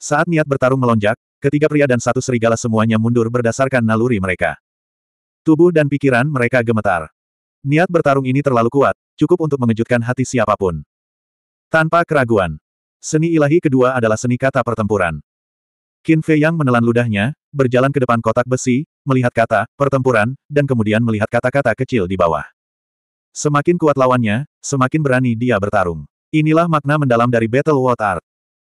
Saat niat bertarung melonjak, ketiga pria dan satu serigala semuanya mundur berdasarkan naluri mereka. Tubuh dan pikiran mereka gemetar. Niat bertarung ini terlalu kuat, cukup untuk mengejutkan hati siapapun. Tanpa keraguan. Seni ilahi kedua adalah seni kata pertempuran. Qin Fei Yang menelan ludahnya, berjalan ke depan kotak besi, melihat kata, pertempuran, dan kemudian melihat kata-kata kecil di bawah. Semakin kuat lawannya, semakin berani dia bertarung. Inilah makna mendalam dari Battle World Art.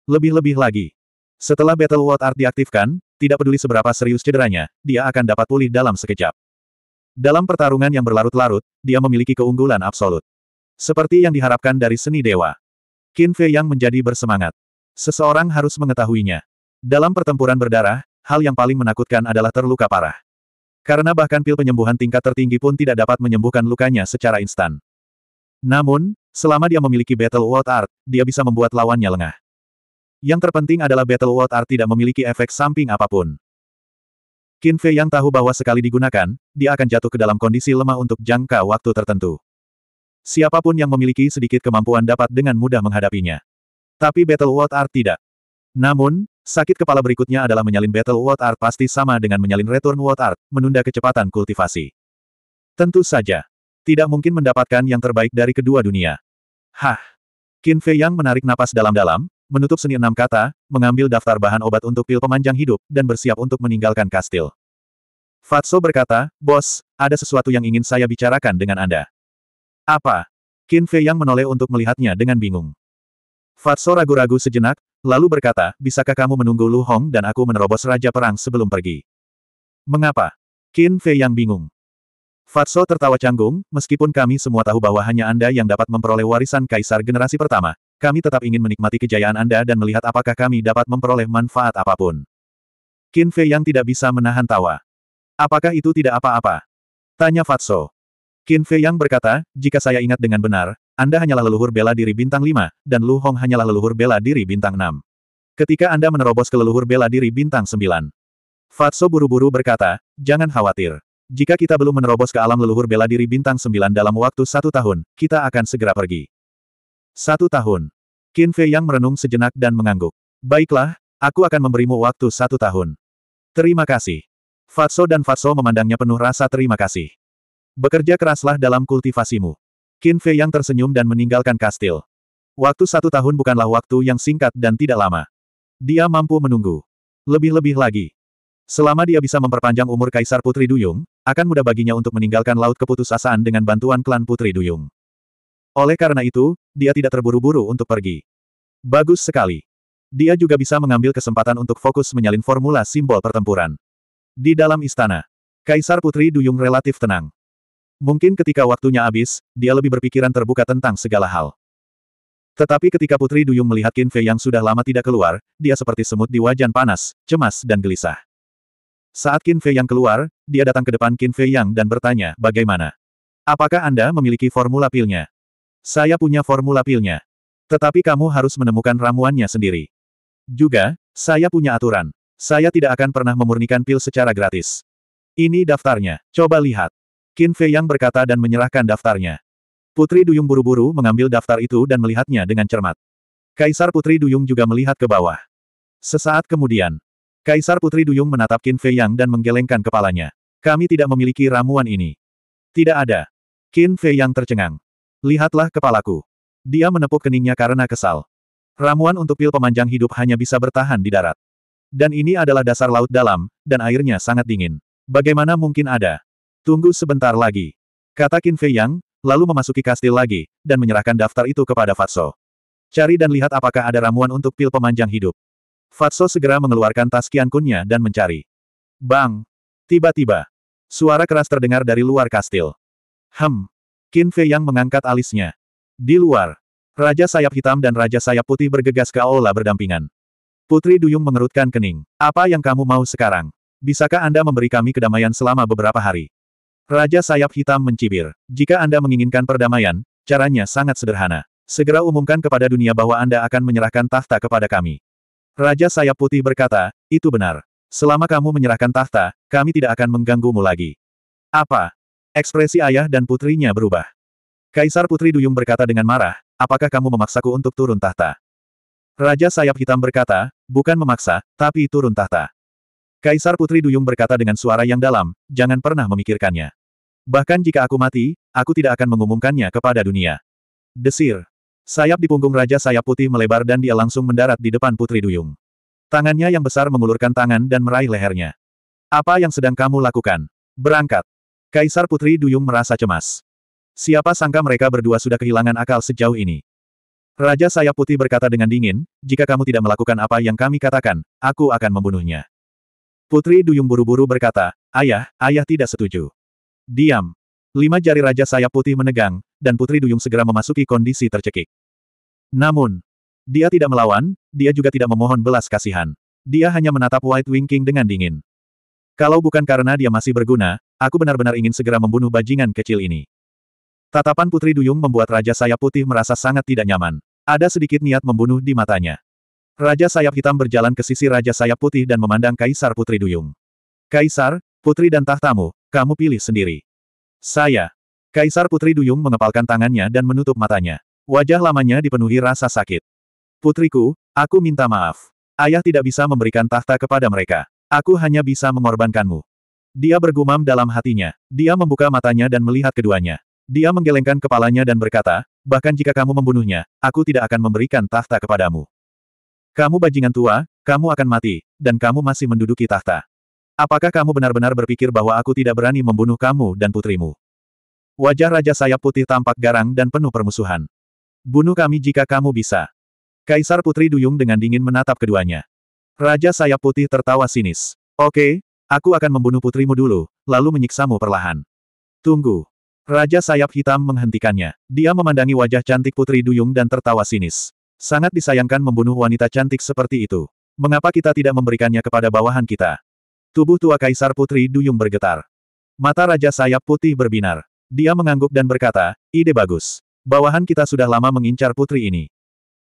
Lebih-lebih lagi, setelah Battle World Art diaktifkan, tidak peduli seberapa serius cederanya, dia akan dapat pulih dalam sekejap. Dalam pertarungan yang berlarut-larut, dia memiliki keunggulan absolut. Seperti yang diharapkan dari seni dewa. Qin Fei yang menjadi bersemangat. Seseorang harus mengetahuinya. Dalam pertempuran berdarah, hal yang paling menakutkan adalah terluka parah. Karena bahkan pil penyembuhan tingkat tertinggi pun tidak dapat menyembuhkan lukanya secara instan. Namun, selama dia memiliki Battle World Art, dia bisa membuat lawannya lengah. Yang terpenting adalah Battle World Art tidak memiliki efek samping apapun. Qin Fei yang tahu bahwa sekali digunakan, dia akan jatuh ke dalam kondisi lemah untuk jangka waktu tertentu. Siapapun yang memiliki sedikit kemampuan dapat dengan mudah menghadapinya. Tapi Battle World Art tidak. Namun, sakit kepala berikutnya adalah menyalin Battle World Art pasti sama dengan menyalin Return World Art, menunda kecepatan kultivasi. Tentu saja. Tidak mungkin mendapatkan yang terbaik dari kedua dunia. Hah! Qin Fei yang menarik napas dalam-dalam, menutup seni enam kata, mengambil daftar bahan obat untuk pil pemanjang hidup, dan bersiap untuk meninggalkan kastil. Fatso berkata, Bos, ada sesuatu yang ingin saya bicarakan dengan Anda. Apa? Qin Fei yang menoleh untuk melihatnya dengan bingung. Fatso ragu-ragu sejenak, lalu berkata, Bisakah kamu menunggu Lu Hong dan aku menerobos Raja Perang sebelum pergi? Mengapa? Qin Fei yang bingung. Fatso tertawa canggung, meskipun kami semua tahu bahwa hanya Anda yang dapat memperoleh warisan kaisar generasi pertama, kami tetap ingin menikmati kejayaan Anda dan melihat apakah kami dapat memperoleh manfaat apapun. Qin Fei yang tidak bisa menahan tawa. Apakah itu tidak apa-apa? Tanya Fatso. Qin Fei yang berkata, jika saya ingat dengan benar, Anda hanyalah leluhur bela diri bintang 5, dan Lu Hong hanyalah leluhur bela diri bintang 6. Ketika Anda menerobos ke leluhur bela diri bintang 9. Fatso buru-buru berkata, jangan khawatir. Jika kita belum menerobos ke alam leluhur bela diri bintang 9 dalam waktu satu tahun, kita akan segera pergi. Satu tahun. Qin Fei yang merenung sejenak dan mengangguk. Baiklah, aku akan memberimu waktu satu tahun. Terima kasih. Fatso dan Fatso memandangnya penuh rasa terima kasih. Bekerja keraslah dalam kultivasimu. Qin Fei yang tersenyum dan meninggalkan kastil. Waktu satu tahun bukanlah waktu yang singkat dan tidak lama. Dia mampu menunggu. Lebih-lebih lagi. Selama dia bisa memperpanjang umur Kaisar Putri Duyung, akan mudah baginya untuk meninggalkan Laut Keputusasaan dengan bantuan klan Putri Duyung. Oleh karena itu, dia tidak terburu-buru untuk pergi. Bagus sekali. Dia juga bisa mengambil kesempatan untuk fokus menyalin formula simbol pertempuran. Di dalam istana, Kaisar Putri Duyung relatif tenang. Mungkin ketika waktunya habis, dia lebih berpikiran terbuka tentang segala hal. Tetapi ketika Putri Duyung melihat Qin Fei yang sudah lama tidak keluar, dia seperti semut di wajan panas, cemas dan gelisah. Saat Qin Fei yang keluar, dia datang ke depan Qin Fei yang dan bertanya, bagaimana? Apakah Anda memiliki formula pilnya? Saya punya formula pilnya. Tetapi kamu harus menemukan ramuannya sendiri. Juga, saya punya aturan. Saya tidak akan pernah memurnikan pil secara gratis. Ini daftarnya, coba lihat. Qin Fei Yang berkata dan menyerahkan daftarnya. Putri Duyung buru-buru mengambil daftar itu dan melihatnya dengan cermat. Kaisar Putri Duyung juga melihat ke bawah. Sesaat kemudian, Kaisar Putri Duyung menatap Qin Fei Yang dan menggelengkan kepalanya. Kami tidak memiliki ramuan ini. Tidak ada. Qin Fei Yang tercengang. Lihatlah kepalaku. Dia menepuk keningnya karena kesal. Ramuan untuk pil pemanjang hidup hanya bisa bertahan di darat. Dan ini adalah dasar laut dalam, dan airnya sangat dingin. Bagaimana mungkin ada? Tunggu sebentar lagi. Kata Qin Fei Yang, lalu memasuki kastil lagi, dan menyerahkan daftar itu kepada Fatso. Cari dan lihat apakah ada ramuan untuk pil pemanjang hidup. Fatso segera mengeluarkan tas kiankunnya dan mencari. Bang! Tiba-tiba. Suara keras terdengar dari luar kastil. Hem, Qin Fei yang mengangkat alisnya. Di luar, Raja Sayap Hitam dan Raja Sayap Putih bergegas ke aula berdampingan. Putri Duyung mengerutkan kening. Apa yang kamu mau sekarang? Bisakah Anda memberi kami kedamaian selama beberapa hari? Raja Sayap Hitam mencibir. Jika Anda menginginkan perdamaian, caranya sangat sederhana. Segera umumkan kepada dunia bahwa Anda akan menyerahkan tahta kepada kami. Raja Sayap Putih berkata, itu benar. Selama kamu menyerahkan tahta, kami tidak akan mengganggumu lagi. Apa? Ekspresi ayah dan putrinya berubah. Kaisar Putri Duyung berkata dengan marah, apakah kamu memaksaku untuk turun tahta? Raja Sayap Hitam berkata, bukan memaksa, tapi turun tahta. Kaisar Putri Duyung berkata dengan suara yang dalam, jangan pernah memikirkannya. Bahkan jika aku mati, aku tidak akan mengumumkannya kepada dunia. Desir. Sayap di punggung Raja Sayap Putih melebar dan dia langsung mendarat di depan Putri Duyung. Tangannya yang besar mengulurkan tangan dan meraih lehernya. Apa yang sedang kamu lakukan? Berangkat. Kaisar Putri Duyung merasa cemas. Siapa sangka mereka berdua sudah kehilangan akal sejauh ini. Raja Sayap Putih berkata dengan dingin, jika kamu tidak melakukan apa yang kami katakan, aku akan membunuhnya. Putri Duyung buru-buru berkata, ayah, ayah tidak setuju. Diam. Lima jari Raja Sayap Putih menegang, dan Putri Duyung segera memasuki kondisi tercekik. Namun, dia tidak melawan, dia juga tidak memohon belas kasihan. Dia hanya menatap White Winking dengan dingin. Kalau bukan karena dia masih berguna, aku benar-benar ingin segera membunuh bajingan kecil ini. Tatapan Putri Duyung membuat Raja Sayap Putih merasa sangat tidak nyaman. Ada sedikit niat membunuh di matanya. Raja Sayap Hitam berjalan ke sisi Raja Sayap Putih dan memandang Kaisar Putri Duyung. Kaisar, Putri dan tahtamu, kamu pilih sendiri. Saya. Kaisar Putri Duyung mengepalkan tangannya dan menutup matanya. Wajah lamanya dipenuhi rasa sakit. Putriku, aku minta maaf. Ayah tidak bisa memberikan tahta kepada mereka. Aku hanya bisa mengorbankanmu. Dia bergumam dalam hatinya. Dia membuka matanya dan melihat keduanya. Dia menggelengkan kepalanya dan berkata, bahkan jika kamu membunuhnya, aku tidak akan memberikan tahta kepadamu. Kamu bajingan tua, kamu akan mati, dan kamu masih menduduki tahta. Apakah kamu benar-benar berpikir bahwa aku tidak berani membunuh kamu dan putrimu? Wajah Raja Sayap Putih tampak garang dan penuh permusuhan. Bunuh kami jika kamu bisa. Kaisar Putri Duyung dengan dingin menatap keduanya. Raja Sayap Putih tertawa sinis. Oke, aku akan membunuh putrimu dulu, lalu menyiksamu perlahan. Tunggu. Raja Sayap Hitam menghentikannya. Dia memandangi wajah cantik Putri Duyung dan tertawa sinis. Sangat disayangkan membunuh wanita cantik seperti itu. Mengapa kita tidak memberikannya kepada bawahan kita? Tubuh tua Kaisar Putri Duyung bergetar. Mata Raja Sayap Putih berbinar. Dia mengangguk dan berkata, ide bagus. Bawahan kita sudah lama mengincar putri ini.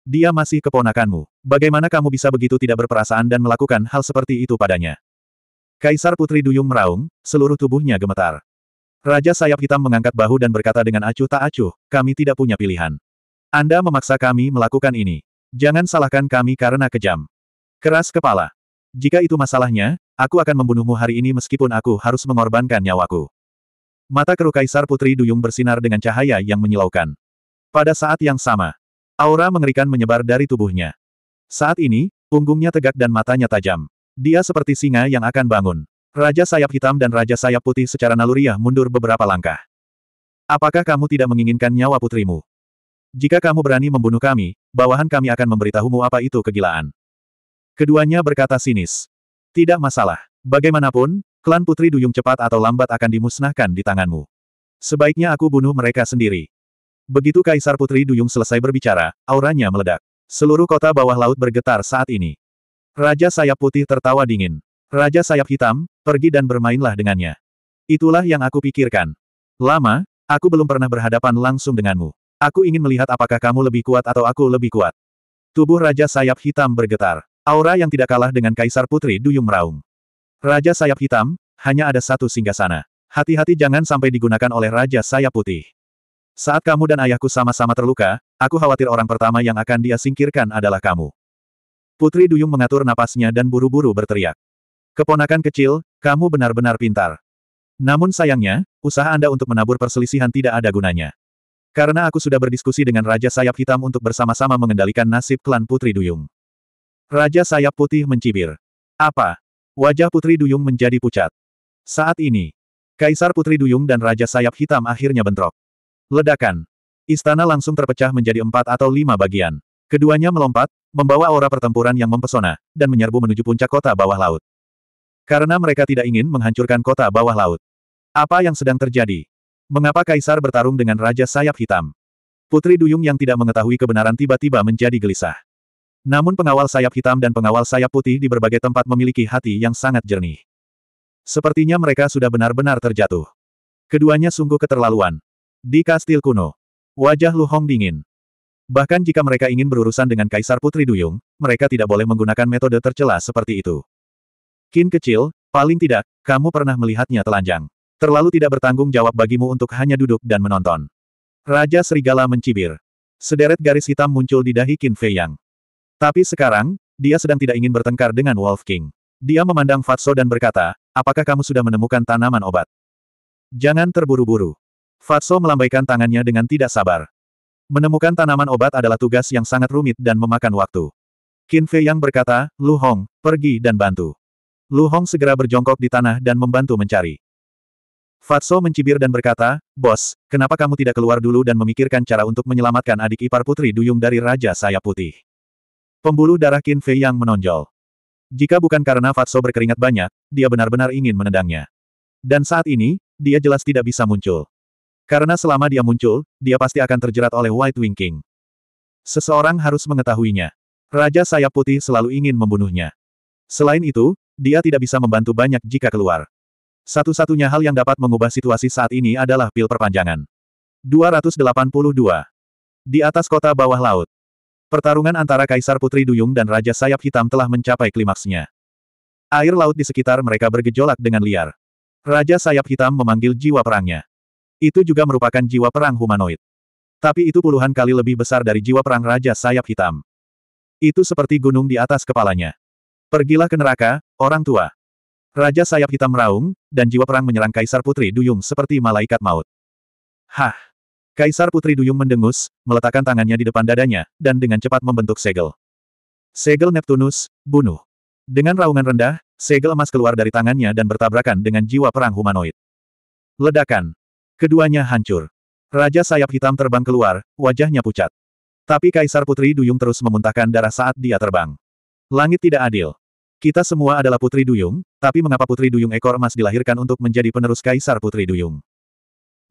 Dia masih keponakanmu. Bagaimana kamu bisa begitu tidak berperasaan dan melakukan hal seperti itu padanya? Kaisar Putri Duyung meraung, seluruh tubuhnya gemetar. Raja Sayap Hitam mengangkat bahu dan berkata dengan acuh tak acuh, kami tidak punya pilihan. Anda memaksa kami melakukan ini. Jangan salahkan kami karena kejam. Keras kepala. Jika itu masalahnya, aku akan membunuhmu hari ini meskipun aku harus mengorbankan nyawaku. Mata keru Kaisar Putri Duyung bersinar dengan cahaya yang menyilaukan. Pada saat yang sama, Aura mengerikan menyebar dari tubuhnya. Saat ini, punggungnya tegak dan matanya tajam. Dia seperti singa yang akan bangun. Raja sayap hitam dan raja sayap putih secara naluriah mundur beberapa langkah. Apakah kamu tidak menginginkan nyawa putrimu? Jika kamu berani membunuh kami, bawahan kami akan memberitahumu apa itu kegilaan. Keduanya berkata sinis. Tidak masalah. Bagaimanapun, klan putri duyung cepat atau lambat akan dimusnahkan di tanganmu. Sebaiknya aku bunuh mereka sendiri. Begitu Kaisar Putri Duyung selesai berbicara, auranya meledak. Seluruh kota bawah laut bergetar saat ini. Raja Sayap Putih tertawa dingin. Raja Sayap Hitam, pergi dan bermainlah dengannya. Itulah yang aku pikirkan. Lama, aku belum pernah berhadapan langsung denganmu. Aku ingin melihat apakah kamu lebih kuat atau aku lebih kuat. Tubuh Raja Sayap Hitam bergetar. Aura yang tidak kalah dengan Kaisar Putri Duyung meraung. Raja Sayap Hitam, hanya ada satu singgasana. Hati-hati jangan sampai digunakan oleh Raja Sayap Putih. Saat kamu dan ayahku sama-sama terluka, aku khawatir orang pertama yang akan dia singkirkan adalah kamu. Putri Duyung mengatur napasnya dan buru-buru berteriak. Keponakan kecil, kamu benar-benar pintar. Namun sayangnya, usaha Anda untuk menabur perselisihan tidak ada gunanya. Karena aku sudah berdiskusi dengan Raja Sayap Hitam untuk bersama-sama mengendalikan nasib klan Putri Duyung. Raja Sayap Putih mencibir. Apa? Wajah Putri Duyung menjadi pucat. Saat ini, Kaisar Putri Duyung dan Raja Sayap Hitam akhirnya bentrok. Ledakan. Istana langsung terpecah menjadi empat atau lima bagian. Keduanya melompat, membawa aura pertempuran yang mempesona, dan menyerbu menuju puncak kota bawah laut. Karena mereka tidak ingin menghancurkan kota bawah laut. Apa yang sedang terjadi? Mengapa Kaisar bertarung dengan Raja Sayap Hitam? Putri Duyung yang tidak mengetahui kebenaran tiba-tiba menjadi gelisah. Namun pengawal sayap hitam dan pengawal sayap putih di berbagai tempat memiliki hati yang sangat jernih. Sepertinya mereka sudah benar-benar terjatuh. Keduanya sungguh keterlaluan, di kastil kuno. Wajah Lu Hong dingin. Bahkan jika mereka ingin berurusan dengan Kaisar Putri Duyung, mereka tidak boleh menggunakan metode tercela seperti itu. Kin kecil, paling tidak, kamu pernah melihatnya telanjang. Terlalu tidak bertanggung jawab bagimu untuk hanya duduk dan menonton. Raja Serigala mencibir. Sederet garis hitam muncul di dahi Qin Fei Yang. Tapi sekarang, dia sedang tidak ingin bertengkar dengan Wolf King. Dia memandang Fatso dan berkata, apakah kamu sudah menemukan tanaman obat? Jangan terburu-buru. Fatso melambaikan tangannya dengan tidak sabar. Menemukan tanaman obat adalah tugas yang sangat rumit dan memakan waktu. Qin Fei yang berkata, Lu Hong, pergi dan bantu. Lu Hong segera berjongkok di tanah dan membantu mencari. Fatso mencibir dan berkata, Bos, kenapa kamu tidak keluar dulu dan memikirkan cara untuk menyelamatkan adik ipar Putri Duyung dari Raja Saya Putih? Pembuluh darah Qin Fei yang menonjol. Jika bukan karena Fatso berkeringat banyak, dia benar-benar ingin menendangnya. Dan saat ini, dia jelas tidak bisa muncul. Karena selama dia muncul, dia pasti akan terjerat oleh White Wing King. Seseorang harus mengetahuinya. Raja Sayap Putih selalu ingin membunuhnya. Selain itu, dia tidak bisa membantu banyak jika keluar. Satu-satunya hal yang dapat mengubah situasi saat ini adalah pil perpanjangan. 282. Di atas kota bawah laut. Pertarungan antara Kaisar Putri Duyung dan Raja Sayap Hitam telah mencapai klimaksnya. Air laut di sekitar mereka bergejolak dengan liar. Raja Sayap Hitam memanggil jiwa perangnya. Itu juga merupakan jiwa perang humanoid. Tapi itu puluhan kali lebih besar dari jiwa perang Raja Sayap Hitam. Itu seperti gunung di atas kepalanya. Pergilah ke neraka, orang tua. Raja Sayap Hitam meraung, dan jiwa perang menyerang Kaisar Putri Duyung seperti malaikat maut. Hah! Kaisar Putri Duyung mendengus, meletakkan tangannya di depan dadanya, dan dengan cepat membentuk segel. Segel Neptunus, bunuh. Dengan raungan rendah, segel emas keluar dari tangannya dan bertabrakan dengan jiwa perang humanoid. Ledakan. Keduanya hancur. Raja sayap hitam terbang keluar, wajahnya pucat. Tapi Kaisar Putri Duyung terus memuntahkan darah saat dia terbang. Langit tidak adil. Kita semua adalah Putri Duyung, tapi mengapa Putri Duyung ekor emas dilahirkan untuk menjadi penerus Kaisar Putri Duyung?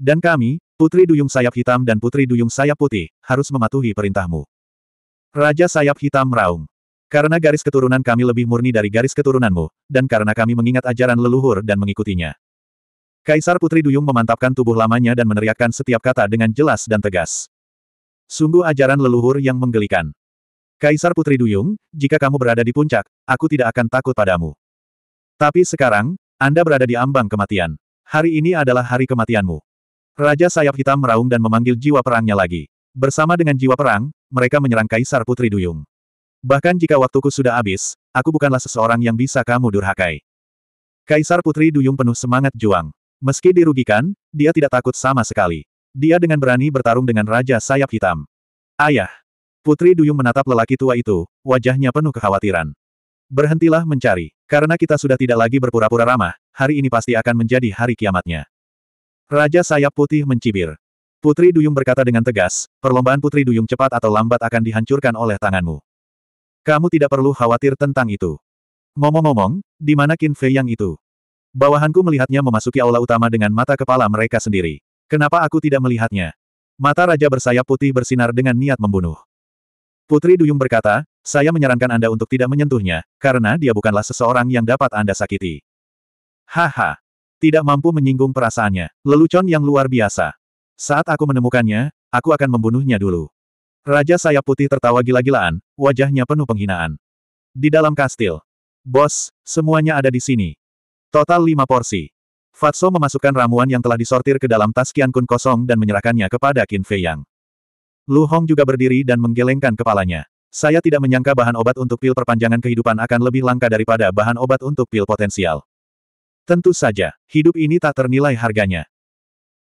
Dan kami, Putri Duyung sayap hitam dan Putri Duyung sayap putih, harus mematuhi perintahmu. Raja sayap hitam meraung. Karena garis keturunan kami lebih murni dari garis keturunanmu, dan karena kami mengingat ajaran leluhur dan mengikutinya. Kaisar Putri Duyung memantapkan tubuh lamanya dan meneriakkan setiap kata dengan jelas dan tegas. Sungguh ajaran leluhur yang menggelikan. Kaisar Putri Duyung, jika kamu berada di puncak, aku tidak akan takut padamu. Tapi sekarang, Anda berada di ambang kematian. Hari ini adalah hari kematianmu. Raja Sayap Hitam meraung dan memanggil jiwa perangnya lagi. Bersama dengan jiwa perang, mereka menyerang Kaisar Putri Duyung. Bahkan jika waktuku sudah habis, aku bukanlah seseorang yang bisa kamu durhakai. Kaisar Putri Duyung penuh semangat juang. Meski dirugikan, dia tidak takut sama sekali. Dia dengan berani bertarung dengan Raja Sayap Hitam. Ayah! Putri Duyung menatap lelaki tua itu, wajahnya penuh kekhawatiran. Berhentilah mencari, karena kita sudah tidak lagi berpura-pura ramah, hari ini pasti akan menjadi hari kiamatnya. Raja Sayap Putih mencibir. Putri Duyung berkata dengan tegas, perlombaan Putri Duyung cepat atau lambat akan dihancurkan oleh tanganmu. Kamu tidak perlu khawatir tentang itu. Ngomong-ngomong, di mana Qin Fei yang itu? Bawahanku melihatnya memasuki aula utama dengan mata kepala mereka sendiri. Kenapa aku tidak melihatnya? Mata Raja bersayap putih bersinar dengan niat membunuh. Putri Duyung berkata, saya menyarankan Anda untuk tidak menyentuhnya, karena dia bukanlah seseorang yang dapat Anda sakiti. Haha. Tidak mampu menyinggung perasaannya. Lelucon yang luar biasa. Saat aku menemukannya, aku akan membunuhnya dulu. Raja sayap putih tertawa gila-gilaan, wajahnya penuh penghinaan. Di dalam kastil. Bos, semuanya ada di sini. Total lima porsi. Fatso memasukkan ramuan yang telah disortir ke dalam tas Qian Kun kosong dan menyerahkannya kepada Qin Fei Yang. Lu Hong juga berdiri dan menggelengkan kepalanya. Saya tidak menyangka bahan obat untuk pil perpanjangan kehidupan akan lebih langka daripada bahan obat untuk pil potensial. Tentu saja, hidup ini tak ternilai harganya.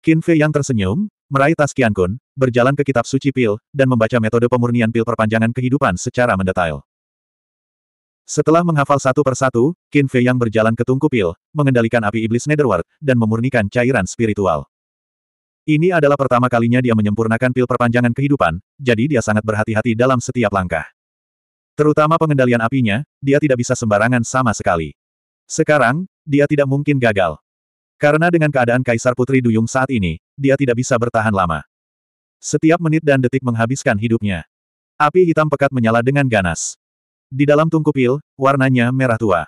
Qin Fei yang tersenyum, meraih tas Qian Kun, berjalan ke kitab suci pil, dan membaca metode pemurnian pil perpanjangan kehidupan secara mendetail. Setelah menghafal satu persatu, Qin Fei yang berjalan ke tungku pil mengendalikan api iblis Netherworld, dan memurnikan cairan spiritual. Ini adalah pertama kalinya dia menyempurnakan pil perpanjangan kehidupan, jadi dia sangat berhati-hati dalam setiap langkah. Terutama pengendalian apinya, dia tidak bisa sembarangan sama sekali. Sekarang, dia tidak mungkin gagal. Karena dengan keadaan Kaisar Putri Duyung saat ini, dia tidak bisa bertahan lama. Setiap menit dan detik menghabiskan hidupnya. Api hitam pekat menyala dengan ganas. Di dalam tungku pil, warnanya merah tua.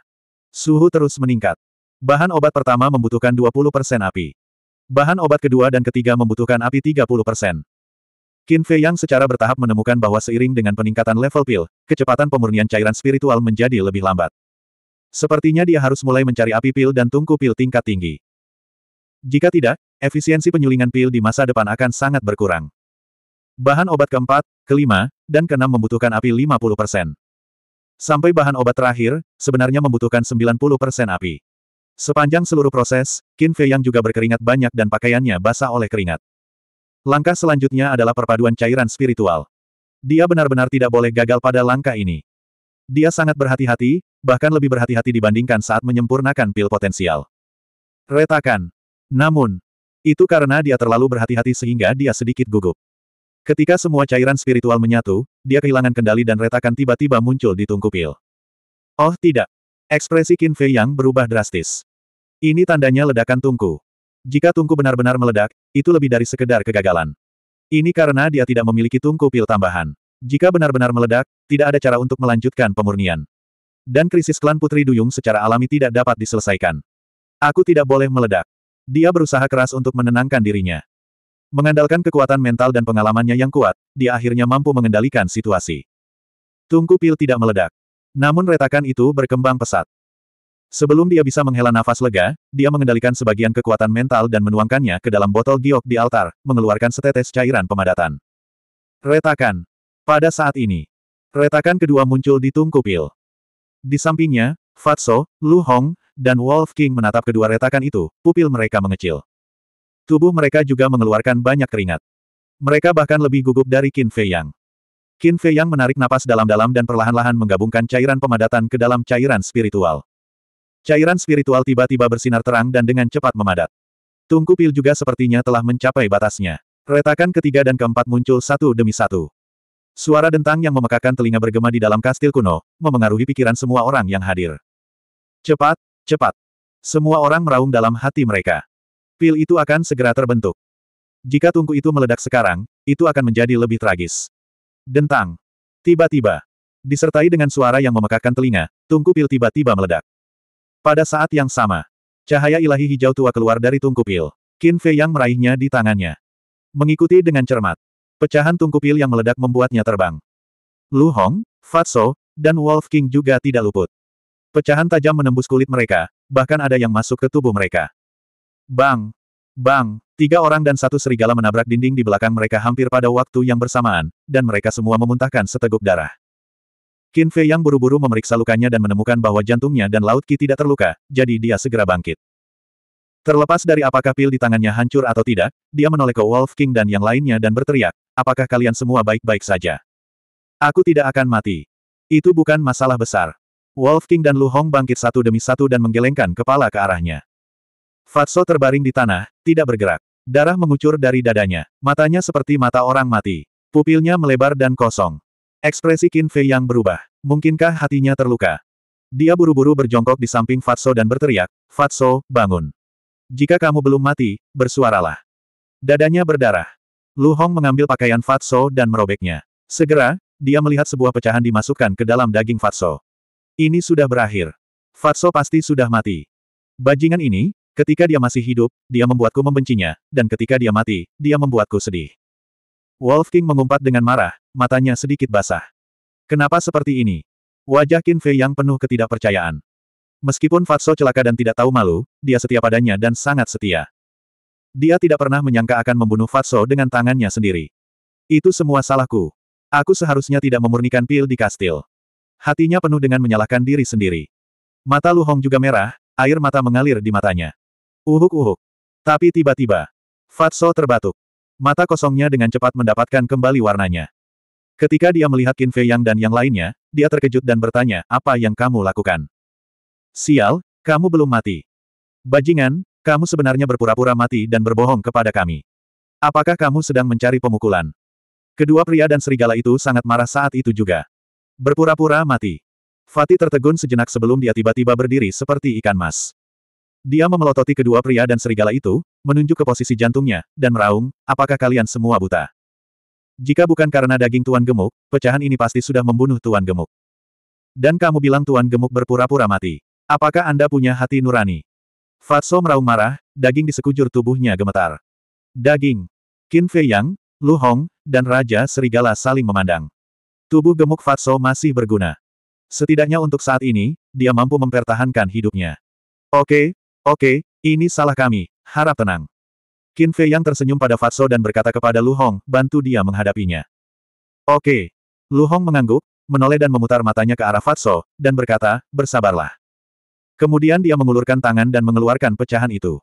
Suhu terus meningkat. Bahan obat pertama membutuhkan 20% api. Bahan obat kedua dan ketiga membutuhkan api 30%. Qin Fei Yang secara bertahap menemukan bahwa seiring dengan peningkatan level pil, kecepatan pemurnian cairan spiritual menjadi lebih lambat. Sepertinya dia harus mulai mencari api pil dan tungku pil tingkat tinggi. Jika tidak, efisiensi penyulingan pil di masa depan akan sangat berkurang. Bahan obat keempat, kelima, dan keenam membutuhkan api 50%. Sampai bahan obat terakhir, sebenarnya membutuhkan 90% api. Sepanjang seluruh proses, Qin Fei yang juga berkeringat banyak dan pakaiannya basah oleh keringat. Langkah selanjutnya adalah perpaduan cairan spiritual. Dia benar-benar tidak boleh gagal pada langkah ini. Dia sangat berhati-hati, bahkan lebih berhati-hati dibandingkan saat menyempurnakan pil potensial. Retakan. Namun, itu karena dia terlalu berhati-hati sehingga dia sedikit gugup. Ketika semua cairan spiritual menyatu, dia kehilangan kendali dan retakan tiba-tiba muncul di tungku pil. Oh tidak. Ekspresi Qin Fei yang berubah drastis. Ini tandanya ledakan tungku. Jika tungku benar-benar meledak, itu lebih dari sekedar kegagalan. Ini karena dia tidak memiliki tungku pil tambahan. Jika benar-benar meledak, tidak ada cara untuk melanjutkan pemurnian. Dan krisis klan Putri Duyung secara alami tidak dapat diselesaikan. Aku tidak boleh meledak. Dia berusaha keras untuk menenangkan dirinya. Mengandalkan kekuatan mental dan pengalamannya yang kuat, dia akhirnya mampu mengendalikan situasi. Tungku pil tidak meledak. Namun retakan itu berkembang pesat. Sebelum dia bisa menghela nafas lega, dia mengendalikan sebagian kekuatan mental dan menuangkannya ke dalam botol giok di altar, mengeluarkan setetes cairan pemadatan. Retakan. Pada saat ini, retakan kedua muncul di tungku pil. Di sampingnya, Fatso, Lu Hong, dan Wolf King menatap kedua retakan itu, pupil mereka mengecil. Tubuh mereka juga mengeluarkan banyak keringat. Mereka bahkan lebih gugup dari Qin Fei Yang. Qin Fei Yang menarik napas dalam-dalam dan perlahan-lahan menggabungkan cairan pemadatan ke dalam cairan spiritual. Cairan spiritual tiba-tiba bersinar terang dan dengan cepat memadat. Tungku pil juga sepertinya telah mencapai batasnya. Retakan ketiga dan keempat muncul satu demi satu. Suara dentang yang memekakan telinga bergema di dalam kastil kuno, memengaruhi pikiran semua orang yang hadir. Cepat, cepat. Semua orang meraung dalam hati mereka. Pil itu akan segera terbentuk. Jika tungku itu meledak sekarang, itu akan menjadi lebih tragis. Dentang. Tiba-tiba. Disertai dengan suara yang memekakkan telinga, tungku pil tiba-tiba meledak. Pada saat yang sama, cahaya ilahi hijau tua keluar dari tungku pil. Qin Fei yang meraihnya di tangannya. Mengikuti dengan cermat. Pecahan tungku pil yang meledak membuatnya terbang. Lu Hong, Fatso, dan Wolf King juga tidak luput. Pecahan tajam menembus kulit mereka, bahkan ada yang masuk ke tubuh mereka. Bang! Bang! Tiga orang dan satu serigala menabrak dinding di belakang mereka hampir pada waktu yang bersamaan, dan mereka semua memuntahkan seteguk darah. Qin Fei yang buru-buru memeriksa lukanya dan menemukan bahwa jantungnya dan laut Qi tidak terluka, jadi dia segera bangkit. Terlepas dari apakah pil di tangannya hancur atau tidak, dia menoleh ke Wolf King dan yang lainnya dan berteriak, apakah kalian semua baik-baik saja? Aku tidak akan mati. Itu bukan masalah besar. Wolf King dan Lu Hong bangkit satu demi satu dan menggelengkan kepala ke arahnya. Fatso terbaring di tanah, tidak bergerak. Darah mengucur dari dadanya. Matanya seperti mata orang mati. Pupilnya melebar dan kosong. Ekspresi Qin Fei yang berubah. Mungkinkah hatinya terluka? Dia buru-buru berjongkok di samping Fatso dan berteriak, Fatso, bangun. Jika kamu belum mati, bersuaralah. Dadanya berdarah. Lu Hong mengambil pakaian Fatso dan merobeknya. Segera, dia melihat sebuah pecahan dimasukkan ke dalam daging Fatso. Ini sudah berakhir. Fatso pasti sudah mati. Bajingan ini, Ketika dia masih hidup, dia membuatku membencinya, dan ketika dia mati, dia membuatku sedih. Wolf King mengumpat dengan marah, matanya sedikit basah. Kenapa seperti ini? Wajah Qin Fei yang penuh ketidakpercayaan. Meskipun Fatso celaka dan tidak tahu malu, dia setia padanya dan sangat setia. Dia tidak pernah menyangka akan membunuh Fatso dengan tangannya sendiri. Itu semua salahku. Aku seharusnya tidak memurnikan pil di kastil. Hatinya penuh dengan menyalahkan diri sendiri. Mata Lu Hong juga merah, air mata mengalir di matanya. Uhuk-uhuk. Tapi tiba-tiba, Fatso terbatuk. Mata kosongnya dengan cepat mendapatkan kembali warnanya. Ketika dia melihat Qin Fei Yang dan yang lainnya, dia terkejut dan bertanya, apa yang kamu lakukan? Sial, kamu belum mati. Bajingan, kamu sebenarnya berpura-pura mati dan berbohong kepada kami. Apakah kamu sedang mencari pemukulan? Kedua pria dan serigala itu sangat marah saat itu juga. Berpura-pura mati. Fatih tertegun sejenak sebelum dia tiba-tiba berdiri seperti ikan mas. Dia memelototi kedua pria dan serigala itu, menunjuk ke posisi jantungnya, dan meraung, apakah kalian semua buta? Jika bukan karena daging Tuan Gemuk, pecahan ini pasti sudah membunuh Tuan Gemuk. Dan kamu bilang Tuan Gemuk berpura-pura mati. Apakah Anda punya hati nurani? Fatso meraung marah, daging di sekujur tubuhnya gemetar. Daging. Qin Fei Yang, Lu Hong, dan Raja Serigala saling memandang. Tubuh gemuk Fatso masih berguna. Setidaknya untuk saat ini, dia mampu mempertahankan hidupnya. Oke, Oke, ini salah kami. Harap tenang. Qin Fei yang tersenyum pada Fatso dan berkata kepada Lu Hong, bantu dia menghadapinya. Oke. Lu Hong mengangguk, menoleh dan memutar matanya ke arah Fatso, dan berkata, bersabarlah. Kemudian dia mengulurkan tangan dan mengeluarkan pecahan itu.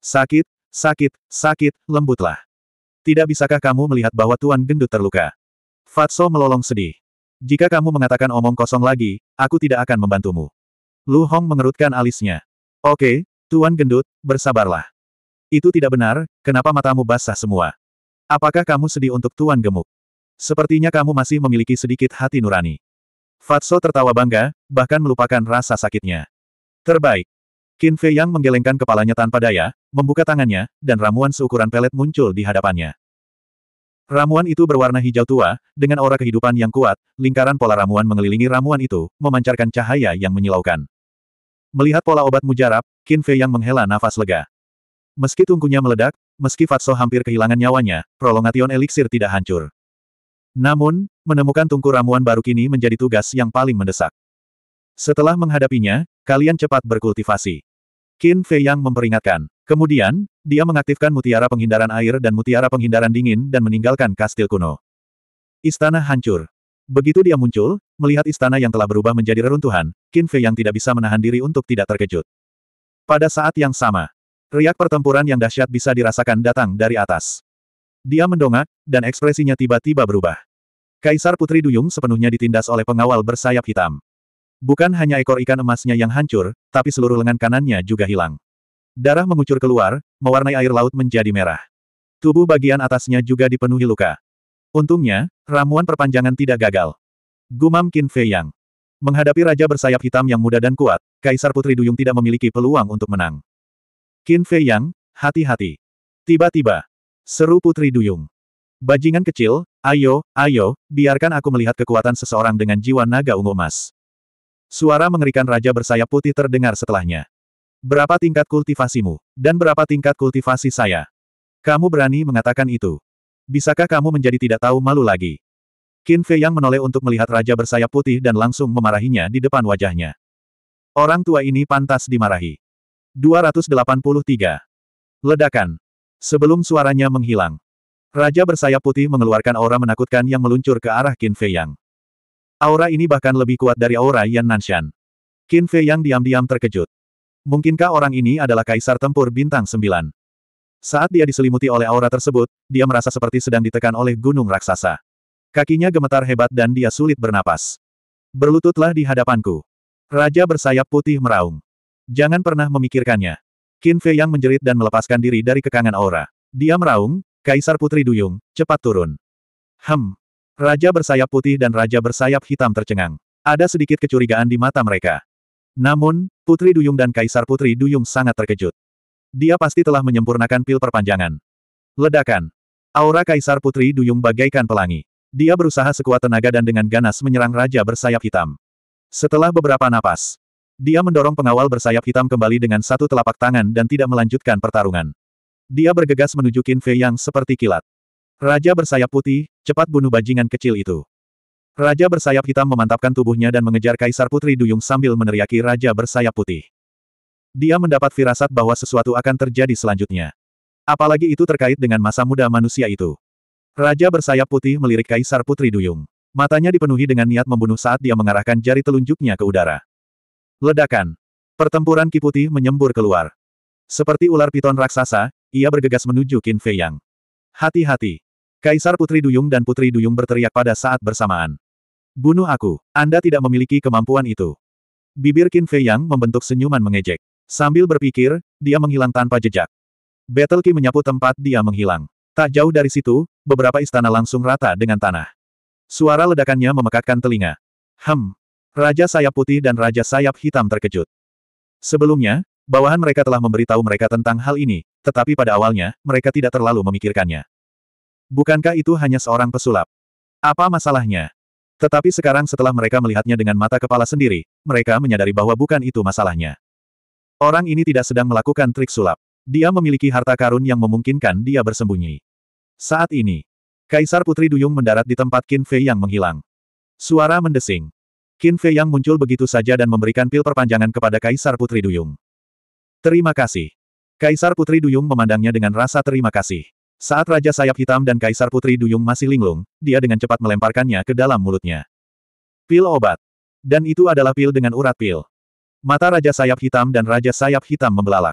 Sakit, sakit, sakit, lembutlah. Tidak bisakah kamu melihat bahwa Tuan Gendut terluka? Fatso melolong sedih. Jika kamu mengatakan omong kosong lagi, aku tidak akan membantumu. Lu Hong mengerutkan alisnya. Oke, Tuan gendut, bersabarlah. Itu tidak benar, kenapa matamu basah semua? Apakah kamu sedih untuk Tuan gemuk? Sepertinya kamu masih memiliki sedikit hati nurani. Fatso tertawa bangga, bahkan melupakan rasa sakitnya. Terbaik. Qin Fei Yang menggelengkan kepalanya tanpa daya, membuka tangannya, dan ramuan seukuran pelet muncul di hadapannya. Ramuan itu berwarna hijau tua, dengan aura kehidupan yang kuat, lingkaran pola ramuan mengelilingi ramuan itu, memancarkan cahaya yang menyilaukan. Melihat pola obat mujarab, Qin Fei yang menghela nafas lega. Meski tungkunya meledak, meski Fatso hampir kehilangan nyawanya, prolongation eliksir tidak hancur. Namun, menemukan tungku ramuan baru kini menjadi tugas yang paling mendesak. Setelah menghadapinya, kalian cepat berkultivasi. Qin Fei Yang memperingatkan. Kemudian, dia mengaktifkan mutiara penghindaran air dan mutiara penghindaran dingin dan meninggalkan kastil kuno. Istana hancur. Begitu dia muncul, melihat istana yang telah berubah menjadi reruntuhan, Qin Fei yang tidak bisa menahan diri untuk tidak terkejut. Pada saat yang sama, riak pertempuran yang dahsyat bisa dirasakan datang dari atas. Dia mendongak, dan ekspresinya tiba-tiba berubah. Kaisar Putri Duyung sepenuhnya ditindas oleh pengawal bersayap hitam. Bukan hanya ekor ikan emasnya yang hancur, tapi seluruh lengan kanannya juga hilang. Darah mengucur keluar, mewarnai air laut menjadi merah. Tubuh bagian atasnya juga dipenuhi luka. Untungnya, ramuan perpanjangan tidak gagal. Gumam Qin Fei Yang. Menghadapi raja bersayap hitam yang muda dan kuat, Kaisar Putri Duyung tidak memiliki peluang untuk menang. Qin Fei Yang, hati-hati. Tiba-tiba, seru Putri Duyung. Bajingan kecil, ayo, ayo, biarkan aku melihat kekuatan seseorang dengan jiwa naga ungu emas. Suara mengerikan raja bersayap putih terdengar setelahnya. Berapa tingkat kultivasimu, dan berapa tingkat kultivasi saya? Kamu berani mengatakan itu. Bisakah kamu menjadi tidak tahu malu lagi? Qin Fei yang menoleh untuk melihat raja bersayap putih dan langsung memarahinya di depan wajahnya. Orang tua ini pantas dimarahi. 283. Ledakan. Sebelum suaranya menghilang. Raja bersayap putih mengeluarkan aura menakutkan yang meluncur ke arah Qin Fei Yang. Aura ini bahkan lebih kuat dari aura Yan Nanshan. Qin Fei Yang diam-diam terkejut. Mungkinkah orang ini adalah kaisar tempur bintang Sembilan? Saat dia diselimuti oleh aura tersebut, dia merasa seperti sedang ditekan oleh gunung raksasa. Kakinya gemetar hebat dan dia sulit bernapas. Berlututlah di hadapanku. Raja bersayap putih meraung. Jangan pernah memikirkannya. Qin Fei yang menjerit dan melepaskan diri dari kekangan aura. Dia meraung, Kaisar Putri Duyung, cepat turun. Hem. Raja bersayap putih dan Raja bersayap hitam tercengang. Ada sedikit kecurigaan di mata mereka. Namun, Putri Duyung dan Kaisar Putri Duyung sangat terkejut. Dia pasti telah menyempurnakan pil perpanjangan. Ledakan. Aura Kaisar Putri Duyung bagaikan pelangi. Dia berusaha sekuat tenaga dan dengan ganas menyerang Raja bersayap hitam. Setelah beberapa napas, dia mendorong pengawal bersayap hitam kembali dengan satu telapak tangan dan tidak melanjutkan pertarungan. Dia bergegas menuju Qin Fei yang seperti kilat. Raja bersayap putih, cepat bunuh bajingan kecil itu. Raja bersayap hitam memantapkan tubuhnya dan mengejar Kaisar Putri Duyung sambil meneriaki Raja bersayap putih. Dia mendapat firasat bahwa sesuatu akan terjadi selanjutnya. Apalagi itu terkait dengan masa muda manusia itu. Raja bersayap putih melirik Kaisar Putri Duyung. Matanya dipenuhi dengan niat membunuh saat dia mengarahkan jari telunjuknya ke udara. Ledakan. Pertempuran Ki Putih menyembur keluar. Seperti ular piton raksasa, ia bergegas menuju Qin Fei Yang. Hati-hati. Kaisar Putri Duyung dan Putri Duyung berteriak pada saat bersamaan. Bunuh aku, Anda tidak memiliki kemampuan itu. Bibir Qin Fei Yang membentuk senyuman mengejek. Sambil berpikir, dia menghilang tanpa jejak. Battle Ki menyapu tempat dia menghilang. Tak jauh dari situ, beberapa istana langsung rata dengan tanah. Suara ledakannya memekakkan telinga. Hem. Raja sayap putih dan Raja sayap hitam terkejut. Sebelumnya, bawahan mereka telah memberitahu mereka tentang hal ini, tetapi pada awalnya, mereka tidak terlalu memikirkannya. Bukankah itu hanya seorang pesulap? Apa masalahnya? Tetapi sekarang setelah mereka melihatnya dengan mata kepala sendiri, mereka menyadari bahwa bukan itu masalahnya. Orang ini tidak sedang melakukan trik sulap. Dia memiliki harta karun yang memungkinkan dia bersembunyi. Saat ini, Kaisar Putri Duyung mendarat di tempat Qin Fei yang menghilang. Suara mendesing. Qin Fei yang muncul begitu saja dan memberikan pil perpanjangan kepada Kaisar Putri Duyung. Terima kasih. Kaisar Putri Duyung memandangnya dengan rasa terima kasih. Saat Raja Sayap Hitam dan Kaisar Putri Duyung masih linglung, dia dengan cepat melemparkannya ke dalam mulutnya. Pil obat. Dan itu adalah pil dengan urat pil. Mata Raja Sayap Hitam dan Raja Sayap Hitam membelalak.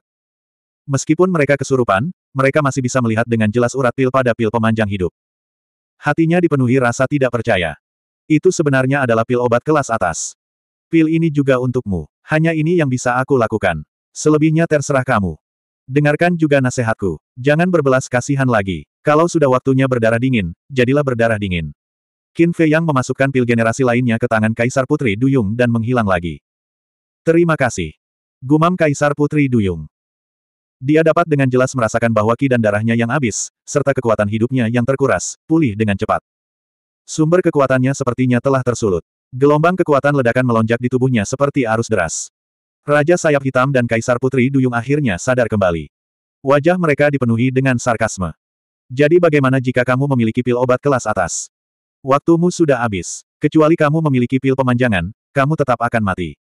Meskipun mereka kesurupan, mereka masih bisa melihat dengan jelas urat pil pada pil pemanjang hidup. Hatinya dipenuhi rasa tidak percaya. Itu sebenarnya adalah pil obat kelas atas. Pil ini juga untukmu. Hanya ini yang bisa aku lakukan. Selebihnya terserah kamu. Dengarkan juga nasihatku. Jangan berbelas kasihan lagi. Kalau sudah waktunya berdarah dingin, jadilah berdarah dingin. Qin Fei Yang memasukkan pil generasi lainnya ke tangan Kaisar Putri Duyung dan menghilang lagi. Terima kasih. Gumam Kaisar Putri Duyung. Dia dapat dengan jelas merasakan bahwa ki dan darahnya yang habis, serta kekuatan hidupnya yang terkuras, pulih dengan cepat. Sumber kekuatannya sepertinya telah tersulut. Gelombang kekuatan ledakan melonjak di tubuhnya seperti arus deras. Raja Sayap Hitam dan Kaisar Putri Duyung akhirnya sadar kembali. Wajah mereka dipenuhi dengan sarkasme. Jadi bagaimana jika kamu memiliki pil obat kelas atas? Waktumu sudah habis. Kecuali kamu memiliki pil pemanjangan, kamu tetap akan mati.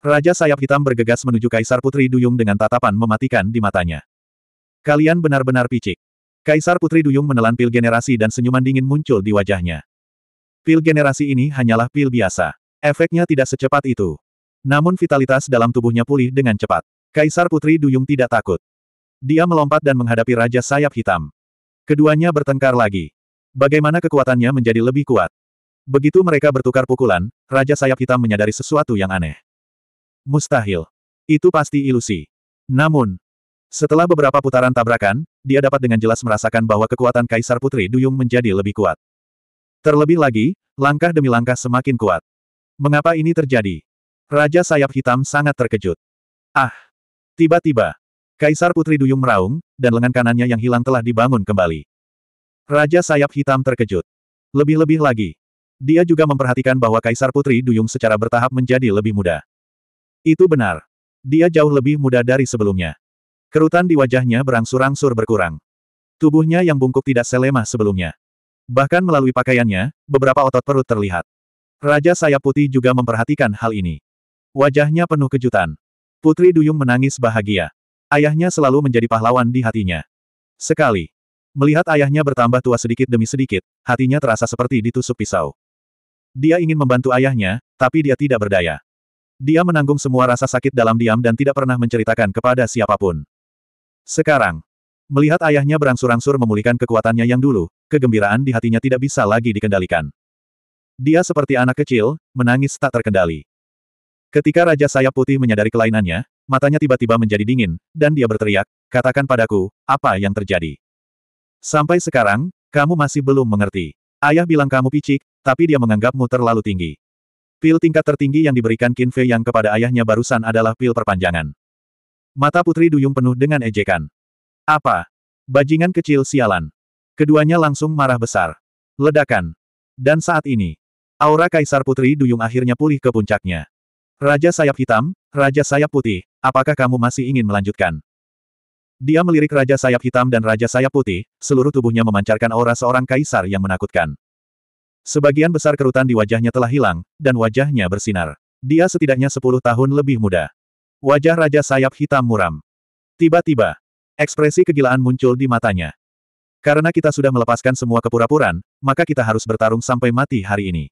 Raja sayap hitam bergegas menuju Kaisar Putri Duyung dengan tatapan mematikan di matanya. Kalian benar-benar picik. Kaisar Putri Duyung menelan pil generasi dan senyuman dingin muncul di wajahnya. Pil generasi ini hanyalah pil biasa. Efeknya tidak secepat itu. Namun vitalitas dalam tubuhnya pulih dengan cepat. Kaisar Putri Duyung tidak takut. Dia melompat dan menghadapi Raja Sayap Hitam. Keduanya bertengkar lagi. Bagaimana kekuatannya menjadi lebih kuat? Begitu mereka bertukar pukulan, Raja Sayap Hitam menyadari sesuatu yang aneh. Mustahil. Itu pasti ilusi. Namun, setelah beberapa putaran tabrakan, dia dapat dengan jelas merasakan bahwa kekuatan Kaisar Putri Duyung menjadi lebih kuat. Terlebih lagi, langkah demi langkah semakin kuat. Mengapa ini terjadi? Raja Sayap Hitam sangat terkejut. Ah! Tiba-tiba, Kaisar Putri Duyung meraung, dan lengan kanannya yang hilang telah dibangun kembali. Raja Sayap Hitam terkejut. Lebih-lebih lagi, dia juga memperhatikan bahwa Kaisar Putri Duyung secara bertahap menjadi lebih muda. Itu benar. Dia jauh lebih muda dari sebelumnya. Kerutan di wajahnya berangsur-angsur berkurang. Tubuhnya yang bungkuk tidak selemah sebelumnya. Bahkan melalui pakaiannya, beberapa otot perut terlihat. Raja Sayap Putih juga memperhatikan hal ini. Wajahnya penuh kejutan. Putri Duyung menangis bahagia. Ayahnya selalu menjadi pahlawan di hatinya. Sekali. Melihat ayahnya bertambah tua sedikit demi sedikit, hatinya terasa seperti ditusuk pisau. Dia ingin membantu ayahnya, tapi dia tidak berdaya. Dia menanggung semua rasa sakit dalam diam dan tidak pernah menceritakan kepada siapapun. Sekarang, melihat ayahnya berangsur-angsur memulihkan kekuatannya yang dulu, kegembiraan di hatinya tidak bisa lagi dikendalikan. Dia seperti anak kecil, menangis tak terkendali. Ketika Raja Sayap Putih menyadari kelainannya, matanya tiba-tiba menjadi dingin, dan dia berteriak, katakan padaku, apa yang terjadi? Sampai sekarang, kamu masih belum mengerti. Ayah bilang kamu picik, tapi dia menganggapmu terlalu tinggi. Pil tingkat tertinggi yang diberikan Qin Fei Yang kepada ayahnya barusan adalah pil perpanjangan. Mata Putri Duyung penuh dengan ejekan. Apa? Bajingan kecil sialan. Keduanya langsung marah besar. Ledakan. Dan saat ini, aura Kaisar Putri Duyung akhirnya pulih ke puncaknya. Raja sayap hitam, Raja sayap putih, apakah kamu masih ingin melanjutkan? Dia melirik Raja sayap hitam dan Raja sayap putih, seluruh tubuhnya memancarkan aura seorang kaisar yang menakutkan. Sebagian besar kerutan di wajahnya telah hilang, dan wajahnya bersinar. Dia setidaknya sepuluh tahun lebih muda. Wajah Raja Sayap Hitam muram. Tiba-tiba, ekspresi kegilaan muncul di matanya. Karena kita sudah melepaskan semua kepura-puran, maka kita harus bertarung sampai mati hari ini.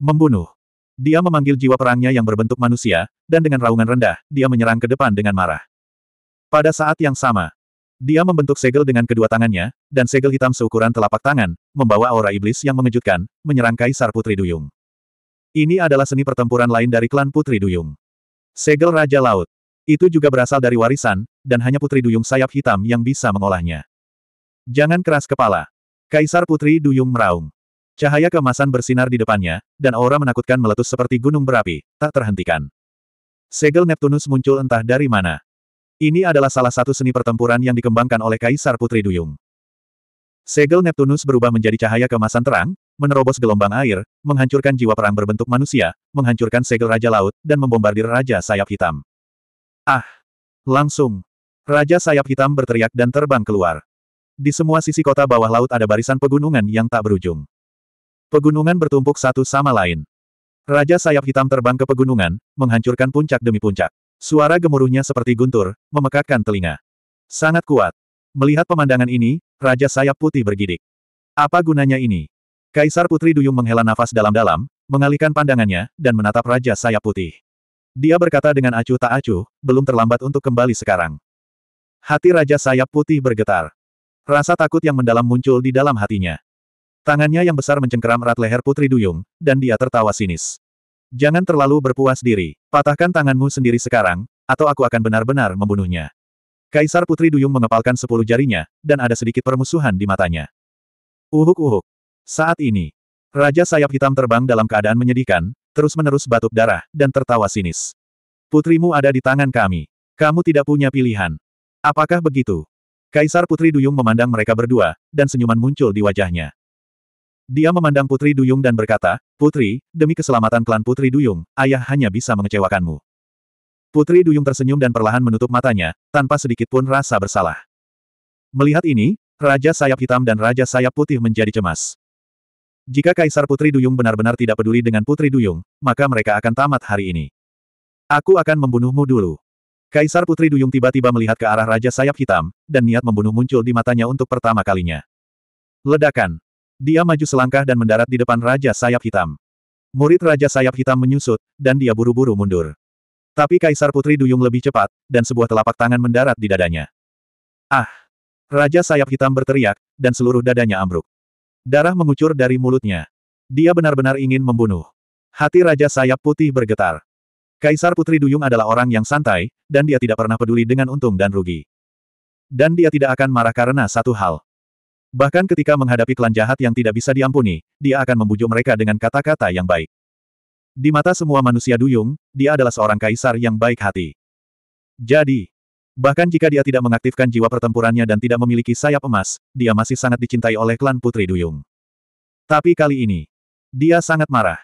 Membunuh. Dia memanggil jiwa perangnya yang berbentuk manusia, dan dengan raungan rendah, dia menyerang ke depan dengan marah. Pada saat yang sama, dia membentuk segel dengan kedua tangannya, dan segel hitam seukuran telapak tangan, membawa aura iblis yang mengejutkan, menyerang Kaisar Putri Duyung. Ini adalah seni pertempuran lain dari klan Putri Duyung. Segel Raja Laut. Itu juga berasal dari warisan, dan hanya Putri Duyung sayap hitam yang bisa mengolahnya. Jangan keras kepala. Kaisar Putri Duyung meraung. Cahaya kemasan bersinar di depannya, dan aura menakutkan meletus seperti gunung berapi, tak terhentikan. Segel Neptunus muncul entah dari mana. Ini adalah salah satu seni pertempuran yang dikembangkan oleh Kaisar Putri Duyung. Segel Neptunus berubah menjadi cahaya kemasan terang, menerobos gelombang air, menghancurkan jiwa perang berbentuk manusia, menghancurkan segel Raja Laut, dan membombardir Raja Sayap Hitam. Ah! Langsung! Raja Sayap Hitam berteriak dan terbang keluar. Di semua sisi kota bawah laut ada barisan pegunungan yang tak berujung. Pegunungan bertumpuk satu sama lain. Raja Sayap Hitam terbang ke pegunungan, menghancurkan puncak demi puncak. Suara gemuruhnya seperti guntur, memekakkan telinga. Sangat kuat. Melihat pemandangan ini, Raja Sayap Putih bergidik. Apa gunanya ini? Kaisar Putri Duyung menghela nafas dalam-dalam, mengalihkan pandangannya, dan menatap Raja Sayap Putih. Dia berkata dengan acuh tak acuh, belum terlambat untuk kembali sekarang. Hati Raja Sayap Putih bergetar. Rasa takut yang mendalam muncul di dalam hatinya. Tangannya yang besar mencengkeram erat leher Putri Duyung, dan dia tertawa sinis. Jangan terlalu berpuas diri. Patahkan tanganmu sendiri sekarang, atau aku akan benar-benar membunuhnya. Kaisar Putri Duyung mengepalkan sepuluh jarinya, dan ada sedikit permusuhan di matanya. Uhuk-uhuk. Saat ini, Raja Sayap Hitam terbang dalam keadaan menyedihkan, terus-menerus batuk darah, dan tertawa sinis. Putrimu ada di tangan kami. Kamu tidak punya pilihan. Apakah begitu? Kaisar Putri Duyung memandang mereka berdua, dan senyuman muncul di wajahnya. Dia memandang Putri Duyung dan berkata, Putri, demi keselamatan klan Putri Duyung, ayah hanya bisa mengecewakanmu. Putri Duyung tersenyum dan perlahan menutup matanya, tanpa sedikit pun rasa bersalah. Melihat ini, Raja Sayap Hitam dan Raja Sayap Putih menjadi cemas. Jika Kaisar Putri Duyung benar-benar tidak peduli dengan Putri Duyung, maka mereka akan tamat hari ini. Aku akan membunuhmu dulu. Kaisar Putri Duyung tiba-tiba melihat ke arah Raja Sayap Hitam, dan niat membunuh muncul di matanya untuk pertama kalinya. Ledakan. Dia maju selangkah dan mendarat di depan Raja Sayap Hitam. Murid Raja Sayap Hitam menyusut, dan dia buru-buru mundur. Tapi Kaisar Putri Duyung lebih cepat, dan sebuah telapak tangan mendarat di dadanya. Ah! Raja Sayap Hitam berteriak, dan seluruh dadanya ambruk. Darah mengucur dari mulutnya. Dia benar-benar ingin membunuh. Hati Raja Sayap Putih bergetar. Kaisar Putri Duyung adalah orang yang santai, dan dia tidak pernah peduli dengan untung dan rugi. Dan dia tidak akan marah karena satu hal. Bahkan ketika menghadapi klan jahat yang tidak bisa diampuni, dia akan membujuk mereka dengan kata-kata yang baik. Di mata semua manusia duyung, dia adalah seorang kaisar yang baik hati. Jadi, bahkan jika dia tidak mengaktifkan jiwa pertempurannya dan tidak memiliki sayap emas, dia masih sangat dicintai oleh klan Putri Duyung. Tapi kali ini, dia sangat marah.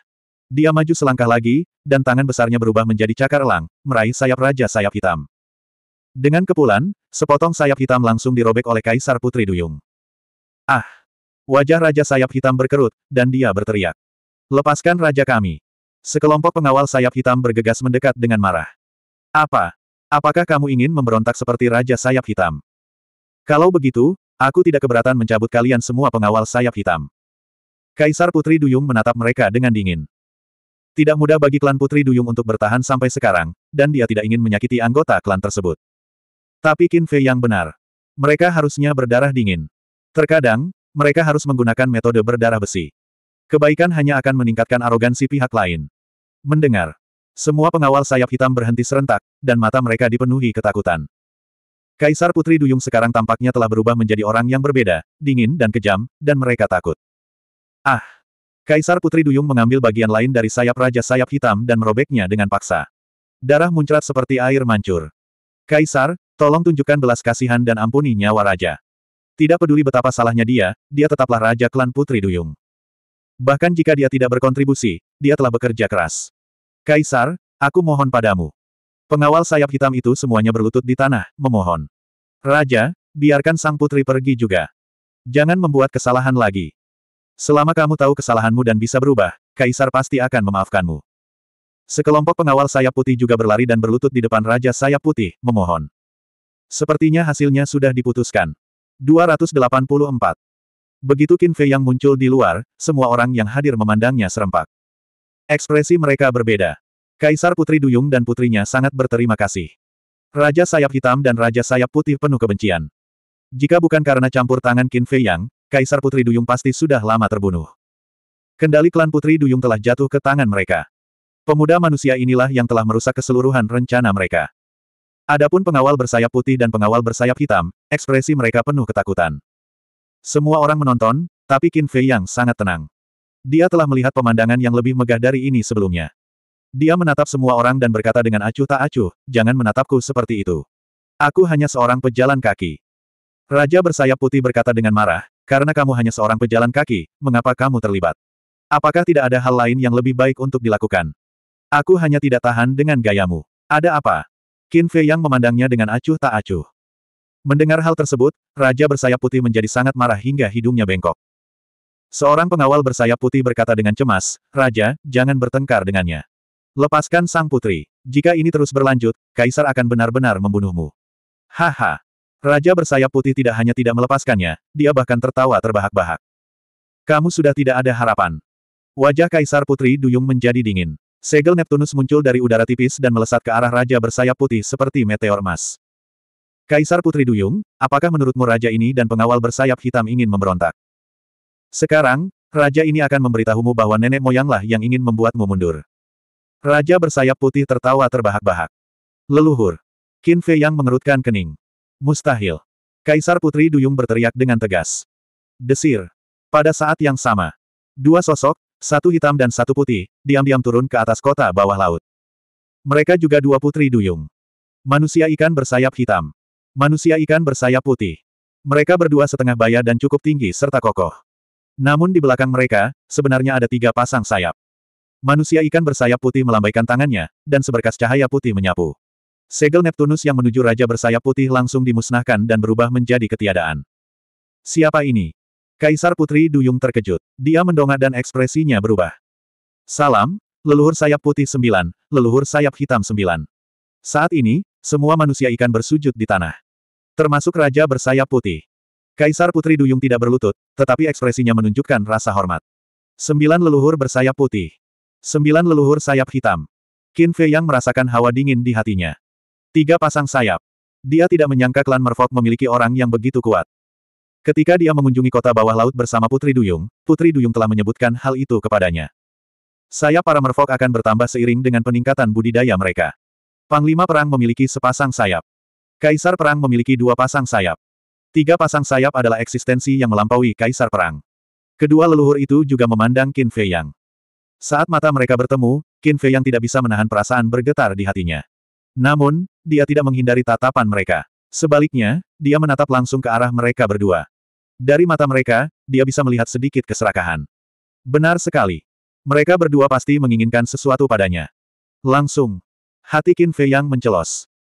Dia maju selangkah lagi, dan tangan besarnya berubah menjadi cakar elang, meraih sayap raja sayap hitam. Dengan kepulan, sepotong sayap hitam langsung dirobek oleh Kaisar Putri Duyung. Ah! Wajah Raja Sayap Hitam berkerut, dan dia berteriak. Lepaskan Raja kami! Sekelompok pengawal sayap hitam bergegas mendekat dengan marah. Apa? Apakah kamu ingin memberontak seperti Raja Sayap Hitam? Kalau begitu, aku tidak keberatan mencabut kalian semua pengawal sayap hitam. Kaisar Putri Duyung menatap mereka dengan dingin. Tidak mudah bagi klan Putri Duyung untuk bertahan sampai sekarang, dan dia tidak ingin menyakiti anggota klan tersebut. Tapi Qin Fei yang benar. Mereka harusnya berdarah dingin. Terkadang, mereka harus menggunakan metode berdarah besi. Kebaikan hanya akan meningkatkan arogansi pihak lain. Mendengar. Semua pengawal sayap hitam berhenti serentak, dan mata mereka dipenuhi ketakutan. Kaisar Putri Duyung sekarang tampaknya telah berubah menjadi orang yang berbeda, dingin dan kejam, dan mereka takut. Ah! Kaisar Putri Duyung mengambil bagian lain dari sayap Raja Sayap Hitam dan merobeknya dengan paksa. Darah muncrat seperti air mancur. Kaisar, tolong tunjukkan belas kasihan dan ampuni nyawa Raja. Tidak peduli betapa salahnya dia, dia tetaplah raja klan Putri Duyung. Bahkan jika dia tidak berkontribusi, dia telah bekerja keras. Kaisar, aku mohon padamu. Pengawal sayap hitam itu semuanya berlutut di tanah, memohon. Raja, biarkan sang putri pergi juga. Jangan membuat kesalahan lagi. Selama kamu tahu kesalahanmu dan bisa berubah, Kaisar pasti akan memaafkanmu. Sekelompok pengawal sayap putih juga berlari dan berlutut di depan Raja Sayap Putih, memohon. Sepertinya hasilnya sudah diputuskan. 284. Begitu Qin Fei yang muncul di luar, semua orang yang hadir memandangnya serempak. Ekspresi mereka berbeda. Kaisar Putri Duyung dan putrinya sangat berterima kasih. Raja Sayap Hitam dan Raja Sayap Putih penuh kebencian. Jika bukan karena campur tangan Qin Fei Yang, Kaisar Putri Duyung pasti sudah lama terbunuh. Kendali klan Putri Duyung telah jatuh ke tangan mereka. Pemuda manusia inilah yang telah merusak keseluruhan rencana mereka. Adapun pengawal bersayap putih dan pengawal bersayap hitam, ekspresi mereka penuh ketakutan. Semua orang menonton, tapi Qin Fei yang sangat tenang. Dia telah melihat pemandangan yang lebih megah dari ini sebelumnya. Dia menatap semua orang dan berkata dengan acuh tak acuh, jangan menatapku seperti itu. Aku hanya seorang pejalan kaki. Raja bersayap putih berkata dengan marah, karena kamu hanya seorang pejalan kaki, mengapa kamu terlibat? Apakah tidak ada hal lain yang lebih baik untuk dilakukan? Aku hanya tidak tahan dengan gayamu. Ada apa? Qin Fei yang memandangnya dengan acuh tak acuh. Mendengar hal tersebut, Raja bersayap putih menjadi sangat marah hingga hidungnya bengkok. Seorang pengawal bersayap putih berkata dengan cemas, Raja, jangan bertengkar dengannya. Lepaskan sang putri. Jika ini terus berlanjut, Kaisar akan benar-benar membunuhmu. Haha. Raja bersayap putih tidak hanya tidak melepaskannya, dia bahkan tertawa terbahak-bahak. Kamu sudah tidak ada harapan. Wajah Kaisar Putri Duyung menjadi dingin. Segel Neptunus muncul dari udara tipis dan melesat ke arah raja bersayap putih seperti meteor emas. Kaisar Putri Duyung, apakah menurutmu raja ini dan pengawal bersayap hitam ingin memberontak? Sekarang, raja ini akan memberitahumu bahwa nenek moyanglah yang ingin membuatmu mundur. Raja bersayap putih tertawa terbahak-bahak. Leluhur. Qin Fei yang mengerutkan kening. Mustahil. Kaisar Putri Duyung berteriak dengan tegas. Desir. Pada saat yang sama, dua sosok, satu hitam dan satu putih, diam-diam turun ke atas kota bawah laut. Mereka juga dua putri duyung. Manusia ikan bersayap hitam. Manusia ikan bersayap putih. Mereka berdua setengah baya dan cukup tinggi serta kokoh. Namun di belakang mereka, sebenarnya ada tiga pasang sayap. Manusia ikan bersayap putih melambaikan tangannya, dan seberkas cahaya putih menyapu. Segel Neptunus yang menuju Raja bersayap putih langsung dimusnahkan dan berubah menjadi ketiadaan. Siapa ini? Kaisar Putri Duyung terkejut. Dia mendongak dan ekspresinya berubah. Salam, leluhur sayap putih sembilan, leluhur sayap hitam sembilan. Saat ini, semua manusia ikan bersujud di tanah. Termasuk raja bersayap putih. Kaisar Putri Duyung tidak berlutut, tetapi ekspresinya menunjukkan rasa hormat. Sembilan leluhur bersayap putih. Sembilan leluhur sayap hitam. Qin Fei yang merasakan hawa dingin di hatinya. Tiga pasang sayap. Dia tidak menyangka klan Merfok memiliki orang yang begitu kuat. Ketika dia mengunjungi kota bawah laut bersama Putri Duyung, Putri Duyung telah menyebutkan hal itu kepadanya. Saya para merfok akan bertambah seiring dengan peningkatan budidaya mereka. Panglima Perang memiliki sepasang sayap. Kaisar Perang memiliki dua pasang sayap. Tiga pasang sayap adalah eksistensi yang melampaui Kaisar Perang. Kedua leluhur itu juga memandang Qin Fei Yang. Saat mata mereka bertemu, Qin Fei Yang tidak bisa menahan perasaan bergetar di hatinya. Namun, dia tidak menghindari tatapan mereka. Sebaliknya, dia menatap langsung ke arah mereka berdua. Dari mata mereka, dia bisa melihat sedikit keserakahan. Benar sekali. Mereka berdua pasti menginginkan sesuatu padanya. Langsung. Hati Qin Fei Yang mencelos.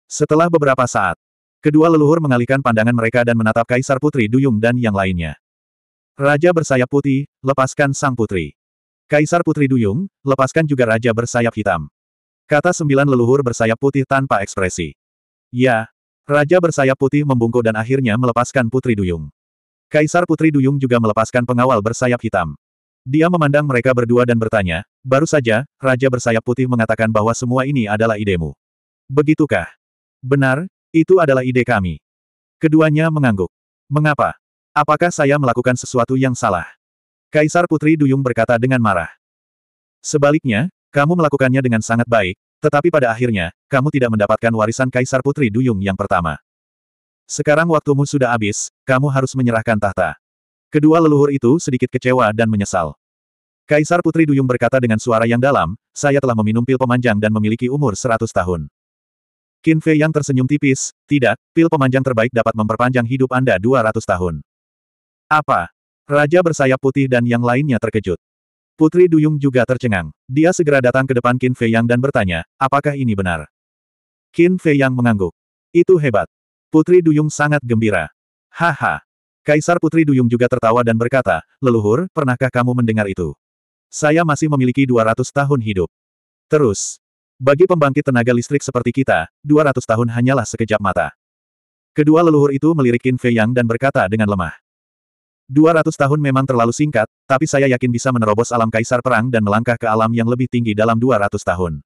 Setelah beberapa saat, kedua leluhur mengalihkan pandangan mereka dan menatap Kaisar Putri Duyung dan yang lainnya. Raja bersayap putih, lepaskan sang putri. Kaisar Putri Duyung, lepaskan juga Raja bersayap hitam. Kata sembilan leluhur bersayap putih tanpa ekspresi. Ya, Raja bersayap putih membungkuk dan akhirnya melepaskan Putri Duyung. Kaisar Putri Duyung juga melepaskan pengawal bersayap hitam. Dia memandang mereka berdua dan bertanya, baru saja, Raja bersayap putih mengatakan bahwa semua ini adalah idemu. Begitukah? Benar, itu adalah ide kami. Keduanya mengangguk. Mengapa? Apakah saya melakukan sesuatu yang salah? Kaisar Putri Duyung berkata dengan marah. Sebaliknya, kamu melakukannya dengan sangat baik, tetapi pada akhirnya, kamu tidak mendapatkan warisan Kaisar Putri Duyung yang pertama. Sekarang waktumu sudah habis, kamu harus menyerahkan tahta. Kedua leluhur itu sedikit kecewa dan menyesal. Kaisar Putri Duyung berkata dengan suara yang dalam, saya telah meminum pil pemanjang dan memiliki umur 100 tahun. Qin Fei yang tersenyum tipis, tidak, pil pemanjang terbaik dapat memperpanjang hidup Anda 200 tahun. Apa? Raja bersayap putih dan yang lainnya terkejut. Putri Duyung juga tercengang. Dia segera datang ke depan Qin Fei Yang dan bertanya, apakah ini benar? Qin Fei Yang mengangguk. Itu hebat. Putri Duyung sangat gembira. Haha. Kaisar Putri Duyung juga tertawa dan berkata, Leluhur, pernahkah kamu mendengar itu? Saya masih memiliki 200 tahun hidup. Terus, bagi pembangkit tenaga listrik seperti kita, 200 tahun hanyalah sekejap mata. Kedua leluhur itu melirik Fei Yang dan berkata dengan lemah. 200 tahun memang terlalu singkat, tapi saya yakin bisa menerobos alam kaisar perang dan melangkah ke alam yang lebih tinggi dalam 200 tahun.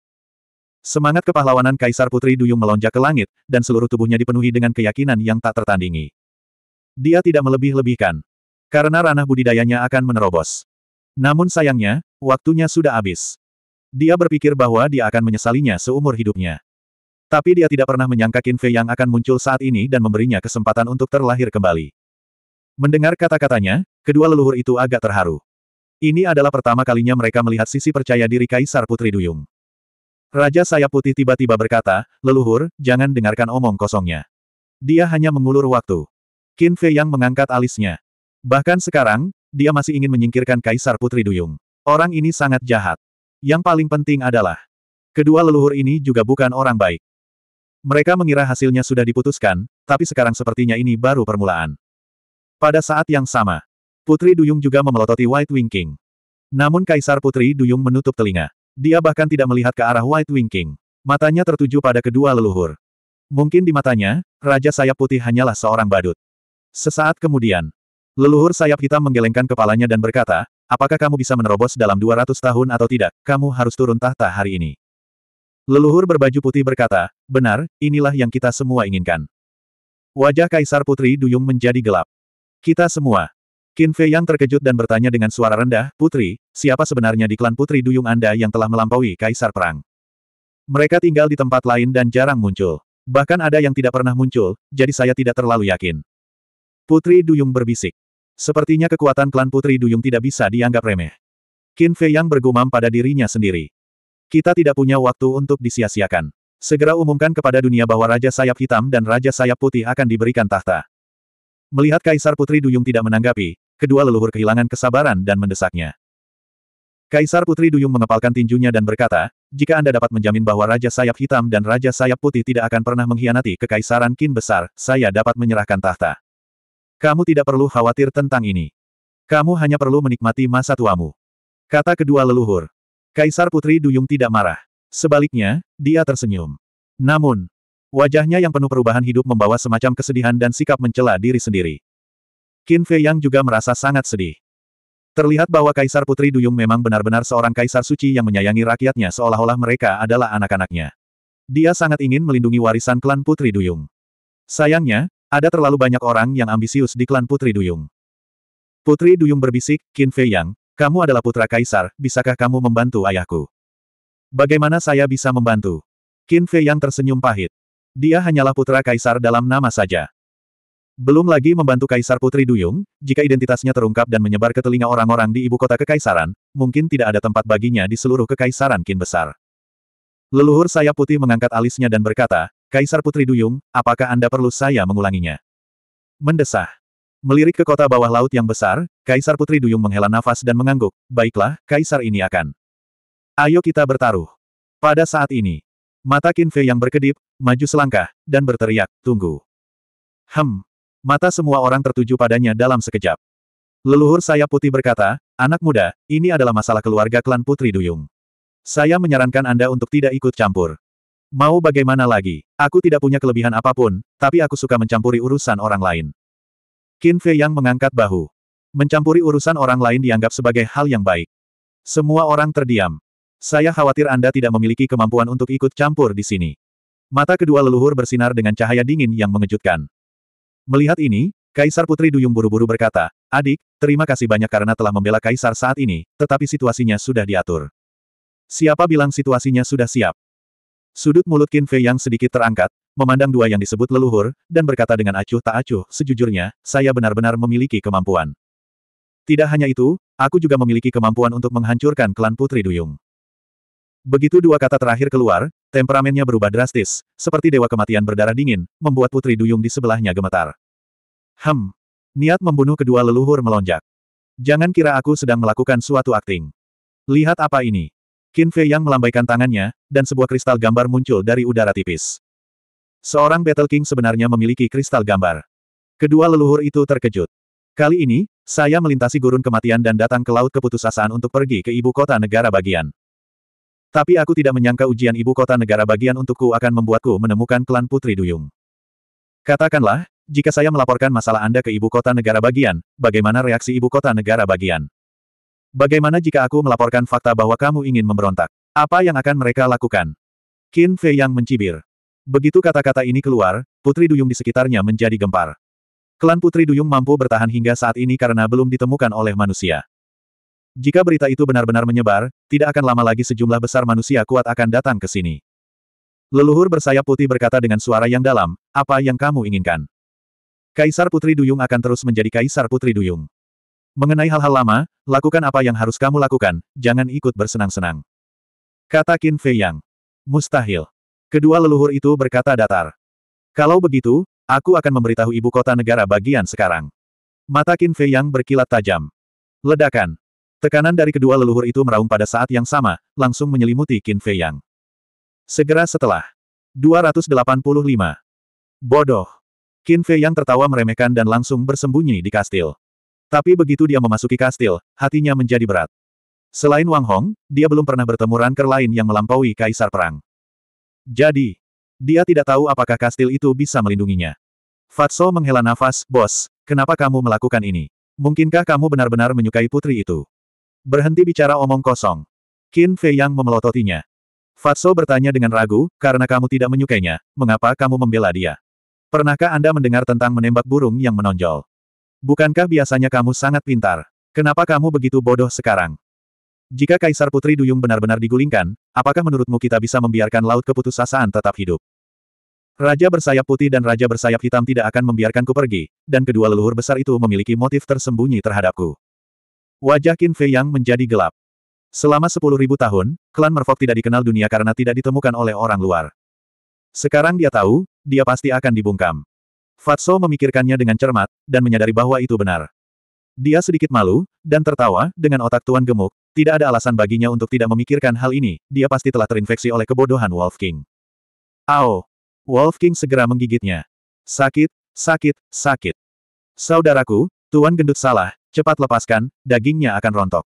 Semangat kepahlawanan Kaisar Putri Duyung melonjak ke langit, dan seluruh tubuhnya dipenuhi dengan keyakinan yang tak tertandingi. Dia tidak melebih-lebihkan. Karena ranah budidayanya akan menerobos. Namun sayangnya, waktunya sudah habis. Dia berpikir bahwa dia akan menyesalinya seumur hidupnya. Tapi dia tidak pernah menyangka Qin yang akan muncul saat ini dan memberinya kesempatan untuk terlahir kembali. Mendengar kata-katanya, kedua leluhur itu agak terharu. Ini adalah pertama kalinya mereka melihat sisi percaya diri Kaisar Putri Duyung. Raja Sayap Putih tiba-tiba berkata, leluhur, jangan dengarkan omong kosongnya. Dia hanya mengulur waktu. Qin Fei yang mengangkat alisnya. Bahkan sekarang, dia masih ingin menyingkirkan Kaisar Putri Duyung. Orang ini sangat jahat. Yang paling penting adalah, kedua leluhur ini juga bukan orang baik. Mereka mengira hasilnya sudah diputuskan, tapi sekarang sepertinya ini baru permulaan. Pada saat yang sama, Putri Duyung juga memelototi White Wing King. Namun Kaisar Putri Duyung menutup telinga. Dia bahkan tidak melihat ke arah White Wing King. Matanya tertuju pada kedua leluhur. Mungkin di matanya, Raja Sayap Putih hanyalah seorang badut. Sesaat kemudian, leluhur sayap hitam menggelengkan kepalanya dan berkata, apakah kamu bisa menerobos dalam 200 tahun atau tidak, kamu harus turun tahta hari ini. Leluhur berbaju putih berkata, benar, inilah yang kita semua inginkan. Wajah Kaisar Putri Duyung menjadi gelap. Kita semua, Qin Fei yang terkejut dan bertanya dengan suara rendah, Putri, siapa sebenarnya di klan Putri Duyung Anda yang telah melampaui Kaisar Perang? Mereka tinggal di tempat lain dan jarang muncul. Bahkan ada yang tidak pernah muncul, jadi saya tidak terlalu yakin. Putri Duyung berbisik. Sepertinya kekuatan klan Putri Duyung tidak bisa dianggap remeh. Qin Fei yang bergumam pada dirinya sendiri. Kita tidak punya waktu untuk disia-siakan. Segera umumkan kepada dunia bahwa Raja Sayap Hitam dan Raja Sayap Putih akan diberikan tahta. Melihat Kaisar Putri Duyung tidak menanggapi, kedua leluhur kehilangan kesabaran dan mendesaknya. Kaisar Putri Duyung mengepalkan tinjunya dan berkata, jika Anda dapat menjamin bahwa Raja Sayap Hitam dan Raja Sayap Putih tidak akan pernah mengkhianati Kekaisaran Kin Besar, saya dapat menyerahkan tahta. Kamu tidak perlu khawatir tentang ini. Kamu hanya perlu menikmati masa tuamu. Kata kedua leluhur. Kaisar Putri Duyung tidak marah. Sebaliknya, dia tersenyum. Namun, Wajahnya yang penuh perubahan hidup membawa semacam kesedihan dan sikap mencela diri sendiri. Qin Fei Yang juga merasa sangat sedih. Terlihat bahwa Kaisar Putri Duyung memang benar-benar seorang kaisar suci yang menyayangi rakyatnya seolah-olah mereka adalah anak-anaknya. Dia sangat ingin melindungi warisan klan Putri Duyung. Sayangnya, ada terlalu banyak orang yang ambisius di klan Putri Duyung. Putri Duyung berbisik, Qin Fei Yang, kamu adalah putra kaisar, bisakah kamu membantu ayahku? Bagaimana saya bisa membantu? Qin Fei Yang tersenyum pahit. Dia hanyalah putra kaisar dalam nama saja. Belum lagi membantu Kaisar Putri Duyung, jika identitasnya terungkap dan menyebar ke telinga orang-orang di ibu kota kekaisaran, mungkin tidak ada tempat baginya di seluruh kekaisaran kin besar. Leluhur saya putih mengangkat alisnya dan berkata, Kaisar Putri Duyung, apakah Anda perlu saya mengulanginya? Mendesah. Melirik ke kota bawah laut yang besar, Kaisar Putri Duyung menghela nafas dan mengangguk, baiklah, Kaisar ini akan. Ayo kita bertaruh. Pada saat ini, Mata Qin Fei yang berkedip, maju selangkah, dan berteriak, tunggu. Hem. Mata semua orang tertuju padanya dalam sekejap. Leluhur saya putih berkata, anak muda, ini adalah masalah keluarga klan Putri Duyung. Saya menyarankan Anda untuk tidak ikut campur. Mau bagaimana lagi? Aku tidak punya kelebihan apapun, tapi aku suka mencampuri urusan orang lain. Qin Fei yang mengangkat bahu. Mencampuri urusan orang lain dianggap sebagai hal yang baik. Semua orang terdiam. Saya khawatir Anda tidak memiliki kemampuan untuk ikut campur di sini. Mata kedua leluhur bersinar dengan cahaya dingin yang mengejutkan. Melihat ini, Kaisar Putri Duyung buru-buru berkata, Adik, terima kasih banyak karena telah membela Kaisar saat ini, tetapi situasinya sudah diatur. Siapa bilang situasinya sudah siap? Sudut mulut Qin Fei yang sedikit terangkat, memandang dua yang disebut leluhur, dan berkata dengan acuh tak acuh, sejujurnya, saya benar-benar memiliki kemampuan. Tidak hanya itu, aku juga memiliki kemampuan untuk menghancurkan klan Putri Duyung. Begitu dua kata terakhir keluar, temperamennya berubah drastis, seperti dewa kematian berdarah dingin, membuat putri duyung di sebelahnya gemetar. Hem. Niat membunuh kedua leluhur melonjak. Jangan kira aku sedang melakukan suatu akting. Lihat apa ini. Qin Fei yang melambaikan tangannya, dan sebuah kristal gambar muncul dari udara tipis. Seorang Battle King sebenarnya memiliki kristal gambar. Kedua leluhur itu terkejut. Kali ini, saya melintasi gurun kematian dan datang ke Laut Keputusasaan untuk pergi ke ibu kota negara bagian. Tapi aku tidak menyangka ujian ibu kota negara bagian untukku akan membuatku menemukan klan Putri Duyung. Katakanlah, jika saya melaporkan masalah Anda ke ibu kota negara bagian, bagaimana reaksi ibu kota negara bagian? Bagaimana jika aku melaporkan fakta bahwa kamu ingin memberontak? Apa yang akan mereka lakukan? Qin Fei yang mencibir. Begitu kata-kata ini keluar, Putri Duyung di sekitarnya menjadi gempar. Klan Putri Duyung mampu bertahan hingga saat ini karena belum ditemukan oleh manusia. Jika berita itu benar-benar menyebar, tidak akan lama lagi sejumlah besar manusia kuat akan datang ke sini. Leluhur bersayap putih berkata dengan suara yang dalam, apa yang kamu inginkan? Kaisar Putri Duyung akan terus menjadi Kaisar Putri Duyung. Mengenai hal-hal lama, lakukan apa yang harus kamu lakukan, jangan ikut bersenang-senang. Kata Qin Fei Yang. Mustahil. Kedua leluhur itu berkata datar. Kalau begitu, aku akan memberitahu ibu kota negara bagian sekarang. Mata Qin Fei Yang berkilat tajam. Ledakan. Tekanan dari kedua leluhur itu meraung pada saat yang sama, langsung menyelimuti Qin Fei Yang. Segera setelah 285. Bodoh. Qin Fei Yang tertawa meremehkan dan langsung bersembunyi di kastil. Tapi begitu dia memasuki kastil, hatinya menjadi berat. Selain Wang Hong, dia belum pernah bertemu ranker lain yang melampaui kaisar perang. Jadi, dia tidak tahu apakah kastil itu bisa melindunginya. Fatso menghela nafas, Bos, kenapa kamu melakukan ini? Mungkinkah kamu benar-benar menyukai putri itu? Berhenti bicara omong kosong. Qin Fei Yang memelototinya. Fatso bertanya dengan ragu, karena kamu tidak menyukainya, mengapa kamu membela dia? Pernahkah Anda mendengar tentang menembak burung yang menonjol? Bukankah biasanya kamu sangat pintar? Kenapa kamu begitu bodoh sekarang? Jika Kaisar Putri Duyung benar-benar digulingkan, apakah menurutmu kita bisa membiarkan Laut Keputusasaan tetap hidup? Raja bersayap putih dan Raja bersayap hitam tidak akan membiarkanku pergi, dan kedua leluhur besar itu memiliki motif tersembunyi terhadapku. Wajah Qin Fei Yang menjadi gelap. Selama sepuluh ribu tahun, klan Merfok tidak dikenal dunia karena tidak ditemukan oleh orang luar. Sekarang dia tahu, dia pasti akan dibungkam. Fatso memikirkannya dengan cermat, dan menyadari bahwa itu benar. Dia sedikit malu, dan tertawa, dengan otak tuan gemuk, tidak ada alasan baginya untuk tidak memikirkan hal ini, dia pasti telah terinfeksi oleh kebodohan Wolf King. Ao! Wolf King segera menggigitnya. Sakit, sakit, sakit. Saudaraku, Tuan Gendut salah, Cepat lepaskan, dagingnya akan rontok.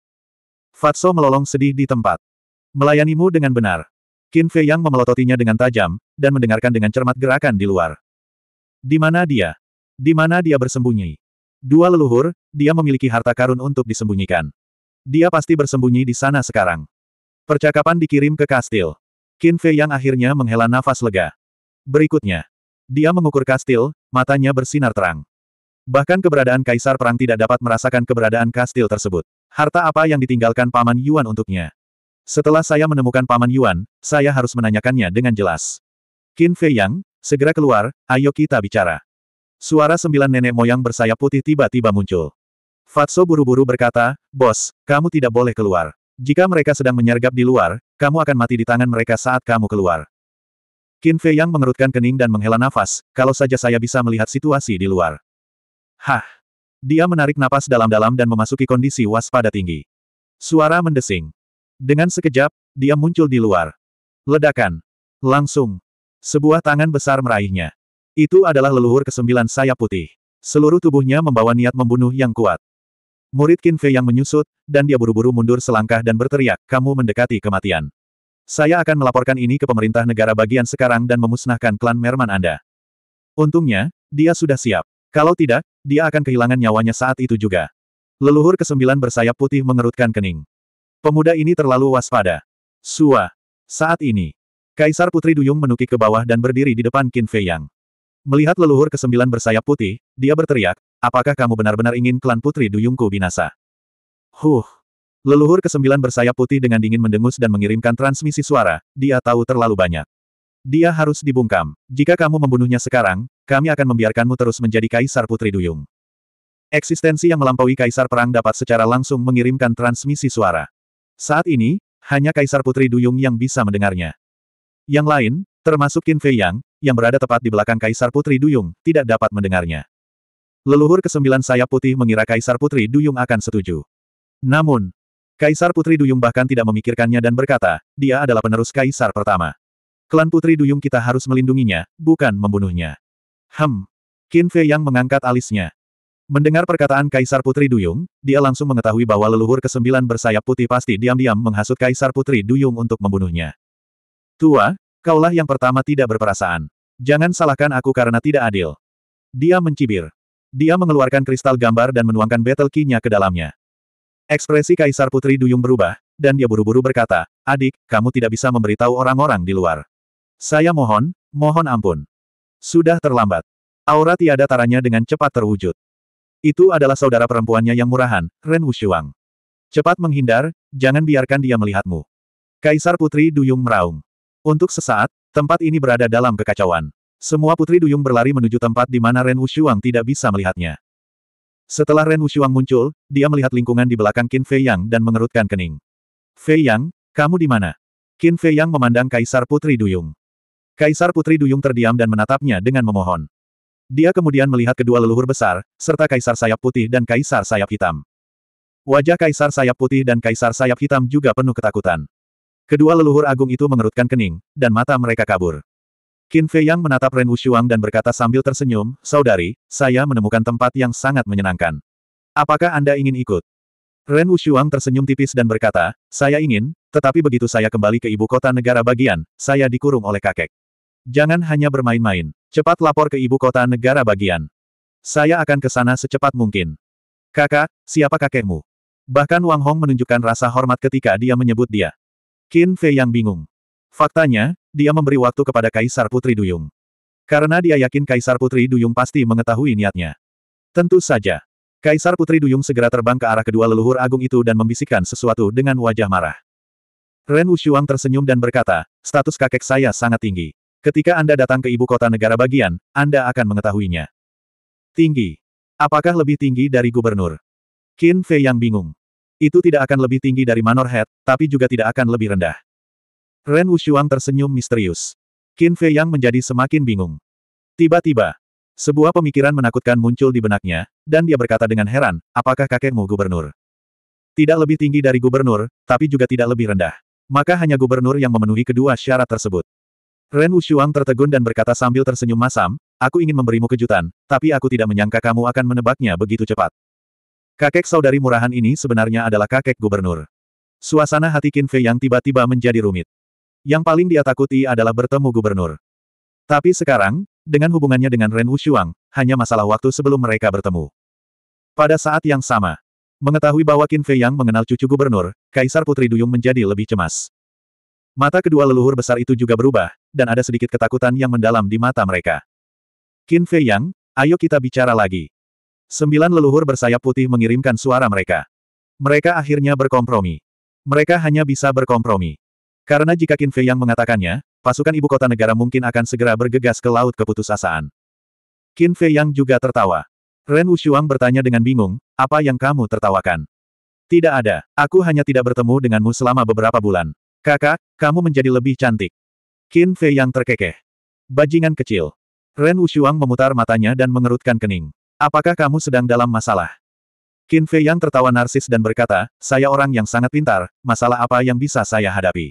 Fatso melolong sedih di tempat. Melayanimu dengan benar. Qin Fei Yang memelototinya dengan tajam, dan mendengarkan dengan cermat gerakan di luar. Di mana dia? Di mana dia bersembunyi? Dua leluhur, dia memiliki harta karun untuk disembunyikan. Dia pasti bersembunyi di sana sekarang. Percakapan dikirim ke kastil. Qin Fei Yang akhirnya menghela nafas lega. Berikutnya. Dia mengukur kastil, matanya bersinar terang. Bahkan keberadaan Kaisar Perang tidak dapat merasakan keberadaan kastil tersebut. Harta apa yang ditinggalkan Paman Yuan untuknya? Setelah saya menemukan Paman Yuan, saya harus menanyakannya dengan jelas. Qin Fei Yang, segera keluar, ayo kita bicara. Suara sembilan nenek moyang bersayap putih tiba-tiba muncul. Fatso buru-buru berkata, Bos, kamu tidak boleh keluar. Jika mereka sedang menyergap di luar, kamu akan mati di tangan mereka saat kamu keluar. Qin Fei Yang mengerutkan kening dan menghela nafas, kalau saja saya bisa melihat situasi di luar. Hah! Dia menarik napas dalam-dalam dan memasuki kondisi waspada tinggi. Suara mendesing. Dengan sekejap, dia muncul di luar. Ledakan. Langsung. Sebuah tangan besar meraihnya. Itu adalah leluhur kesembilan sayap putih. Seluruh tubuhnya membawa niat membunuh yang kuat. Murid Kinfe yang menyusut, dan dia buru-buru mundur selangkah dan berteriak, kamu mendekati kematian. Saya akan melaporkan ini ke pemerintah negara bagian sekarang dan memusnahkan klan Merman Anda. Untungnya, dia sudah siap. Kalau tidak, dia akan kehilangan nyawanya saat itu juga. Leluhur kesembilan bersayap putih mengerutkan kening. Pemuda ini terlalu waspada. Sua. Saat ini, Kaisar Putri Duyung menukik ke bawah dan berdiri di depan Qin Fei Yang. Melihat leluhur kesembilan bersayap putih, dia berteriak, apakah kamu benar-benar ingin klan Putri Duyungku binasa? Huh. Leluhur kesembilan bersayap putih dengan dingin mendengus dan mengirimkan transmisi suara, dia tahu terlalu banyak. Dia harus dibungkam. Jika kamu membunuhnya sekarang, kami akan membiarkanmu terus menjadi Kaisar Putri Duyung. Eksistensi yang melampaui Kaisar Perang dapat secara langsung mengirimkan transmisi suara. Saat ini, hanya Kaisar Putri Duyung yang bisa mendengarnya. Yang lain, termasuk Qin Fei Yang, yang berada tepat di belakang Kaisar Putri Duyung, tidak dapat mendengarnya. Leluhur kesembilan sayap putih mengira Kaisar Putri Duyung akan setuju. Namun, Kaisar Putri Duyung bahkan tidak memikirkannya dan berkata, dia adalah penerus Kaisar pertama. Klan Putri Duyung kita harus melindunginya, bukan membunuhnya. Hem. Qin Fei yang mengangkat alisnya. Mendengar perkataan Kaisar Putri Duyung, dia langsung mengetahui bahwa leluhur kesembilan bersayap putih pasti diam-diam menghasut Kaisar Putri Duyung untuk membunuhnya. Tua, kaulah yang pertama tidak berperasaan. Jangan salahkan aku karena tidak adil. Dia mencibir. Dia mengeluarkan kristal gambar dan menuangkan battle key-nya ke dalamnya. Ekspresi Kaisar Putri Duyung berubah, dan dia buru-buru berkata, Adik, kamu tidak bisa memberitahu orang-orang di luar. Saya mohon, mohon ampun. Sudah terlambat. Aura tiada taranya dengan cepat terwujud. Itu adalah saudara perempuannya yang murahan, Ren Wushuang. Cepat menghindar, jangan biarkan dia melihatmu. Kaisar Putri Duyung meraung. Untuk sesaat, tempat ini berada dalam kekacauan. Semua Putri Duyung berlari menuju tempat di mana Ren Wushuang tidak bisa melihatnya. Setelah Ren Wushuang muncul, dia melihat lingkungan di belakang Qin Fei Yang dan mengerutkan kening. Fei Yang, kamu di mana? Qin Fei Yang memandang Kaisar Putri Duyung. Kaisar Putri Duyung terdiam dan menatapnya dengan memohon. Dia kemudian melihat kedua leluhur besar, serta Kaisar Sayap Putih dan Kaisar Sayap Hitam. Wajah Kaisar Sayap Putih dan Kaisar Sayap Hitam juga penuh ketakutan. Kedua leluhur agung itu mengerutkan kening, dan mata mereka kabur. Qin Fei Yang menatap Ren Wushuang dan berkata sambil tersenyum, Saudari, saya menemukan tempat yang sangat menyenangkan. Apakah Anda ingin ikut? Ren Wushuang tersenyum tipis dan berkata, saya ingin, tetapi begitu saya kembali ke ibu kota negara bagian, saya dikurung oleh kakek. Jangan hanya bermain-main. Cepat lapor ke ibu kota negara bagian. Saya akan ke sana secepat mungkin. Kakak, siapa kakekmu? Bahkan Wang Hong menunjukkan rasa hormat ketika dia menyebut dia. Qin Fei yang bingung. Faktanya, dia memberi waktu kepada Kaisar Putri Duyung. Karena dia yakin Kaisar Putri Duyung pasti mengetahui niatnya. Tentu saja. Kaisar Putri Duyung segera terbang ke arah kedua leluhur agung itu dan membisikkan sesuatu dengan wajah marah. Ren Wushuang tersenyum dan berkata, status kakek saya sangat tinggi. Ketika Anda datang ke ibu kota negara bagian, Anda akan mengetahuinya. Tinggi. Apakah lebih tinggi dari gubernur? Qin Fei yang bingung. Itu tidak akan lebih tinggi dari Manor Head, tapi juga tidak akan lebih rendah. Ren Wushuang tersenyum misterius. Qin Fei yang menjadi semakin bingung. Tiba-tiba, sebuah pemikiran menakutkan muncul di benaknya, dan dia berkata dengan heran, apakah kakekmu gubernur? Tidak lebih tinggi dari gubernur, tapi juga tidak lebih rendah. Maka hanya gubernur yang memenuhi kedua syarat tersebut. Ren Wushuang tertegun dan berkata sambil tersenyum masam, aku ingin memberimu kejutan, tapi aku tidak menyangka kamu akan menebaknya begitu cepat. Kakek saudari murahan ini sebenarnya adalah kakek gubernur. Suasana hati Qin Fei yang tiba-tiba menjadi rumit. Yang paling dia takuti adalah bertemu gubernur. Tapi sekarang, dengan hubungannya dengan Ren Wushuang, hanya masalah waktu sebelum mereka bertemu. Pada saat yang sama, mengetahui bahwa Qin Fei yang mengenal cucu gubernur, Kaisar Putri Duyung menjadi lebih cemas. Mata kedua leluhur besar itu juga berubah, dan ada sedikit ketakutan yang mendalam di mata mereka. Qin Fei Yang, ayo kita bicara lagi. Sembilan leluhur bersayap putih mengirimkan suara mereka. Mereka akhirnya berkompromi. Mereka hanya bisa berkompromi. Karena jika Qin Fei Yang mengatakannya, pasukan ibu kota negara mungkin akan segera bergegas ke laut keputusasaan. Qin Fei Yang juga tertawa. Ren Wushuang bertanya dengan bingung, apa yang kamu tertawakan? Tidak ada, aku hanya tidak bertemu denganmu selama beberapa bulan. Kakak, kamu menjadi lebih cantik. Qin Fei yang terkekeh. Bajingan kecil. Ren Wushuang memutar matanya dan mengerutkan kening. Apakah kamu sedang dalam masalah? Qin Fei yang tertawa narsis dan berkata, saya orang yang sangat pintar, masalah apa yang bisa saya hadapi?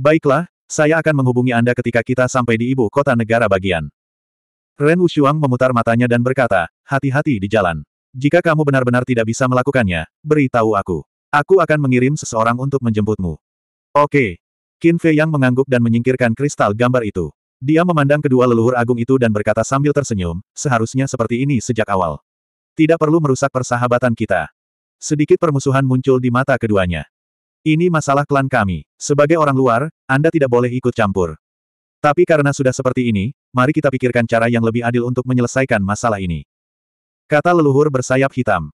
Baiklah, saya akan menghubungi Anda ketika kita sampai di ibu kota negara bagian. Ren Wushuang memutar matanya dan berkata, hati-hati di jalan. Jika kamu benar-benar tidak bisa melakukannya, beritahu aku. Aku akan mengirim seseorang untuk menjemputmu. Oke, Qin Fei Yang mengangguk dan menyingkirkan kristal gambar itu. Dia memandang kedua leluhur agung itu dan berkata sambil tersenyum, seharusnya seperti ini sejak awal. Tidak perlu merusak persahabatan kita. Sedikit permusuhan muncul di mata keduanya. Ini masalah klan kami. Sebagai orang luar, Anda tidak boleh ikut campur. Tapi karena sudah seperti ini, mari kita pikirkan cara yang lebih adil untuk menyelesaikan masalah ini. Kata leluhur bersayap hitam.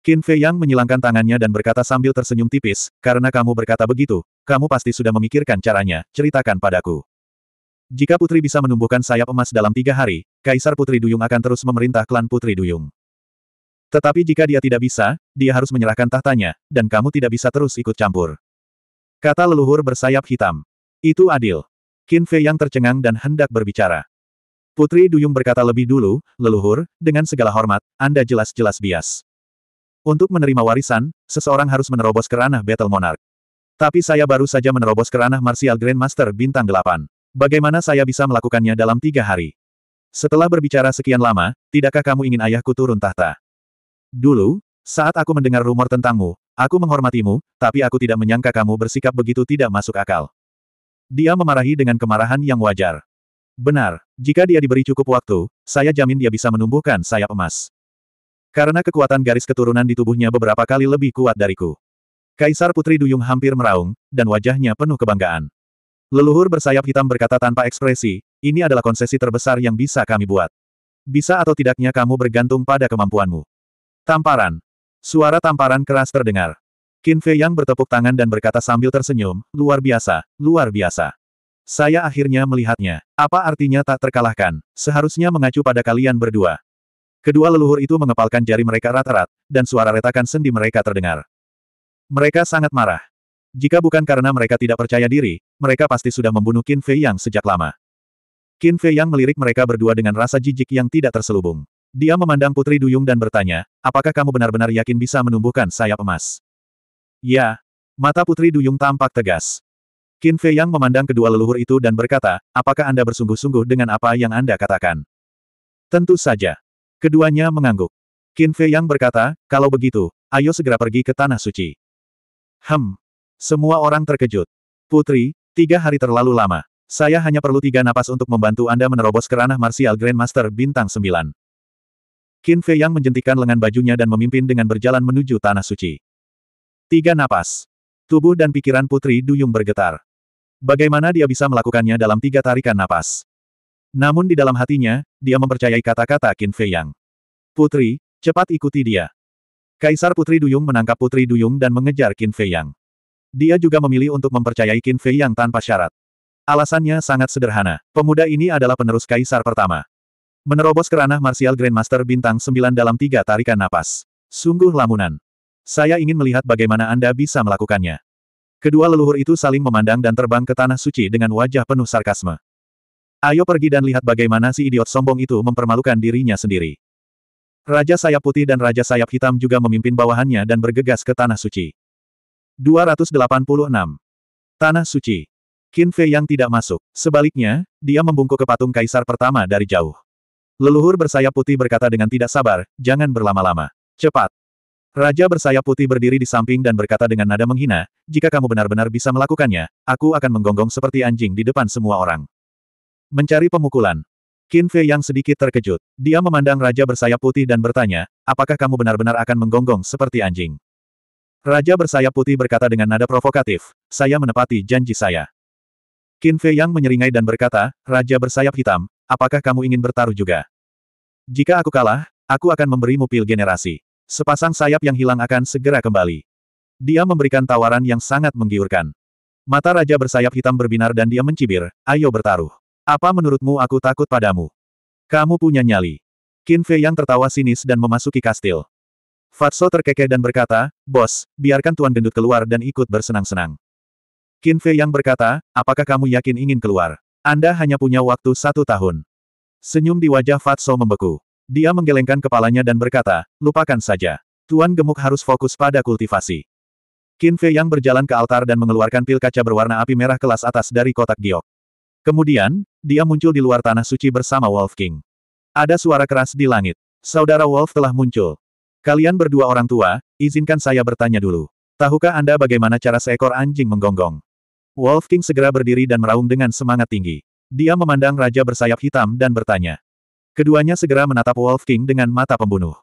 Qin Fei Yang menyilangkan tangannya dan berkata sambil tersenyum tipis, karena kamu berkata begitu, kamu pasti sudah memikirkan caranya, ceritakan padaku. Jika putri bisa menumbuhkan sayap emas dalam tiga hari, Kaisar Putri Duyung akan terus memerintah klan Putri Duyung. Tetapi jika dia tidak bisa, dia harus menyerahkan tahtanya, dan kamu tidak bisa terus ikut campur. Kata leluhur bersayap hitam. Itu adil. Qin Fei yang tercengang dan hendak berbicara. Putri Duyung berkata lebih dulu, leluhur, dengan segala hormat, Anda jelas-jelas bias. Untuk menerima warisan, seseorang harus menerobos ke ranah Battle Monarch. Tapi saya baru saja menerobos ke ranah Martial Grandmaster Bintang 8. Bagaimana saya bisa melakukannya dalam tiga hari? Setelah berbicara sekian lama, tidakkah kamu ingin ayahku turun tahta? Dulu, saat aku mendengar rumor tentangmu, aku menghormatimu, tapi aku tidak menyangka kamu bersikap begitu tidak masuk akal. Dia memarahi dengan kemarahan yang wajar. Benar, jika dia diberi cukup waktu, saya jamin dia bisa menumbuhkan sayap emas. Karena kekuatan garis keturunan di tubuhnya beberapa kali lebih kuat dariku. Kaisar Putri Duyung hampir meraung, dan wajahnya penuh kebanggaan. Leluhur bersayap hitam berkata tanpa ekspresi, ini adalah konsesi terbesar yang bisa kami buat. Bisa atau tidaknya kamu bergantung pada kemampuanmu. Tamparan. Suara tamparan keras terdengar. Qin Fei Yang bertepuk tangan dan berkata sambil tersenyum, luar biasa, luar biasa. Saya akhirnya melihatnya. Apa artinya tak terkalahkan? Seharusnya mengacu pada kalian berdua. Kedua leluhur itu mengepalkan jari mereka rata rat dan suara retakan sendi mereka terdengar. Mereka sangat marah. Jika bukan karena mereka tidak percaya diri, mereka pasti sudah membunuh Qin Fei Yang sejak lama. Qin Fei Yang melirik mereka berdua dengan rasa jijik yang tidak terselubung. Dia memandang Putri Duyung dan bertanya, apakah kamu benar-benar yakin bisa menumbuhkan sayap emas? Ya. Mata Putri Duyung tampak tegas. Qin Fei Yang memandang kedua leluhur itu dan berkata, apakah Anda bersungguh-sungguh dengan apa yang Anda katakan? Tentu saja. Keduanya mengangguk. Qin Fei Yang berkata, kalau begitu, ayo segera pergi ke Tanah Suci. Hem. Semua orang terkejut. Putri, tiga hari terlalu lama. Saya hanya perlu tiga napas untuk membantu Anda menerobos ke ranah martial Grandmaster Bintang sembilan. Qin Fei Yang menjentikan lengan bajunya dan memimpin dengan berjalan menuju Tanah Suci. Tiga napas. Tubuh dan pikiran Putri Duyung bergetar. Bagaimana dia bisa melakukannya dalam tiga tarikan napas? Namun di dalam hatinya, dia mempercayai kata-kata Qin Fei Yang. Putri, cepat ikuti dia. Kaisar Putri Duyung menangkap Putri Duyung dan mengejar Qin Fei Yang. Dia juga memilih untuk mempercayai Qin Fei Yang tanpa syarat. Alasannya sangat sederhana. Pemuda ini adalah penerus kaisar pertama. Menerobos kerana Martial Grandmaster bintang 9 dalam tiga tarikan napas. Sungguh lamunan. Saya ingin melihat bagaimana Anda bisa melakukannya. Kedua leluhur itu saling memandang dan terbang ke tanah suci dengan wajah penuh sarkasme. Ayo pergi dan lihat bagaimana si idiot sombong itu mempermalukan dirinya sendiri. Raja Sayap Putih dan Raja Sayap Hitam juga memimpin bawahannya dan bergegas ke Tanah Suci. 286. Tanah Suci. Qin Fei yang tidak masuk. Sebaliknya, dia membungkuk ke patung kaisar pertama dari jauh. Leluhur bersayap putih berkata dengan tidak sabar, jangan berlama-lama. Cepat. Raja bersayap putih berdiri di samping dan berkata dengan nada menghina, jika kamu benar-benar bisa melakukannya, aku akan menggonggong seperti anjing di depan semua orang. Mencari pemukulan. Qin Fei yang sedikit terkejut. Dia memandang Raja bersayap putih dan bertanya, apakah kamu benar-benar akan menggonggong seperti anjing? Raja bersayap putih berkata dengan nada provokatif, saya menepati janji saya. Qin Fei yang menyeringai dan berkata, Raja bersayap hitam, apakah kamu ingin bertaruh juga? Jika aku kalah, aku akan memberimu pil generasi. Sepasang sayap yang hilang akan segera kembali. Dia memberikan tawaran yang sangat menggiurkan. Mata Raja bersayap hitam berbinar dan dia mencibir, ayo bertaruh. Apa menurutmu aku takut padamu? Kamu punya nyali. Qin Fei yang tertawa sinis dan memasuki kastil. Fatso terkekeh dan berkata, Bos, biarkan Tuan Gendut keluar dan ikut bersenang-senang. Qin Fei yang berkata, apakah kamu yakin ingin keluar? Anda hanya punya waktu satu tahun. Senyum di wajah Fatso membeku. Dia menggelengkan kepalanya dan berkata, lupakan saja. Tuan Gemuk harus fokus pada kultivasi. Qin Fei yang berjalan ke altar dan mengeluarkan pil kaca berwarna api merah kelas atas dari kotak giok. Kemudian, dia muncul di luar tanah suci bersama Wolf King. Ada suara keras di langit. Saudara Wolf telah muncul. Kalian berdua orang tua, izinkan saya bertanya dulu. Tahukah Anda bagaimana cara seekor anjing menggonggong? Wolf King segera berdiri dan meraung dengan semangat tinggi. Dia memandang raja bersayap hitam dan bertanya. Keduanya segera menatap Wolf King dengan mata pembunuh.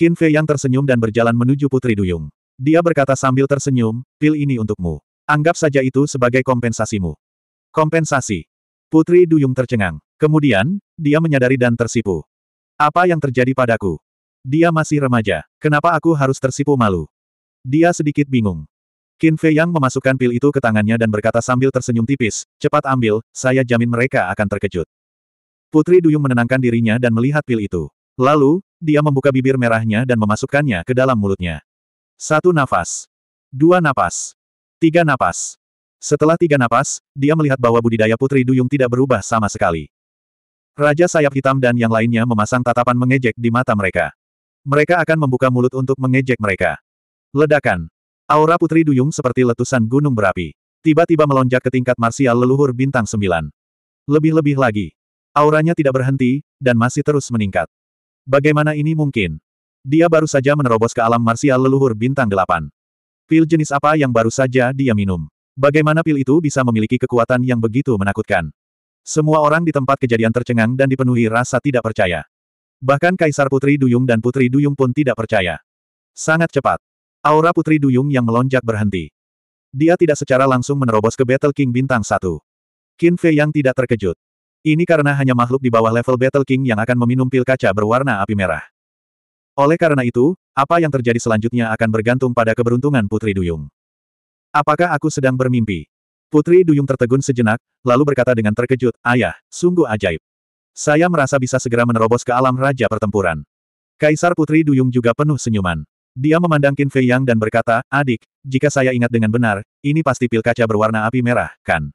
Qin Fei yang tersenyum dan berjalan menuju Putri Duyung. Dia berkata sambil tersenyum, pil ini untukmu. Anggap saja itu sebagai kompensasimu. Kompensasi. Putri Duyung tercengang. Kemudian, dia menyadari dan tersipu. Apa yang terjadi padaku? Dia masih remaja. Kenapa aku harus tersipu malu? Dia sedikit bingung. Qin Fei Yang memasukkan pil itu ke tangannya dan berkata sambil tersenyum tipis, cepat ambil, saya jamin mereka akan terkejut. Putri Duyung menenangkan dirinya dan melihat pil itu. Lalu, dia membuka bibir merahnya dan memasukkannya ke dalam mulutnya. Satu nafas. Dua napas. Tiga napas. Setelah tiga napas, dia melihat bahwa budidaya Putri Duyung tidak berubah sama sekali. Raja Sayap Hitam dan yang lainnya memasang tatapan mengejek di mata mereka. Mereka akan membuka mulut untuk mengejek mereka. Ledakan. Aura Putri Duyung seperti letusan gunung berapi. Tiba-tiba melonjak ke tingkat marsial leluhur bintang sembilan. Lebih-lebih lagi. Auranya tidak berhenti, dan masih terus meningkat. Bagaimana ini mungkin? Dia baru saja menerobos ke alam marsial leluhur bintang delapan. Pil jenis apa yang baru saja dia minum? Bagaimana pil itu bisa memiliki kekuatan yang begitu menakutkan? Semua orang di tempat kejadian tercengang dan dipenuhi rasa tidak percaya. Bahkan Kaisar Putri Duyung dan Putri Duyung pun tidak percaya. Sangat cepat. Aura Putri Duyung yang melonjak berhenti. Dia tidak secara langsung menerobos ke Battle King Bintang Satu. Qin Fei yang tidak terkejut. Ini karena hanya makhluk di bawah level Battle King yang akan meminum pil kaca berwarna api merah. Oleh karena itu, apa yang terjadi selanjutnya akan bergantung pada keberuntungan Putri Duyung. Apakah aku sedang bermimpi? Putri Duyung tertegun sejenak, lalu berkata dengan terkejut, Ayah, sungguh ajaib. Saya merasa bisa segera menerobos ke alam Raja Pertempuran. Kaisar Putri Duyung juga penuh senyuman. Dia memandang Qin Fei Yang dan berkata, Adik, jika saya ingat dengan benar, ini pasti pil kaca berwarna api merah, kan?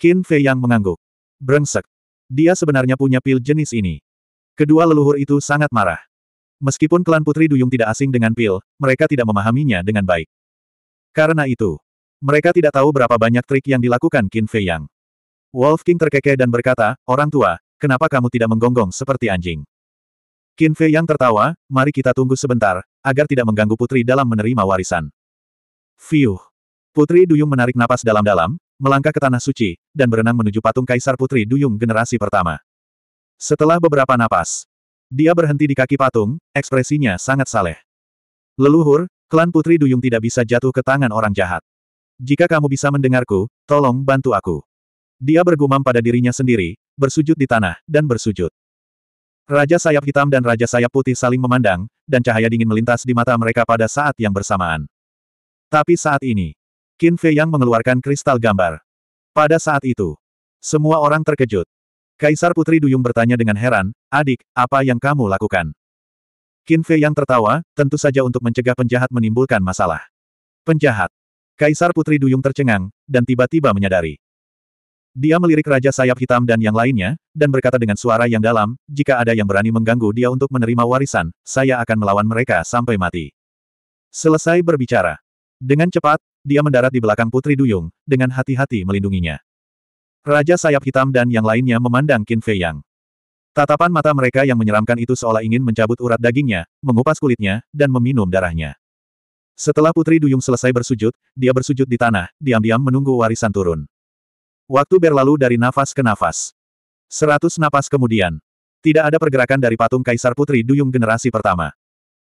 Qin Fei Yang mengangguk. Brengsek. Dia sebenarnya punya pil jenis ini. Kedua leluhur itu sangat marah. Meskipun klan Putri Duyung tidak asing dengan pil, mereka tidak memahaminya dengan baik. Karena itu, mereka tidak tahu berapa banyak trik yang dilakukan Qin Fei Yang. Wolf King terkekeh dan berkata, Orang tua, kenapa kamu tidak menggonggong seperti anjing? Qin Fei Yang tertawa, mari kita tunggu sebentar, agar tidak mengganggu putri dalam menerima warisan. Fiuh! Putri Duyung menarik napas dalam-dalam, melangkah ke Tanah Suci, dan berenang menuju patung Kaisar Putri Duyung generasi pertama. Setelah beberapa napas, dia berhenti di kaki patung, ekspresinya sangat saleh. Leluhur, Klan Putri Duyung tidak bisa jatuh ke tangan orang jahat. Jika kamu bisa mendengarku, tolong bantu aku. Dia bergumam pada dirinya sendiri, bersujud di tanah, dan bersujud. Raja sayap hitam dan raja sayap putih saling memandang, dan cahaya dingin melintas di mata mereka pada saat yang bersamaan. Tapi saat ini, Qin Fei Yang mengeluarkan kristal gambar. Pada saat itu, semua orang terkejut. Kaisar Putri Duyung bertanya dengan heran, adik, apa yang kamu lakukan? Qin Fei yang tertawa, tentu saja untuk mencegah penjahat menimbulkan masalah. Penjahat. Kaisar Putri Duyung tercengang, dan tiba-tiba menyadari. Dia melirik Raja Sayap Hitam dan yang lainnya, dan berkata dengan suara yang dalam, jika ada yang berani mengganggu dia untuk menerima warisan, saya akan melawan mereka sampai mati. Selesai berbicara. Dengan cepat, dia mendarat di belakang Putri Duyung, dengan hati-hati melindunginya. Raja Sayap Hitam dan yang lainnya memandang Qin Fei Yang. Tatapan mata mereka yang menyeramkan itu seolah ingin mencabut urat dagingnya, mengupas kulitnya, dan meminum darahnya. Setelah Putri Duyung selesai bersujud, dia bersujud di tanah, diam-diam menunggu warisan turun. Waktu berlalu dari nafas ke nafas. Seratus napas kemudian. Tidak ada pergerakan dari patung Kaisar Putri Duyung generasi pertama.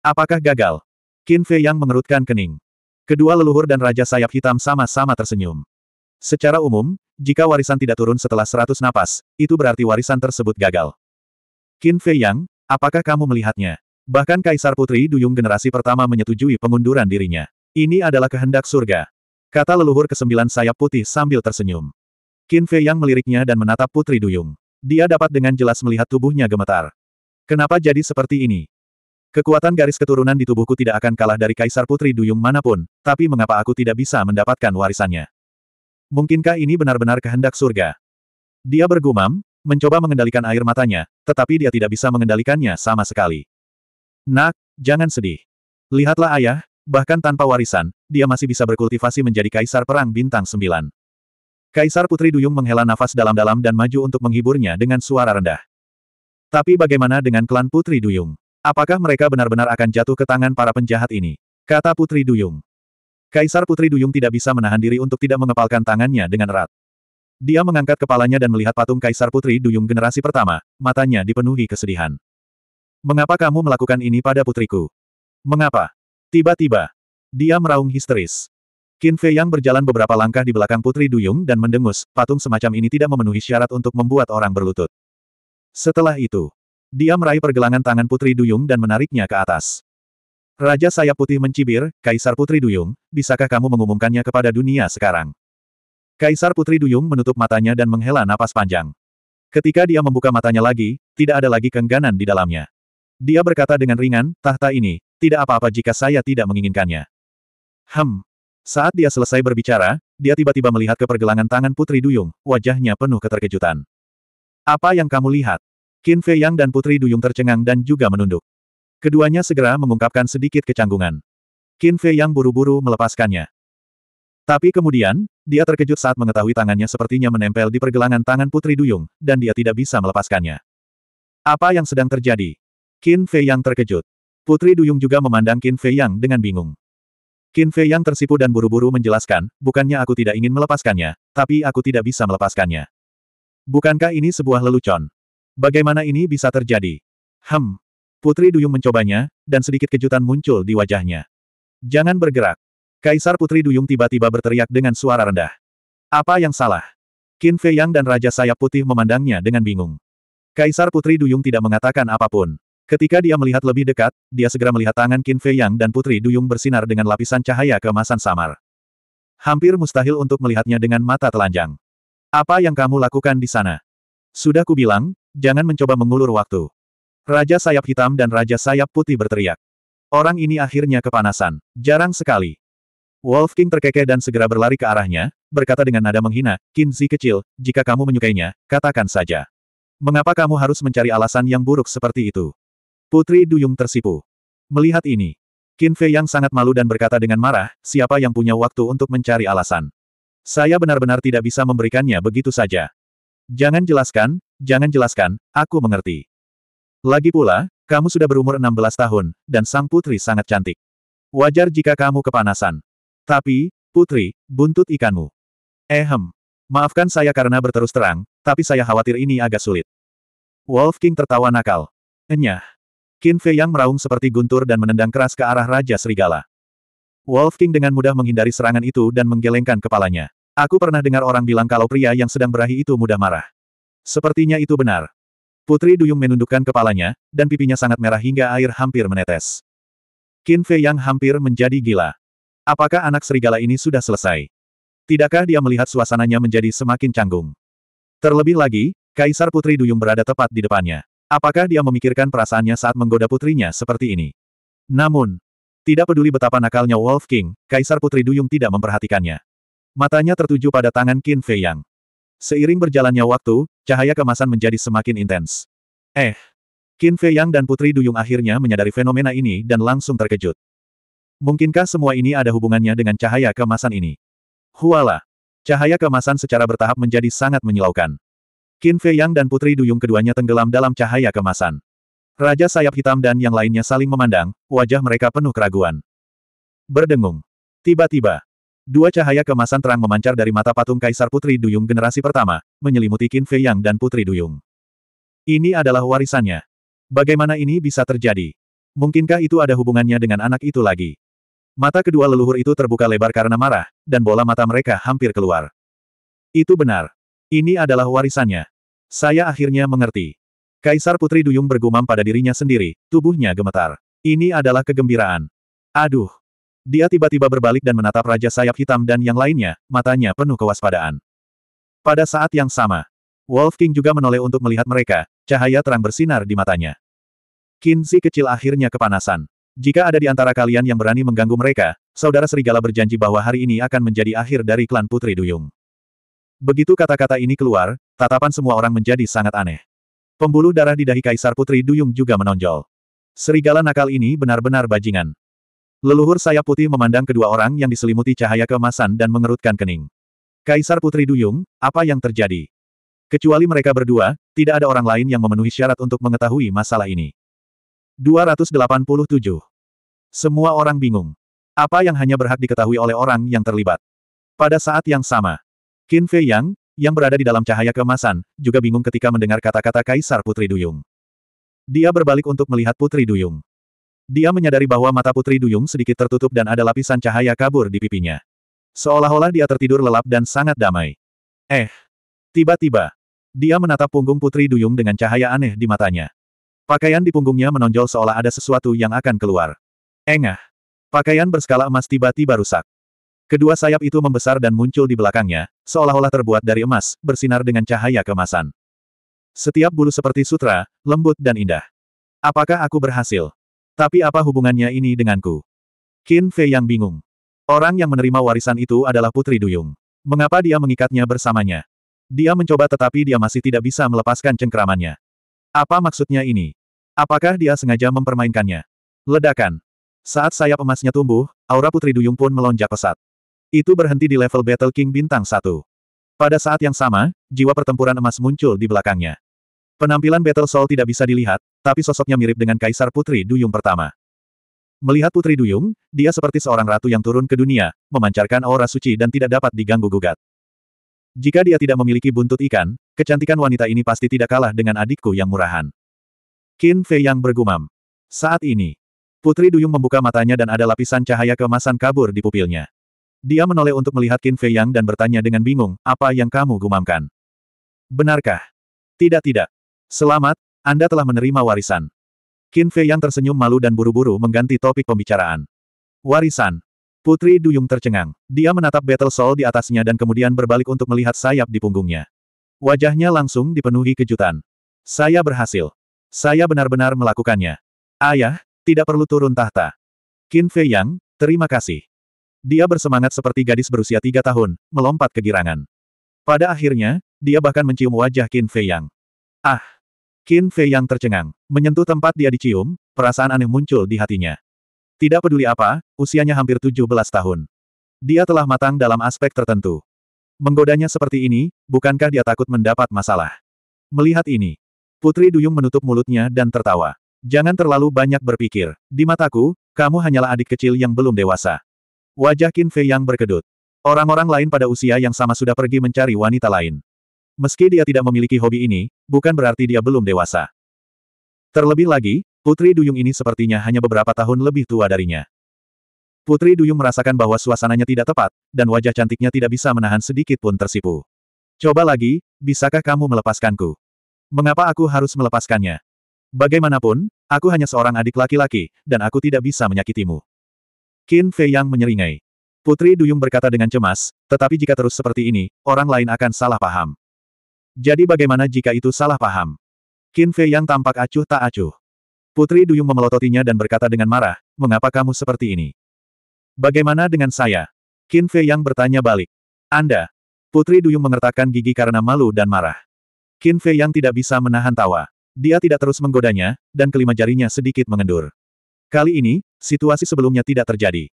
Apakah gagal? Qin Fei yang mengerutkan kening. Kedua leluhur dan Raja Sayap Hitam sama-sama tersenyum. Secara umum, jika warisan tidak turun setelah seratus napas, itu berarti warisan tersebut gagal. Qin Fei Yang, apakah kamu melihatnya? Bahkan Kaisar Putri Duyung generasi pertama menyetujui pengunduran dirinya. Ini adalah kehendak surga. Kata leluhur kesembilan sayap putih sambil tersenyum. Qin Fei Yang meliriknya dan menatap Putri Duyung. Dia dapat dengan jelas melihat tubuhnya gemetar. Kenapa jadi seperti ini? Kekuatan garis keturunan di tubuhku tidak akan kalah dari Kaisar Putri Duyung manapun, tapi mengapa aku tidak bisa mendapatkan warisannya? Mungkinkah ini benar-benar kehendak surga? Dia bergumam, mencoba mengendalikan air matanya, tetapi dia tidak bisa mengendalikannya sama sekali. Nak, jangan sedih. Lihatlah ayah, bahkan tanpa warisan, dia masih bisa berkultivasi menjadi kaisar perang bintang sembilan. Kaisar Putri Duyung menghela nafas dalam-dalam dan maju untuk menghiburnya dengan suara rendah. Tapi bagaimana dengan klan Putri Duyung? Apakah mereka benar-benar akan jatuh ke tangan para penjahat ini? Kata Putri Duyung. Kaisar Putri Duyung tidak bisa menahan diri untuk tidak mengepalkan tangannya dengan erat. Dia mengangkat kepalanya dan melihat patung Kaisar Putri Duyung generasi pertama, matanya dipenuhi kesedihan. Mengapa kamu melakukan ini pada putriku? Mengapa? Tiba-tiba, dia meraung histeris. Qin Fei yang berjalan beberapa langkah di belakang Putri Duyung dan mendengus, patung semacam ini tidak memenuhi syarat untuk membuat orang berlutut. Setelah itu, dia meraih pergelangan tangan Putri Duyung dan menariknya ke atas. Raja Sayap Putih mencibir, Kaisar Putri Duyung, bisakah kamu mengumumkannya kepada dunia sekarang? Kaisar Putri Duyung menutup matanya dan menghela napas panjang. Ketika dia membuka matanya lagi, tidak ada lagi kengganan di dalamnya. Dia berkata dengan ringan, tahta ini, tidak apa-apa jika saya tidak menginginkannya. Hem. Saat dia selesai berbicara, dia tiba-tiba melihat ke pergelangan tangan Putri Duyung, wajahnya penuh keterkejutan. Apa yang kamu lihat? Qin Fei Yang dan Putri Duyung tercengang dan juga menunduk. Keduanya segera mengungkapkan sedikit kecanggungan. Qin Fei Yang buru-buru melepaskannya. Tapi kemudian, dia terkejut saat mengetahui tangannya sepertinya menempel di pergelangan tangan Putri Duyung, dan dia tidak bisa melepaskannya. Apa yang sedang terjadi? Qin Fei Yang terkejut. Putri Duyung juga memandang Qin Fei Yang dengan bingung. Qin Fei Yang tersipu dan buru-buru menjelaskan, bukannya aku tidak ingin melepaskannya, tapi aku tidak bisa melepaskannya. Bukankah ini sebuah lelucon? Bagaimana ini bisa terjadi? Hem. Putri Duyung mencobanya, dan sedikit kejutan muncul di wajahnya. Jangan bergerak. Kaisar Putri Duyung tiba-tiba berteriak dengan suara rendah. Apa yang salah? Qin Fei Yang dan Raja Sayap Putih memandangnya dengan bingung. Kaisar Putri Duyung tidak mengatakan apapun. Ketika dia melihat lebih dekat, dia segera melihat tangan Qin Fei Yang dan Putri Duyung bersinar dengan lapisan cahaya keemasan samar. Hampir mustahil untuk melihatnya dengan mata telanjang. Apa yang kamu lakukan di sana? Sudah kubilang, jangan mencoba mengulur waktu. Raja sayap hitam dan raja sayap putih berteriak. Orang ini akhirnya kepanasan. Jarang sekali. Wolf King terkekeh dan segera berlari ke arahnya, berkata dengan nada menghina, Kinzi kecil, jika kamu menyukainya, katakan saja. Mengapa kamu harus mencari alasan yang buruk seperti itu? Putri Duyung tersipu. Melihat ini, Qin Fei yang sangat malu dan berkata dengan marah, siapa yang punya waktu untuk mencari alasan? Saya benar-benar tidak bisa memberikannya begitu saja. Jangan jelaskan, jangan jelaskan, aku mengerti. Lagi pula, kamu sudah berumur 16 tahun, dan sang putri sangat cantik. Wajar jika kamu kepanasan. Tapi, Putri, buntut ikanmu. Ehem. Eh, Maafkan saya karena berterus terang, tapi saya khawatir ini agak sulit. Wolf King tertawa nakal. Enyah. Qin Fei yang meraung seperti guntur dan menendang keras ke arah Raja Serigala. Wolf King dengan mudah menghindari serangan itu dan menggelengkan kepalanya. Aku pernah dengar orang bilang kalau pria yang sedang berahi itu mudah marah. Sepertinya itu benar. Putri Duyung menundukkan kepalanya, dan pipinya sangat merah hingga air hampir menetes. Qin Fei yang hampir menjadi gila. Apakah anak serigala ini sudah selesai? Tidakkah dia melihat suasananya menjadi semakin canggung? Terlebih lagi, Kaisar Putri Duyung berada tepat di depannya. Apakah dia memikirkan perasaannya saat menggoda putrinya seperti ini? Namun, tidak peduli betapa nakalnya Wolf King, Kaisar Putri Duyung tidak memperhatikannya. Matanya tertuju pada tangan Qin Fei Yang. Seiring berjalannya waktu, cahaya kemasan menjadi semakin intens. Eh! Qin Fei Yang dan Putri Duyung akhirnya menyadari fenomena ini dan langsung terkejut. Mungkinkah semua ini ada hubungannya dengan cahaya kemasan ini? Huala! Cahaya kemasan secara bertahap menjadi sangat menyilaukan. Qin Fei Yang dan Putri Duyung keduanya tenggelam dalam cahaya kemasan. Raja sayap hitam dan yang lainnya saling memandang, wajah mereka penuh keraguan. Berdengung. Tiba-tiba, dua cahaya kemasan terang memancar dari mata patung Kaisar Putri Duyung generasi pertama, menyelimuti Qin Fei Yang dan Putri Duyung. Ini adalah warisannya. Bagaimana ini bisa terjadi? Mungkinkah itu ada hubungannya dengan anak itu lagi? Mata kedua leluhur itu terbuka lebar karena marah, dan bola mata mereka hampir keluar. Itu benar. Ini adalah warisannya. Saya akhirnya mengerti. Kaisar Putri Duyung bergumam pada dirinya sendiri, tubuhnya gemetar. Ini adalah kegembiraan. Aduh. Dia tiba-tiba berbalik dan menatap Raja Sayap Hitam dan yang lainnya, matanya penuh kewaspadaan. Pada saat yang sama, Wolf King juga menoleh untuk melihat mereka, cahaya terang bersinar di matanya. Kinzi kecil akhirnya kepanasan. Jika ada di antara kalian yang berani mengganggu mereka, Saudara Serigala berjanji bahwa hari ini akan menjadi akhir dari klan Putri Duyung. Begitu kata-kata ini keluar, tatapan semua orang menjadi sangat aneh. Pembuluh darah di dahi Kaisar Putri Duyung juga menonjol. Serigala nakal ini benar-benar bajingan. Leluhur sayap putih memandang kedua orang yang diselimuti cahaya kemasan dan mengerutkan kening. Kaisar Putri Duyung, apa yang terjadi? Kecuali mereka berdua, tidak ada orang lain yang memenuhi syarat untuk mengetahui masalah ini. 287. Semua orang bingung. Apa yang hanya berhak diketahui oleh orang yang terlibat. Pada saat yang sama, Qin Fei Yang, yang berada di dalam cahaya kemasan juga bingung ketika mendengar kata-kata Kaisar Putri Duyung. Dia berbalik untuk melihat Putri Duyung. Dia menyadari bahwa mata Putri Duyung sedikit tertutup dan ada lapisan cahaya kabur di pipinya. Seolah-olah dia tertidur lelap dan sangat damai. Eh. Tiba-tiba. Dia menatap punggung Putri Duyung dengan cahaya aneh di matanya. Pakaian di punggungnya menonjol seolah ada sesuatu yang akan keluar. Engah. Pakaian berskala emas tiba-tiba rusak. Kedua sayap itu membesar dan muncul di belakangnya, seolah-olah terbuat dari emas, bersinar dengan cahaya kemasan. Setiap bulu seperti sutra, lembut dan indah. Apakah aku berhasil? Tapi apa hubungannya ini denganku? Qin Fei yang bingung. Orang yang menerima warisan itu adalah Putri Duyung. Mengapa dia mengikatnya bersamanya? Dia mencoba tetapi dia masih tidak bisa melepaskan cengkramannya. Apa maksudnya ini? Apakah dia sengaja mempermainkannya? Ledakan. Saat sayap emasnya tumbuh, aura Putri Duyung pun melonjak pesat. Itu berhenti di level Battle King Bintang 1. Pada saat yang sama, jiwa pertempuran emas muncul di belakangnya. Penampilan Battle Soul tidak bisa dilihat, tapi sosoknya mirip dengan Kaisar Putri Duyung pertama. Melihat Putri Duyung, dia seperti seorang ratu yang turun ke dunia, memancarkan aura suci dan tidak dapat diganggu-gugat. Jika dia tidak memiliki buntut ikan, kecantikan wanita ini pasti tidak kalah dengan adikku yang murahan. Qin Fei yang bergumam. Saat ini, Putri Duyung membuka matanya dan ada lapisan cahaya kemasan kabur di pupilnya. Dia menoleh untuk melihat Qin Fei Yang dan bertanya dengan bingung, apa yang kamu gumamkan? Benarkah? Tidak-tidak. Selamat, Anda telah menerima warisan. Qin Fei Yang tersenyum malu dan buru-buru mengganti topik pembicaraan. Warisan. Putri Duyung tercengang. Dia menatap Battle Soul di atasnya dan kemudian berbalik untuk melihat sayap di punggungnya. Wajahnya langsung dipenuhi kejutan. Saya berhasil. Saya benar-benar melakukannya. Ayah, tidak perlu turun tahta. Qin Fei Yang, terima kasih. Dia bersemangat seperti gadis berusia tiga tahun, melompat kegirangan. Pada akhirnya, dia bahkan mencium wajah Qin Fei Yang. Ah! Qin Fei Yang tercengang, menyentuh tempat dia dicium, perasaan aneh muncul di hatinya. Tidak peduli apa, usianya hampir 17 tahun. Dia telah matang dalam aspek tertentu. Menggodanya seperti ini, bukankah dia takut mendapat masalah? Melihat ini, Putri Duyung menutup mulutnya dan tertawa. Jangan terlalu banyak berpikir. Di mataku, kamu hanyalah adik kecil yang belum dewasa. Wajah Qin Fei yang berkedut. Orang-orang lain pada usia yang sama sudah pergi mencari wanita lain. Meski dia tidak memiliki hobi ini, bukan berarti dia belum dewasa. Terlebih lagi, Putri Duyung ini sepertinya hanya beberapa tahun lebih tua darinya. Putri Duyung merasakan bahwa suasananya tidak tepat, dan wajah cantiknya tidak bisa menahan sedikit pun tersipu. Coba lagi, bisakah kamu melepaskanku? Mengapa aku harus melepaskannya? Bagaimanapun, aku hanya seorang adik laki-laki, dan aku tidak bisa menyakitimu. Qin Fei Yang menyeringai. Putri Duyung berkata dengan cemas, tetapi jika terus seperti ini, orang lain akan salah paham. Jadi bagaimana jika itu salah paham? Qin Fei Yang tampak acuh tak acuh. Putri Duyung memelototinya dan berkata dengan marah, mengapa kamu seperti ini? Bagaimana dengan saya? Qin Fei Yang bertanya balik. Anda. Putri Duyung mengertakkan gigi karena malu dan marah. Qin Fei yang tidak bisa menahan tawa. Dia tidak terus menggodanya, dan kelima jarinya sedikit mengendur. Kali ini, situasi sebelumnya tidak terjadi.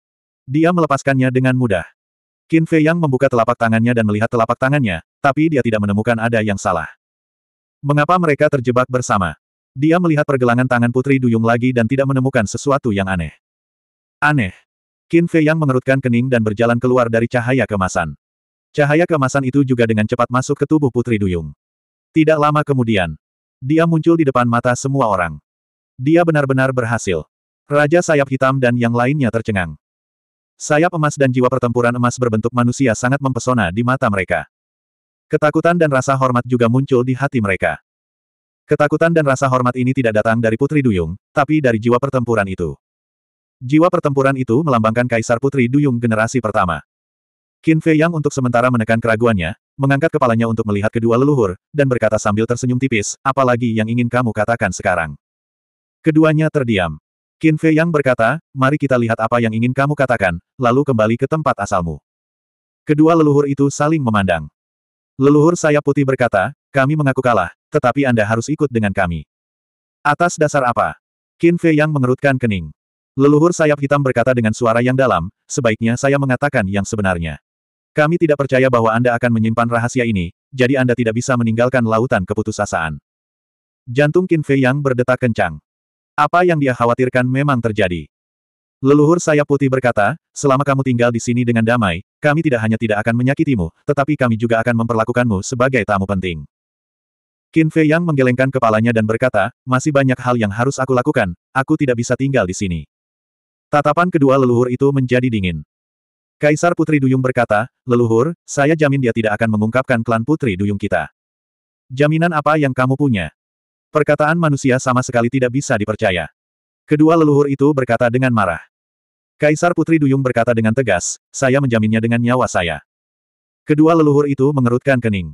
Dia melepaskannya dengan mudah. Qin Fei yang membuka telapak tangannya dan melihat telapak tangannya, tapi dia tidak menemukan ada yang salah. Mengapa mereka terjebak bersama? Dia melihat pergelangan tangan Putri Duyung lagi dan tidak menemukan sesuatu yang aneh. Aneh. Qin Fei yang mengerutkan kening dan berjalan keluar dari cahaya kemasan. Cahaya kemasan itu juga dengan cepat masuk ke tubuh Putri Duyung. Tidak lama kemudian, dia muncul di depan mata semua orang. Dia benar-benar berhasil. Raja sayap hitam dan yang lainnya tercengang. Sayap emas dan jiwa pertempuran emas berbentuk manusia sangat mempesona di mata mereka. Ketakutan dan rasa hormat juga muncul di hati mereka. Ketakutan dan rasa hormat ini tidak datang dari Putri Duyung, tapi dari jiwa pertempuran itu. Jiwa pertempuran itu melambangkan Kaisar Putri Duyung generasi pertama. Qin Fei Yang untuk sementara menekan keraguannya, mengangkat kepalanya untuk melihat kedua leluhur, dan berkata sambil tersenyum tipis, apalagi yang ingin kamu katakan sekarang. Keduanya terdiam. Qin Fei Yang berkata, mari kita lihat apa yang ingin kamu katakan, lalu kembali ke tempat asalmu. Kedua leluhur itu saling memandang. Leluhur sayap putih berkata, kami mengaku kalah, tetapi Anda harus ikut dengan kami. Atas dasar apa? Qin Fei Yang mengerutkan kening. Leluhur sayap hitam berkata dengan suara yang dalam, sebaiknya saya mengatakan yang sebenarnya. Kami tidak percaya bahwa Anda akan menyimpan rahasia ini, jadi Anda tidak bisa meninggalkan lautan keputusasaan. Jantung Qin Fei yang berdetak kencang. Apa yang dia khawatirkan memang terjadi. Leluhur saya putih berkata, selama kamu tinggal di sini dengan damai, kami tidak hanya tidak akan menyakitimu, tetapi kami juga akan memperlakukanmu sebagai tamu penting. Qin Fei yang menggelengkan kepalanya dan berkata, masih banyak hal yang harus aku lakukan, aku tidak bisa tinggal di sini. Tatapan kedua leluhur itu menjadi dingin. Kaisar Putri Duyung berkata, leluhur, saya jamin dia tidak akan mengungkapkan klan Putri Duyung kita. Jaminan apa yang kamu punya? Perkataan manusia sama sekali tidak bisa dipercaya. Kedua leluhur itu berkata dengan marah. Kaisar Putri Duyung berkata dengan tegas, saya menjaminnya dengan nyawa saya. Kedua leluhur itu mengerutkan kening.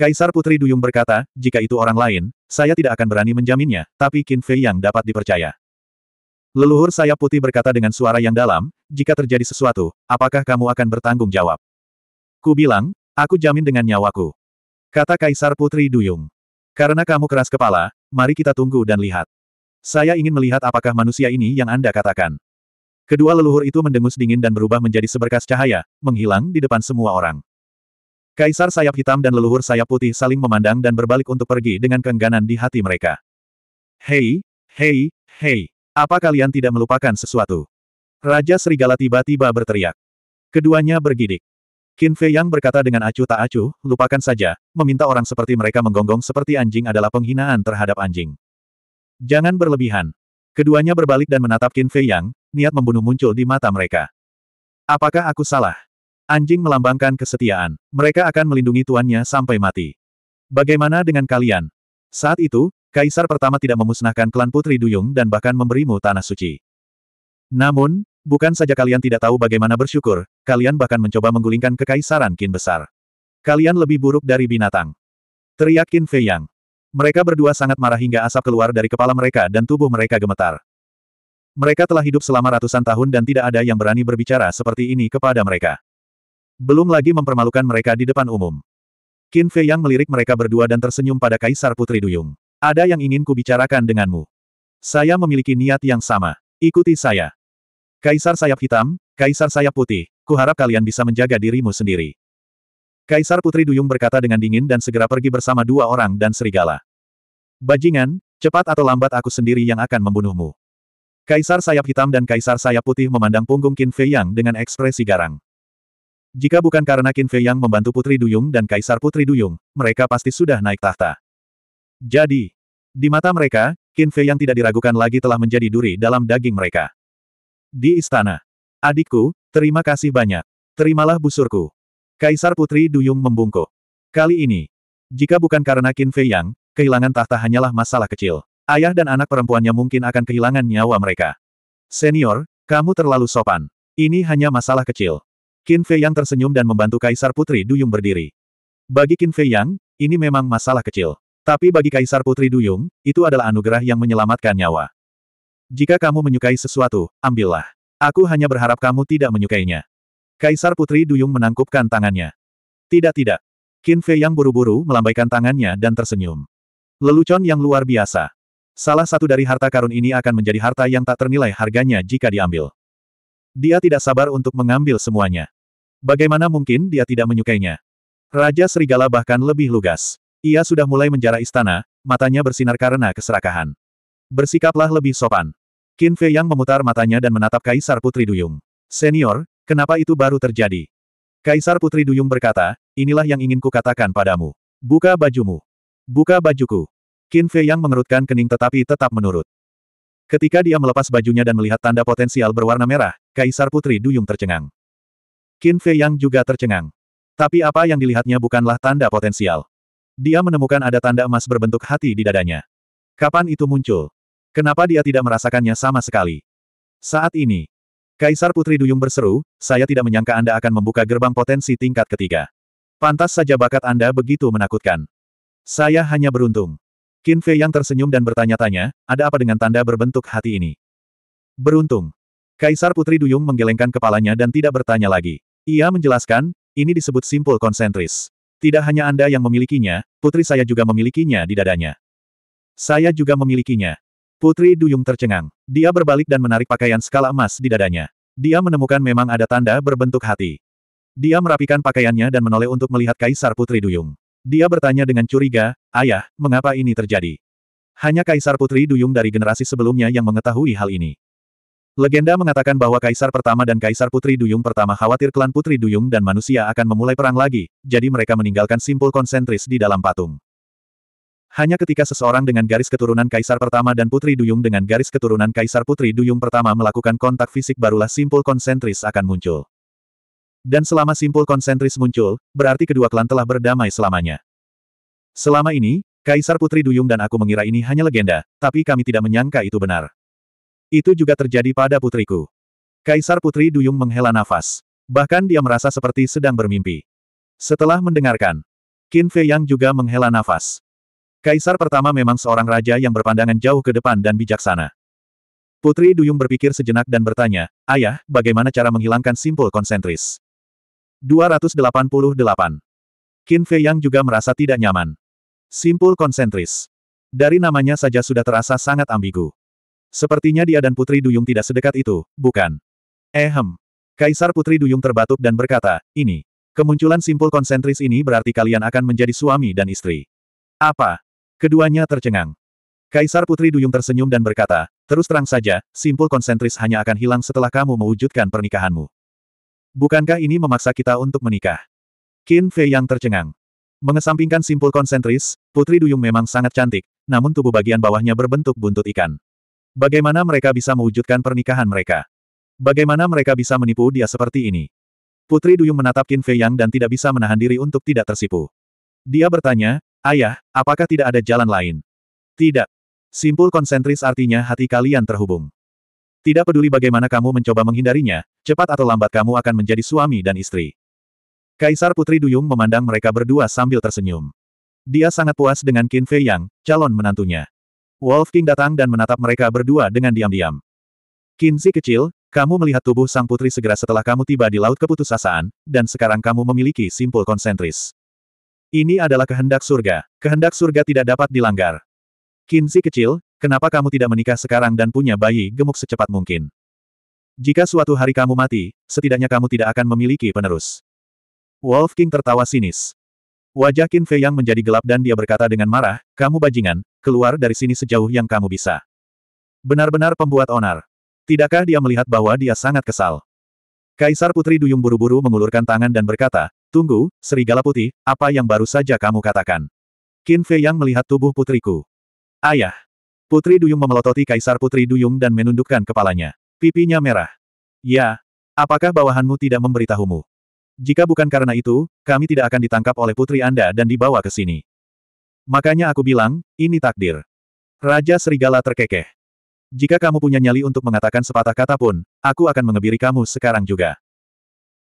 Kaisar Putri Duyung berkata, jika itu orang lain, saya tidak akan berani menjaminnya, tapi Qin Fei yang dapat dipercaya. Leluhur sayap putih berkata dengan suara yang dalam, jika terjadi sesuatu, apakah kamu akan bertanggung jawab? Ku bilang, aku jamin dengan nyawaku. Kata Kaisar Putri Duyung. Karena kamu keras kepala, mari kita tunggu dan lihat. Saya ingin melihat apakah manusia ini yang Anda katakan. Kedua leluhur itu mendengus dingin dan berubah menjadi seberkas cahaya, menghilang di depan semua orang. Kaisar sayap hitam dan leluhur sayap putih saling memandang dan berbalik untuk pergi dengan keengganan di hati mereka. Hei, hei, hei. Apa kalian tidak melupakan sesuatu? Raja Serigala tiba-tiba berteriak. Keduanya bergidik. Qin Fei Yang berkata dengan acuh tak acuh, lupakan saja, meminta orang seperti mereka menggonggong seperti anjing adalah penghinaan terhadap anjing. Jangan berlebihan. Keduanya berbalik dan menatap Qin Fei Yang, niat membunuh muncul di mata mereka. Apakah aku salah? Anjing melambangkan kesetiaan. Mereka akan melindungi tuannya sampai mati. Bagaimana dengan kalian? Saat itu, Kaisar pertama tidak memusnahkan klan Putri Duyung dan bahkan memberimu tanah suci. Namun, bukan saja kalian tidak tahu bagaimana bersyukur, kalian bahkan mencoba menggulingkan kekaisaran Qin besar. Kalian lebih buruk dari binatang. Teriak Qin Fei Yang. Mereka berdua sangat marah hingga asap keluar dari kepala mereka dan tubuh mereka gemetar. Mereka telah hidup selama ratusan tahun dan tidak ada yang berani berbicara seperti ini kepada mereka. Belum lagi mempermalukan mereka di depan umum. Qin Fei Yang melirik mereka berdua dan tersenyum pada Kaisar Putri Duyung. Ada yang ingin kubicarakan denganmu. Saya memiliki niat yang sama. Ikuti saya. Kaisar sayap hitam, Kaisar sayap putih, kuharap kalian bisa menjaga dirimu sendiri. Kaisar Putri Duyung berkata dengan dingin dan segera pergi bersama dua orang dan serigala. Bajingan, cepat atau lambat aku sendiri yang akan membunuhmu. Kaisar sayap hitam dan Kaisar sayap putih memandang punggung Qin Fei Yang dengan ekspresi garang. Jika bukan karena Qin Fei Yang membantu Putri Duyung dan Kaisar Putri Duyung, mereka pasti sudah naik tahta. Jadi, di mata mereka, Qin Fei yang tidak diragukan lagi telah menjadi duri dalam daging mereka. Di istana. Adikku, terima kasih banyak. Terimalah busurku. Kaisar Putri Duyung membungkuk. Kali ini, jika bukan karena Qin Fei Yang, kehilangan tahta hanyalah masalah kecil. Ayah dan anak perempuannya mungkin akan kehilangan nyawa mereka. Senior, kamu terlalu sopan. Ini hanya masalah kecil. Qin Fei Yang tersenyum dan membantu Kaisar Putri Duyung berdiri. Bagi Qin Fei Yang, ini memang masalah kecil. Tapi bagi Kaisar Putri Duyung, itu adalah anugerah yang menyelamatkan nyawa. Jika kamu menyukai sesuatu, ambillah. Aku hanya berharap kamu tidak menyukainya. Kaisar Putri Duyung menangkupkan tangannya. Tidak tidak. Qin Fei yang buru-buru melambaikan tangannya dan tersenyum. Lelucon yang luar biasa. Salah satu dari harta karun ini akan menjadi harta yang tak ternilai harganya jika diambil. Dia tidak sabar untuk mengambil semuanya. Bagaimana mungkin dia tidak menyukainya? Raja Serigala bahkan lebih lugas. Ia sudah mulai menjara istana, matanya bersinar karena keserakahan. Bersikaplah lebih sopan. Qin Fei Yang memutar matanya dan menatap Kaisar Putri Duyung. Senior, kenapa itu baru terjadi? Kaisar Putri Duyung berkata, inilah yang ingin kukatakan padamu. Buka bajumu. Buka bajuku. Qin Fei Yang mengerutkan kening tetapi tetap menurut. Ketika dia melepas bajunya dan melihat tanda potensial berwarna merah, Kaisar Putri Duyung tercengang. Qin Fei Yang juga tercengang. Tapi apa yang dilihatnya bukanlah tanda potensial. Dia menemukan ada tanda emas berbentuk hati di dadanya. Kapan itu muncul? Kenapa dia tidak merasakannya sama sekali? Saat ini, Kaisar Putri Duyung berseru, saya tidak menyangka Anda akan membuka gerbang potensi tingkat ketiga. Pantas saja bakat Anda begitu menakutkan. Saya hanya beruntung. Qin Fei yang tersenyum dan bertanya-tanya, ada apa dengan tanda berbentuk hati ini? Beruntung. Kaisar Putri Duyung menggelengkan kepalanya dan tidak bertanya lagi. Ia menjelaskan, ini disebut simpul konsentris. Tidak hanya Anda yang memilikinya, putri saya juga memilikinya di dadanya. Saya juga memilikinya. Putri Duyung tercengang. Dia berbalik dan menarik pakaian skala emas di dadanya. Dia menemukan memang ada tanda berbentuk hati. Dia merapikan pakaiannya dan menoleh untuk melihat Kaisar Putri Duyung. Dia bertanya dengan curiga, Ayah, mengapa ini terjadi? Hanya Kaisar Putri Duyung dari generasi sebelumnya yang mengetahui hal ini. Legenda mengatakan bahwa Kaisar Pertama dan Kaisar Putri Duyung Pertama khawatir klan Putri Duyung dan manusia akan memulai perang lagi, jadi mereka meninggalkan simpul konsentris di dalam patung. Hanya ketika seseorang dengan garis keturunan Kaisar Pertama dan Putri Duyung dengan garis keturunan Kaisar Putri Duyung Pertama melakukan kontak fisik barulah simpul konsentris akan muncul. Dan selama simpul konsentris muncul, berarti kedua klan telah berdamai selamanya. Selama ini, Kaisar Putri Duyung dan aku mengira ini hanya legenda, tapi kami tidak menyangka itu benar. Itu juga terjadi pada putriku. Kaisar Putri Duyung menghela nafas. Bahkan dia merasa seperti sedang bermimpi. Setelah mendengarkan, Qin Fei Yang juga menghela nafas. Kaisar pertama memang seorang raja yang berpandangan jauh ke depan dan bijaksana. Putri Duyung berpikir sejenak dan bertanya, Ayah, bagaimana cara menghilangkan simpul konsentris? 288. Qin Fei Yang juga merasa tidak nyaman. Simpul konsentris. Dari namanya saja sudah terasa sangat ambigu. Sepertinya dia dan Putri Duyung tidak sedekat itu, bukan? Ehem. Eh, Kaisar Putri Duyung terbatuk dan berkata, ini. Kemunculan simpul konsentris ini berarti kalian akan menjadi suami dan istri. Apa? Keduanya tercengang. Kaisar Putri Duyung tersenyum dan berkata, terus terang saja, simpul konsentris hanya akan hilang setelah kamu mewujudkan pernikahanmu. Bukankah ini memaksa kita untuk menikah? Qin Fei yang tercengang. Mengesampingkan simpul konsentris, Putri Duyung memang sangat cantik, namun tubuh bagian bawahnya berbentuk buntut ikan. Bagaimana mereka bisa mewujudkan pernikahan mereka? Bagaimana mereka bisa menipu dia seperti ini? Putri Duyung menatap Qin Fei Yang dan tidak bisa menahan diri untuk tidak tersipu. Dia bertanya, Ayah, apakah tidak ada jalan lain? Tidak. Simpul konsentris artinya hati kalian terhubung. Tidak peduli bagaimana kamu mencoba menghindarinya, cepat atau lambat kamu akan menjadi suami dan istri. Kaisar Putri Duyung memandang mereka berdua sambil tersenyum. Dia sangat puas dengan Qin Fei Yang, calon menantunya. Wolf King datang dan menatap mereka berdua dengan diam-diam. Kinzi kecil, kamu melihat tubuh sang putri segera setelah kamu tiba di Laut Keputusasaan, dan sekarang kamu memiliki simpul konsentris. Ini adalah kehendak surga. Kehendak surga tidak dapat dilanggar. Kinzi kecil, kenapa kamu tidak menikah sekarang dan punya bayi gemuk secepat mungkin? Jika suatu hari kamu mati, setidaknya kamu tidak akan memiliki penerus. Wolf King tertawa sinis. Wajah Qin Fei yang menjadi gelap dan dia berkata dengan marah, kamu bajingan, keluar dari sini sejauh yang kamu bisa. Benar-benar pembuat onar. Tidakkah dia melihat bahwa dia sangat kesal? Kaisar Putri Duyung buru-buru mengulurkan tangan dan berkata, Tunggu, Serigala Putih, apa yang baru saja kamu katakan? Qin Fei yang melihat tubuh putriku. Ayah. Putri Duyung memelototi Kaisar Putri Duyung dan menundukkan kepalanya. Pipinya merah. Ya, apakah bawahanmu tidak memberitahumu? Jika bukan karena itu, kami tidak akan ditangkap oleh putri Anda dan dibawa ke sini. Makanya aku bilang, ini takdir. Raja Serigala terkekeh. Jika kamu punya nyali untuk mengatakan sepatah kata pun, aku akan mengebiri kamu sekarang juga.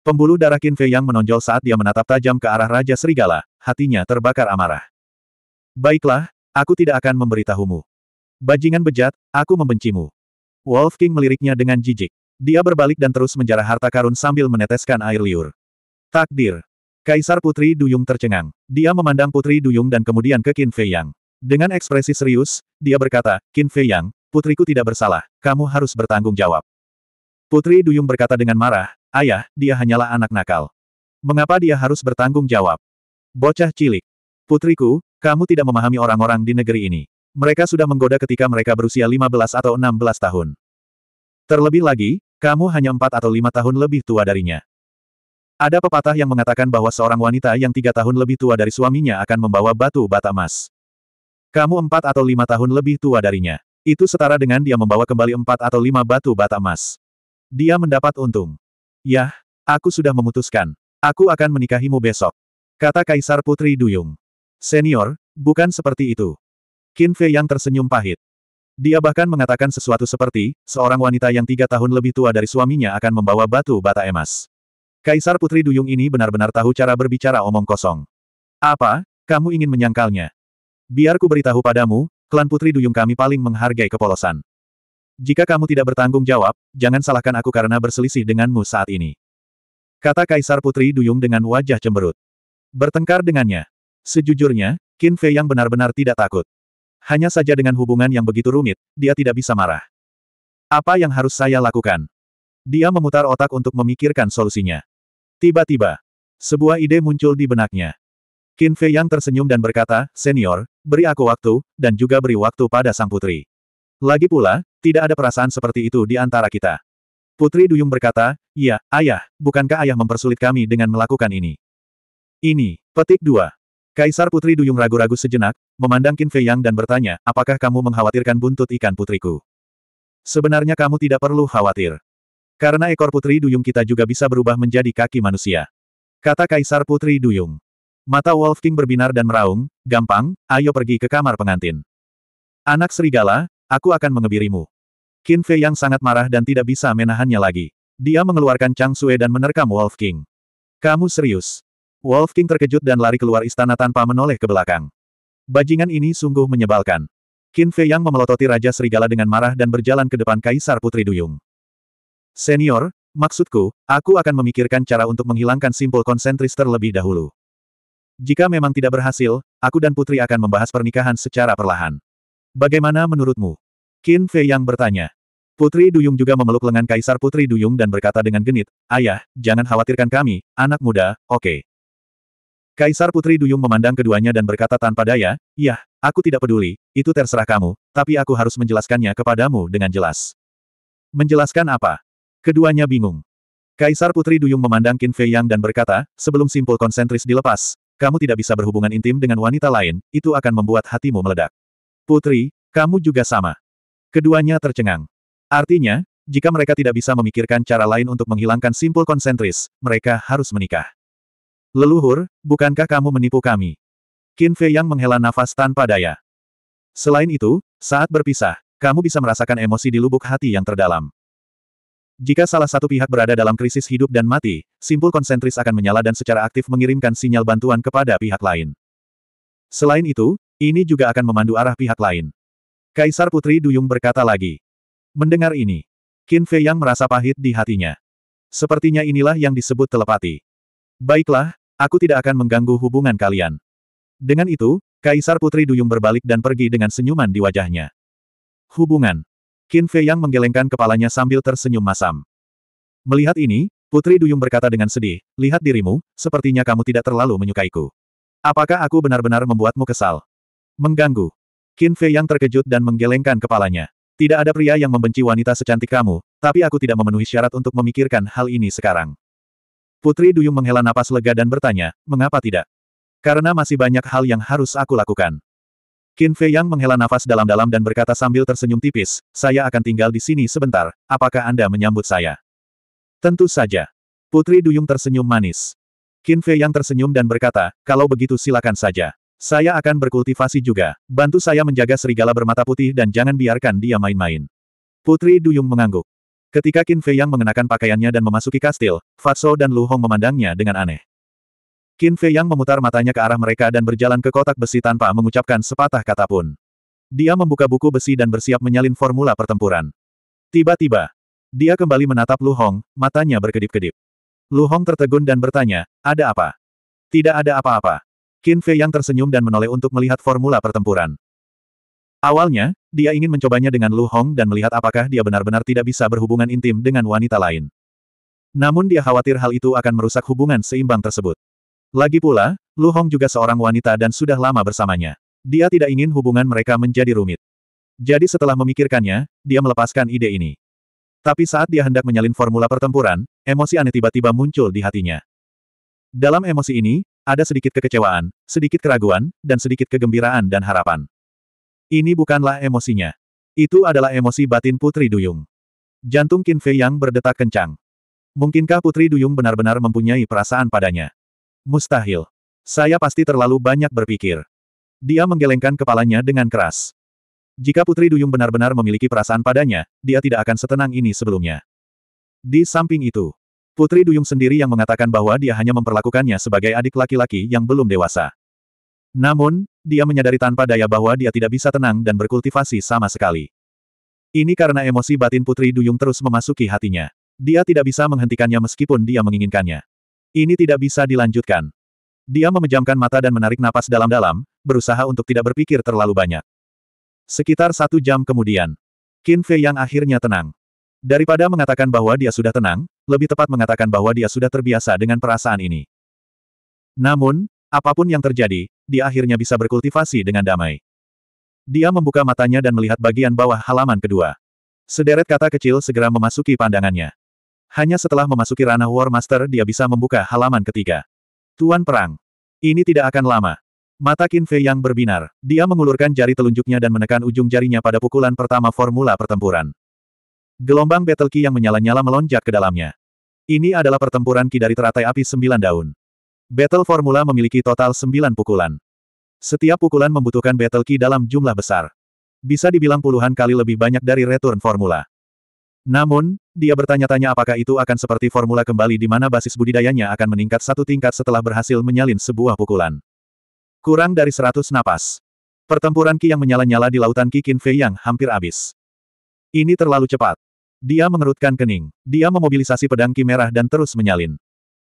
Pembuluh darah Qin Fei yang menonjol saat dia menatap tajam ke arah Raja Serigala, hatinya terbakar amarah. Baiklah, aku tidak akan memberitahumu. Bajingan bejat, aku membencimu. Wolf King meliriknya dengan jijik. Dia berbalik dan terus menjarah harta karun sambil meneteskan air liur. Takdir. Kaisar Putri Duyung tercengang. Dia memandang Putri Duyung dan kemudian ke Qin Fei Yang. Dengan ekspresi serius, dia berkata, Qin Fei Yang, putriku tidak bersalah, kamu harus bertanggung jawab. Putri Duyung berkata dengan marah, ayah, dia hanyalah anak nakal. Mengapa dia harus bertanggung jawab? Bocah cilik. Putriku, kamu tidak memahami orang-orang di negeri ini. Mereka sudah menggoda ketika mereka berusia 15 atau 16 tahun. Terlebih lagi, kamu hanya 4 atau 5 tahun lebih tua darinya. Ada pepatah yang mengatakan bahwa seorang wanita yang tiga tahun lebih tua dari suaminya akan membawa batu bata emas. Kamu empat atau lima tahun lebih tua darinya. Itu setara dengan dia membawa kembali empat atau lima batu bata emas. Dia mendapat untung. Yah, aku sudah memutuskan. Aku akan menikahimu besok. Kata Kaisar Putri Duyung. Senior, bukan seperti itu. Qin Fei yang tersenyum pahit. Dia bahkan mengatakan sesuatu seperti, seorang wanita yang tiga tahun lebih tua dari suaminya akan membawa batu bata emas. Kaisar Putri Duyung ini benar-benar tahu cara berbicara omong kosong. Apa? Kamu ingin menyangkalnya? Biar ku beritahu padamu, klan Putri Duyung kami paling menghargai kepolosan. Jika kamu tidak bertanggung jawab, jangan salahkan aku karena berselisih denganmu saat ini. Kata Kaisar Putri Duyung dengan wajah cemberut. Bertengkar dengannya. Sejujurnya, Qin Fei yang benar-benar tidak takut. Hanya saja dengan hubungan yang begitu rumit, dia tidak bisa marah. Apa yang harus saya lakukan? Dia memutar otak untuk memikirkan solusinya. Tiba-tiba, sebuah ide muncul di benaknya. Qin Fei yang tersenyum dan berkata, Senior, beri aku waktu, dan juga beri waktu pada sang putri. Lagi pula, tidak ada perasaan seperti itu di antara kita. Putri Duyung berkata, Iya, ayah, bukankah ayah mempersulit kami dengan melakukan ini? Ini, petik dua. Kaisar Putri Duyung ragu-ragu sejenak, memandang Qin Fei Yang dan bertanya, apakah kamu mengkhawatirkan buntut ikan putriku? Sebenarnya kamu tidak perlu khawatir. Karena ekor Putri Duyung kita juga bisa berubah menjadi kaki manusia. Kata Kaisar Putri Duyung. Mata Wolf King berbinar dan meraung, gampang, ayo pergi ke kamar pengantin. Anak serigala, aku akan mengebirimu. Qin Fei yang sangat marah dan tidak bisa menahannya lagi. Dia mengeluarkan Chang Sue dan menerkam Wolf King. Kamu serius? Wolf King terkejut dan lari keluar istana tanpa menoleh ke belakang. Bajingan ini sungguh menyebalkan. Qin Fei yang memelototi Raja Serigala dengan marah dan berjalan ke depan Kaisar Putri Duyung. Senior, maksudku, aku akan memikirkan cara untuk menghilangkan simpul konsentris terlebih dahulu. Jika memang tidak berhasil, aku dan Putri akan membahas pernikahan secara perlahan. Bagaimana menurutmu? Qin Fei yang bertanya. Putri Duyung juga memeluk lengan Kaisar Putri Duyung dan berkata dengan genit, Ayah, jangan khawatirkan kami, anak muda, oke. Okay. Kaisar Putri Duyung memandang keduanya dan berkata tanpa daya, Yah, aku tidak peduli, itu terserah kamu, tapi aku harus menjelaskannya kepadamu dengan jelas. Menjelaskan apa? Keduanya bingung. Kaisar Putri Duyung memandang Qin Fei Yang dan berkata, sebelum simpul konsentris dilepas, kamu tidak bisa berhubungan intim dengan wanita lain, itu akan membuat hatimu meledak. Putri, kamu juga sama. Keduanya tercengang. Artinya, jika mereka tidak bisa memikirkan cara lain untuk menghilangkan simpul konsentris, mereka harus menikah. Leluhur, bukankah kamu menipu kami? Qin Fei Yang menghela nafas tanpa daya. Selain itu, saat berpisah, kamu bisa merasakan emosi di lubuk hati yang terdalam. Jika salah satu pihak berada dalam krisis hidup dan mati, simpul konsentris akan menyala dan secara aktif mengirimkan sinyal bantuan kepada pihak lain. Selain itu, ini juga akan memandu arah pihak lain. Kaisar Putri Duyung berkata lagi. Mendengar ini, Qin Fei yang merasa pahit di hatinya. Sepertinya inilah yang disebut telepati. Baiklah, aku tidak akan mengganggu hubungan kalian. Dengan itu, Kaisar Putri Duyung berbalik dan pergi dengan senyuman di wajahnya. Hubungan Qin Fei Yang menggelengkan kepalanya sambil tersenyum masam. Melihat ini, Putri Duyung berkata dengan sedih, lihat dirimu, sepertinya kamu tidak terlalu menyukaiku. Apakah aku benar-benar membuatmu kesal? Mengganggu. Qin Fei Yang terkejut dan menggelengkan kepalanya. Tidak ada pria yang membenci wanita secantik kamu, tapi aku tidak memenuhi syarat untuk memikirkan hal ini sekarang. Putri Duyung menghela napas lega dan bertanya, mengapa tidak? Karena masih banyak hal yang harus aku lakukan. Qin Fei Yang menghela nafas dalam-dalam dan berkata sambil tersenyum tipis, saya akan tinggal di sini sebentar, apakah Anda menyambut saya? Tentu saja. Putri Duyung tersenyum manis. Qin Fei Yang tersenyum dan berkata, kalau begitu silakan saja. Saya akan berkultivasi juga, bantu saya menjaga serigala bermata putih dan jangan biarkan dia main-main. Putri Duyung mengangguk. Ketika Qin Fei Yang mengenakan pakaiannya dan memasuki kastil, Fatso dan Lu Hong memandangnya dengan aneh. Qin Fei yang memutar matanya ke arah mereka dan berjalan ke kotak besi tanpa mengucapkan sepatah kata pun. Dia membuka buku besi dan bersiap menyalin formula pertempuran. Tiba-tiba, dia kembali menatap Lu Hong, matanya berkedip-kedip. Lu Hong tertegun dan bertanya, ada apa? Tidak ada apa-apa. Qin Fei yang tersenyum dan menoleh untuk melihat formula pertempuran. Awalnya, dia ingin mencobanya dengan Lu Hong dan melihat apakah dia benar-benar tidak bisa berhubungan intim dengan wanita lain. Namun dia khawatir hal itu akan merusak hubungan seimbang tersebut. Lagi pula, Lu Hong juga seorang wanita dan sudah lama bersamanya. Dia tidak ingin hubungan mereka menjadi rumit. Jadi setelah memikirkannya, dia melepaskan ide ini. Tapi saat dia hendak menyalin formula pertempuran, emosi aneh tiba-tiba muncul di hatinya. Dalam emosi ini, ada sedikit kekecewaan, sedikit keraguan, dan sedikit kegembiraan dan harapan. Ini bukanlah emosinya. Itu adalah emosi batin Putri Duyung. Jantung Qin Fei yang berdetak kencang. Mungkinkah Putri Duyung benar-benar mempunyai perasaan padanya? Mustahil. Saya pasti terlalu banyak berpikir. Dia menggelengkan kepalanya dengan keras. Jika Putri Duyung benar-benar memiliki perasaan padanya, dia tidak akan setenang ini sebelumnya. Di samping itu, Putri Duyung sendiri yang mengatakan bahwa dia hanya memperlakukannya sebagai adik laki-laki yang belum dewasa. Namun, dia menyadari tanpa daya bahwa dia tidak bisa tenang dan berkultivasi sama sekali. Ini karena emosi batin Putri Duyung terus memasuki hatinya. Dia tidak bisa menghentikannya meskipun dia menginginkannya. Ini tidak bisa dilanjutkan. Dia memejamkan mata dan menarik napas dalam-dalam, berusaha untuk tidak berpikir terlalu banyak. Sekitar satu jam kemudian, Qin Fei yang akhirnya tenang. Daripada mengatakan bahwa dia sudah tenang, lebih tepat mengatakan bahwa dia sudah terbiasa dengan perasaan ini. Namun, apapun yang terjadi, dia akhirnya bisa berkultivasi dengan damai. Dia membuka matanya dan melihat bagian bawah halaman kedua. Sederet kata kecil segera memasuki pandangannya. Hanya setelah memasuki ranah War Master dia bisa membuka halaman ketiga. Tuan Perang. Ini tidak akan lama. Mata Qin Fei yang berbinar. Dia mengulurkan jari telunjuknya dan menekan ujung jarinya pada pukulan pertama formula pertempuran. Gelombang battle ki yang menyala-nyala melonjak ke dalamnya. Ini adalah pertempuran ki dari teratai api sembilan daun. Battle formula memiliki total sembilan pukulan. Setiap pukulan membutuhkan battle ki dalam jumlah besar. Bisa dibilang puluhan kali lebih banyak dari return formula. Namun, dia bertanya-tanya apakah itu akan seperti formula kembali di mana basis budidayanya akan meningkat satu tingkat setelah berhasil menyalin sebuah pukulan. Kurang dari seratus napas. Pertempuran Ki yang menyala-nyala di lautan Ki Qin Fei yang hampir habis. Ini terlalu cepat. Dia mengerutkan kening. Dia memobilisasi pedang Ki merah dan terus menyalin.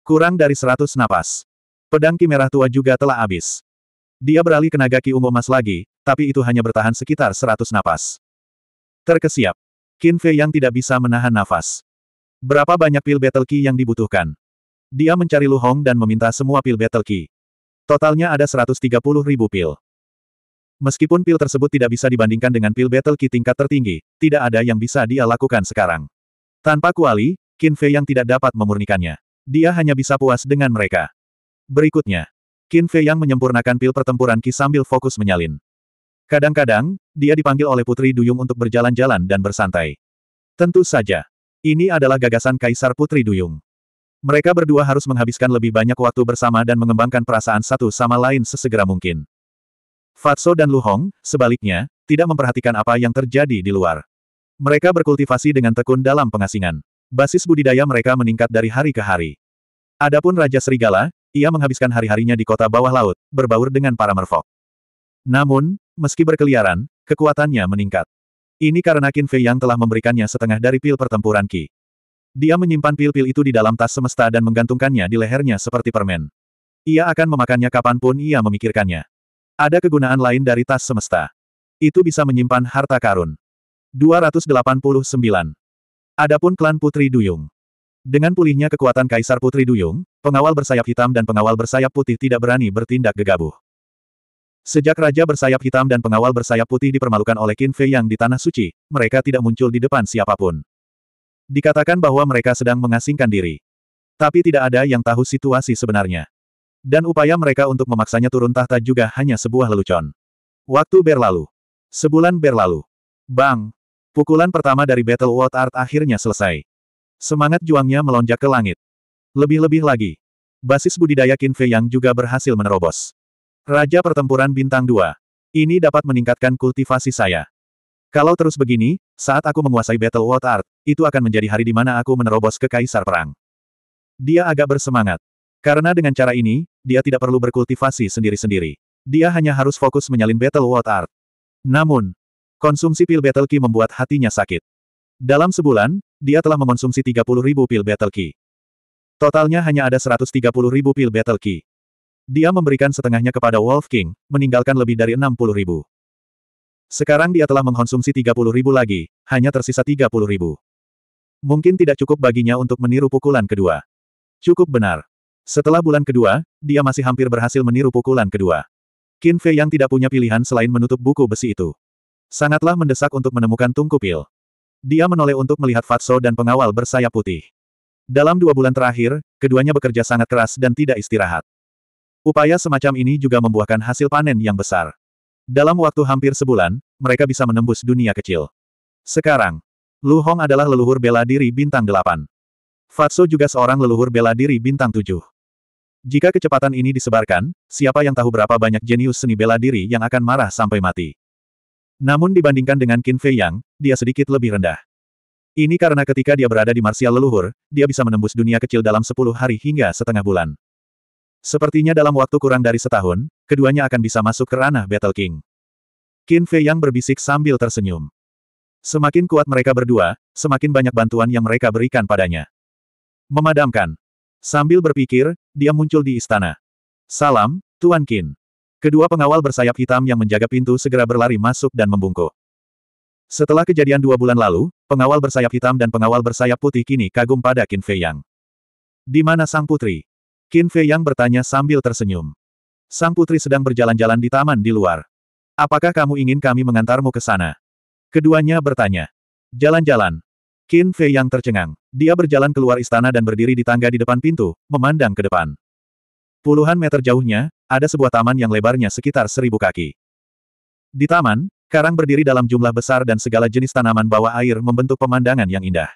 Kurang dari seratus napas. Pedang Ki merah tua juga telah habis. Dia beralih ke naga Ki ungu emas lagi, tapi itu hanya bertahan sekitar seratus napas. Terkesiap. Qin Fei yang tidak bisa menahan nafas. Berapa banyak pil battle key yang dibutuhkan? Dia mencari Lu Hong dan meminta semua pil battle key. Totalnya ada 130 ribu pil. Meskipun pil tersebut tidak bisa dibandingkan dengan pil battle key tingkat tertinggi, tidak ada yang bisa dia lakukan sekarang. Tanpa kuali, Qin Fei yang tidak dapat memurnikannya. Dia hanya bisa puas dengan mereka. Berikutnya, Qin Fei yang menyempurnakan pil pertempuran Ki sambil fokus menyalin. Kadang-kadang, dia dipanggil oleh Putri Duyung untuk berjalan-jalan dan bersantai. Tentu saja. Ini adalah gagasan Kaisar Putri Duyung. Mereka berdua harus menghabiskan lebih banyak waktu bersama dan mengembangkan perasaan satu sama lain sesegera mungkin. Fatso dan Lu Hong, sebaliknya, tidak memperhatikan apa yang terjadi di luar. Mereka berkultivasi dengan tekun dalam pengasingan. Basis budidaya mereka meningkat dari hari ke hari. Adapun Raja Serigala, ia menghabiskan hari-harinya di kota bawah laut, berbaur dengan para merfok. Namun, meski berkeliaran, kekuatannya meningkat. Ini karena Qin Fei yang telah memberikannya setengah dari pil pertempuran Qi. Dia menyimpan pil-pil itu di dalam tas semesta dan menggantungkannya di lehernya seperti permen. Ia akan memakannya kapanpun ia memikirkannya. Ada kegunaan lain dari tas semesta. Itu bisa menyimpan harta karun. 289. Adapun klan Putri Duyung. Dengan pulihnya kekuatan Kaisar Putri Duyung, pengawal bersayap hitam dan pengawal bersayap putih tidak berani bertindak gegabah. Sejak Raja bersayap hitam dan pengawal bersayap putih dipermalukan oleh Qin Fei yang di Tanah Suci, mereka tidak muncul di depan siapapun. Dikatakan bahwa mereka sedang mengasingkan diri. Tapi tidak ada yang tahu situasi sebenarnya. Dan upaya mereka untuk memaksanya turun tahta juga hanya sebuah lelucon. Waktu berlalu. Sebulan berlalu. Bang! Pukulan pertama dari Battle World Art akhirnya selesai. Semangat juangnya melonjak ke langit. Lebih-lebih lagi. Basis budidaya Qin Fei yang juga berhasil menerobos. Raja pertempuran bintang 2. Ini dapat meningkatkan kultivasi saya. Kalau terus begini, saat aku menguasai Battle World Art, itu akan menjadi hari di mana aku menerobos ke Kaisar Perang. Dia agak bersemangat. Karena dengan cara ini, dia tidak perlu berkultivasi sendiri-sendiri. Dia hanya harus fokus menyalin Battle World Art. Namun, konsumsi pil Battle Key membuat hatinya sakit. Dalam sebulan, dia telah mengonsumsi 30.000 pil Battle Key. Totalnya hanya ada 130.000 pil Battle Key. Dia memberikan setengahnya kepada Wolf King, meninggalkan lebih dari 60 ribu. Sekarang dia telah mengkonsumsi 30 ribu lagi, hanya tersisa 30 ribu. Mungkin tidak cukup baginya untuk meniru pukulan kedua. Cukup benar. Setelah bulan kedua, dia masih hampir berhasil meniru pukulan kedua. Qin Fei yang tidak punya pilihan selain menutup buku besi itu. Sangatlah mendesak untuk menemukan tungku pil. Dia menoleh untuk melihat Fatso dan pengawal bersayap putih. Dalam dua bulan terakhir, keduanya bekerja sangat keras dan tidak istirahat. Upaya semacam ini juga membuahkan hasil panen yang besar. Dalam waktu hampir sebulan, mereka bisa menembus dunia kecil. Sekarang, Lu Hong adalah leluhur bela diri bintang delapan. Fatso juga seorang leluhur bela diri bintang tujuh. Jika kecepatan ini disebarkan, siapa yang tahu berapa banyak jenius seni bela diri yang akan marah sampai mati. Namun dibandingkan dengan Qin Fei Yang, dia sedikit lebih rendah. Ini karena ketika dia berada di Marsial Leluhur, dia bisa menembus dunia kecil dalam 10 hari hingga setengah bulan. Sepertinya dalam waktu kurang dari setahun, keduanya akan bisa masuk ke ranah Battle King. Qin Fei yang berbisik sambil tersenyum. Semakin kuat mereka berdua, semakin banyak bantuan yang mereka berikan padanya. Memadamkan. Sambil berpikir, dia muncul di istana. Salam, Tuan Qin. Kedua pengawal bersayap hitam yang menjaga pintu segera berlari masuk dan membungkuk. Setelah kejadian dua bulan lalu, pengawal bersayap hitam dan pengawal bersayap putih kini kagum pada Qin Fei Yang. Di mana sang putri? Qin Fei Yang bertanya sambil tersenyum. Sang putri sedang berjalan-jalan di taman di luar. Apakah kamu ingin kami mengantarmu ke sana? Keduanya bertanya. Jalan-jalan. Qin Fei Yang tercengang. Dia berjalan keluar istana dan berdiri di tangga di depan pintu, memandang ke depan. Puluhan meter jauhnya, ada sebuah taman yang lebarnya sekitar seribu kaki. Di taman, karang berdiri dalam jumlah besar dan segala jenis tanaman bawah air membentuk pemandangan yang indah.